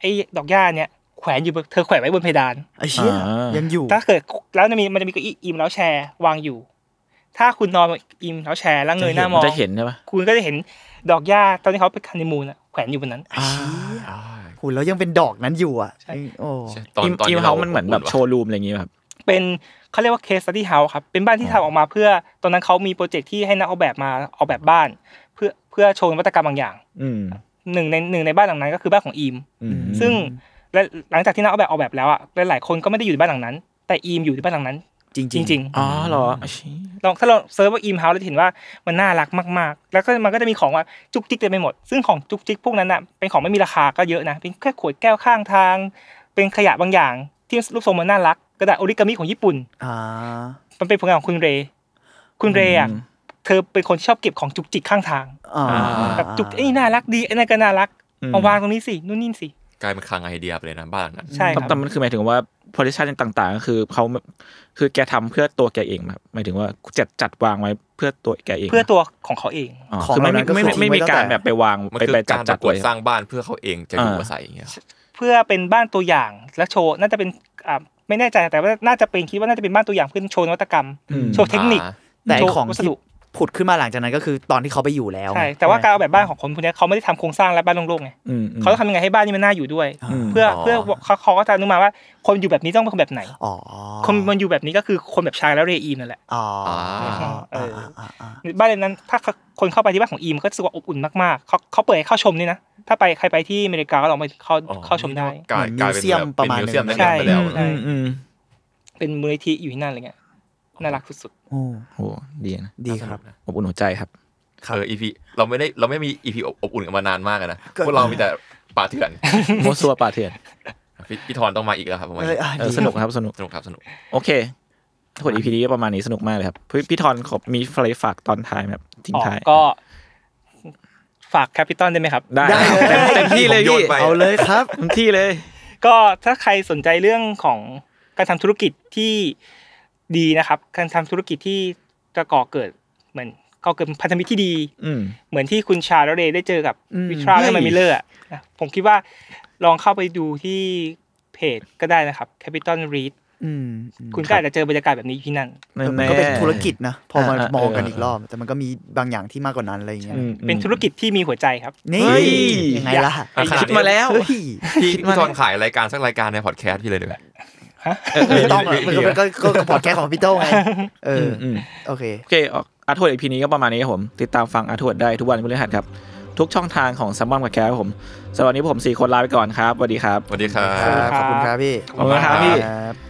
ไอ้ดอกหญ้าเนี่ยแขวนอยู่เธอแขวนไว้บนเพดาน ไอ้เชี่ยยังอยู่ ถ้าเกิดแล้วจะมีมันจะมีเก้าอี้อิมแล้วแชร์วางอยู่ ถ้าคุณนอนอิมแล้วแชร์แล้วเงยหน้ามองจะเห็นใช่หมคุณก็จะเห็นดอกหญ้าตอนที่เขาไปคันนิมูนอะแขวนอยู่บนนั้นคุณแล้วยังเป็นดอกนั้นอยู่อ่ะออิมเฮามันเหมือนแบบโชว์รูมอะไรอย่างงี้ครับ เป็นเขาเรียกว่าเคสตี้เฮาส์ครับ เป็นบ้านที่ทำออกมา เพื่อตอนนั้นเขามีโปรเจกต์ที่ให้นักออกแบบมาออกแบบบ้าน เพื่อเพื่อโชว์นวัตกรรมบางอย่างหนึ่งในหนึ่งในบ้านหลังนั้นก็คือบ้านของอีมซึ่งและหลังจากที่น้าออกแบบออกแบบแล้วอ่ะหลายๆคนก็ไม่ได้อยู่ในบ้านหลังนั้น แต่อีมอยู่ที่บ้านหลังนั้น จริงจริงอ๋อเหรอลองถ้าเราเซิร์ชว่าอีมเฮาส์เราเห็นว่ามันน่ารักมาก ๆ แล้วก็มันก็จะมีของว่าจุกจิกเต็มไปหมด ซึ่งของจุกจิกพวกนั้นอ่ะเป็นของไม่มีราคาก็เยอะนะ เป็นแค่ขวดแก้วข้างทาง เป็นขยะบางอย่าง ที่รูปทรงมันน่ารักกระดาษโอริกามิของญี่ปุ่นอ่ามันเป็นผลงานของคุณเร คุณเรอ่ะเธอเป็นคนชอบเก็บของจุกจิกข้างทางแบบจุกไอ้น่ารักดีไอ้นั่นก็น่ารักมาวางตรงนี้สินู่นนี่สิกลายเป็นคลังไอเดียไปเลยนะบ้านนั้นใช่ครับแต่มันคือหมายถึงว่า p o l ิ t i o n ต่างๆก็คือเขาคือแกทำเพื่อตัวแกเองครับหมายถึงว่าจัดจัดวางไว้เพื่อตัวแกเอง เพื่อตัวของเขาเองคือไม่ไม่ไม่มีการแบบไปวางไปไปจัดจัดไว้สร้างบ้านเพื่อเขาเองจะอยู่อาศัยอย่างเงี้ยเพื่อเป็นบ้านตัวอย่างและโชว์น่าจะเป็นอ่าไม่แน่ใจแต่ว่าน่าจะเป็นคิดว่าน่าจะเป็นบ้านตัวอย่างเพื่อโชว์นวัตกรรม โชว์เทคนิคแต่ของวัสดุผุดขึ้นมาหลังจากนั้นก็คือตอนที่เขาไปอยู่แล้วใช่แต่ว่าการเอาแบบบ้านของคนพวกนี้เขาไม่ได้ทำโครงสร้างและบ้านโล่งๆไงเขาต้องทำยังไงให้บ้านนี้มันน่าอยู่ด้วยเพื่อเพื่อเขาเขาก็จะนึกมาว่า คนอยู่แบบนี้ต้องเป็นคนแบบไหนคนมันอยู่แบบนี้ก็คือคนแบบชายแล้วเรอีนนั่นแหละบ้านนั้น ถ้าคนเข้าไปที่บ้านของอีมก็รู้สึกว่าอบอุ่นมากๆเขาเขาเปิดให้เข้าชมนี่นะถ้าไปใครไปที่อเมริกาก็ลองไปเข้าเข้าชมได้เมิวเซียมประมาณนึงใช่เป็นมูลนิธิอยู่ที่นั่นอะไรเงี้ยน่ารักสุดๆโอ้โห ดีนะ ดีครับอบอุ่นหัวใจครับเอออีพี เราไม่ได้ เราไม่มีอีพีอบอุ่นกันมานานมากนะพวกเรามีแต่ป่าเถื่อนโมซัวป่าเถื่อนพี่ทอนต้องมาอีกแล้วครับผมสนุกครับ สนุกสนุกครับ สนุก โอเคทุ้ดอีพีนี้ประมาณนี้สนุกมากเลยครับ พี่ทอนขอบมีอะไรฝากตอนท้ายแบบทิ้งท้ายก็ฝากแคปิตอลได้ไหมครับ ได้เต็มที่เลยพี่เอาเลยครับ เต็มที่เลย ก็ถ้าใครสนใจเรื่องของการทำธุรกิจที่ดีนะครับการทำธุรกิจที่จะก่อเกิดเหมือนก็เกิดพันธมิตรที่ดีเหมือนที่คุณชาลเดได้เจอกับ วิทราและมิเลอร์ผมคิดว่าลองเข้าไปดูที่เพจก็ได้นะครับ Capital Read คุณก็อาจจะเจอบรรยากาศแบบนี้ที่นั่นมันก็เป็นธุรกิจนะ พอมามองกันอีกรอบ แต่มันก็มีบางอย่างที่มากกว่านั้นอะไรอย่างเงี้ยเป็นธุรกิจที่มีหัวใจครับ นี่ยังไงล่ะคิดมาแล้วพี่ตทอนขายรายการสักรายการในพอดแคสต์พี่เลยดีกว่าฮะไม่ต้องมันก็ ก็นก็พอดแค้ของพี่โต้ไง เออโอเค โอเคอารทวดอีพีนี้ก็ประมาณนี้ครับผม ติดตามฟังอาดทวดได้ทุกวันพฤหัสครับ ทุกช่องทางของซัมมอนกับแคร์ผมสำหรับวันนี้ผมสี่คนลาไปก่อนครับสวัสดีครับสวัสดีครับ ขอบคุณครับพี่ ขอบคุณครับพี่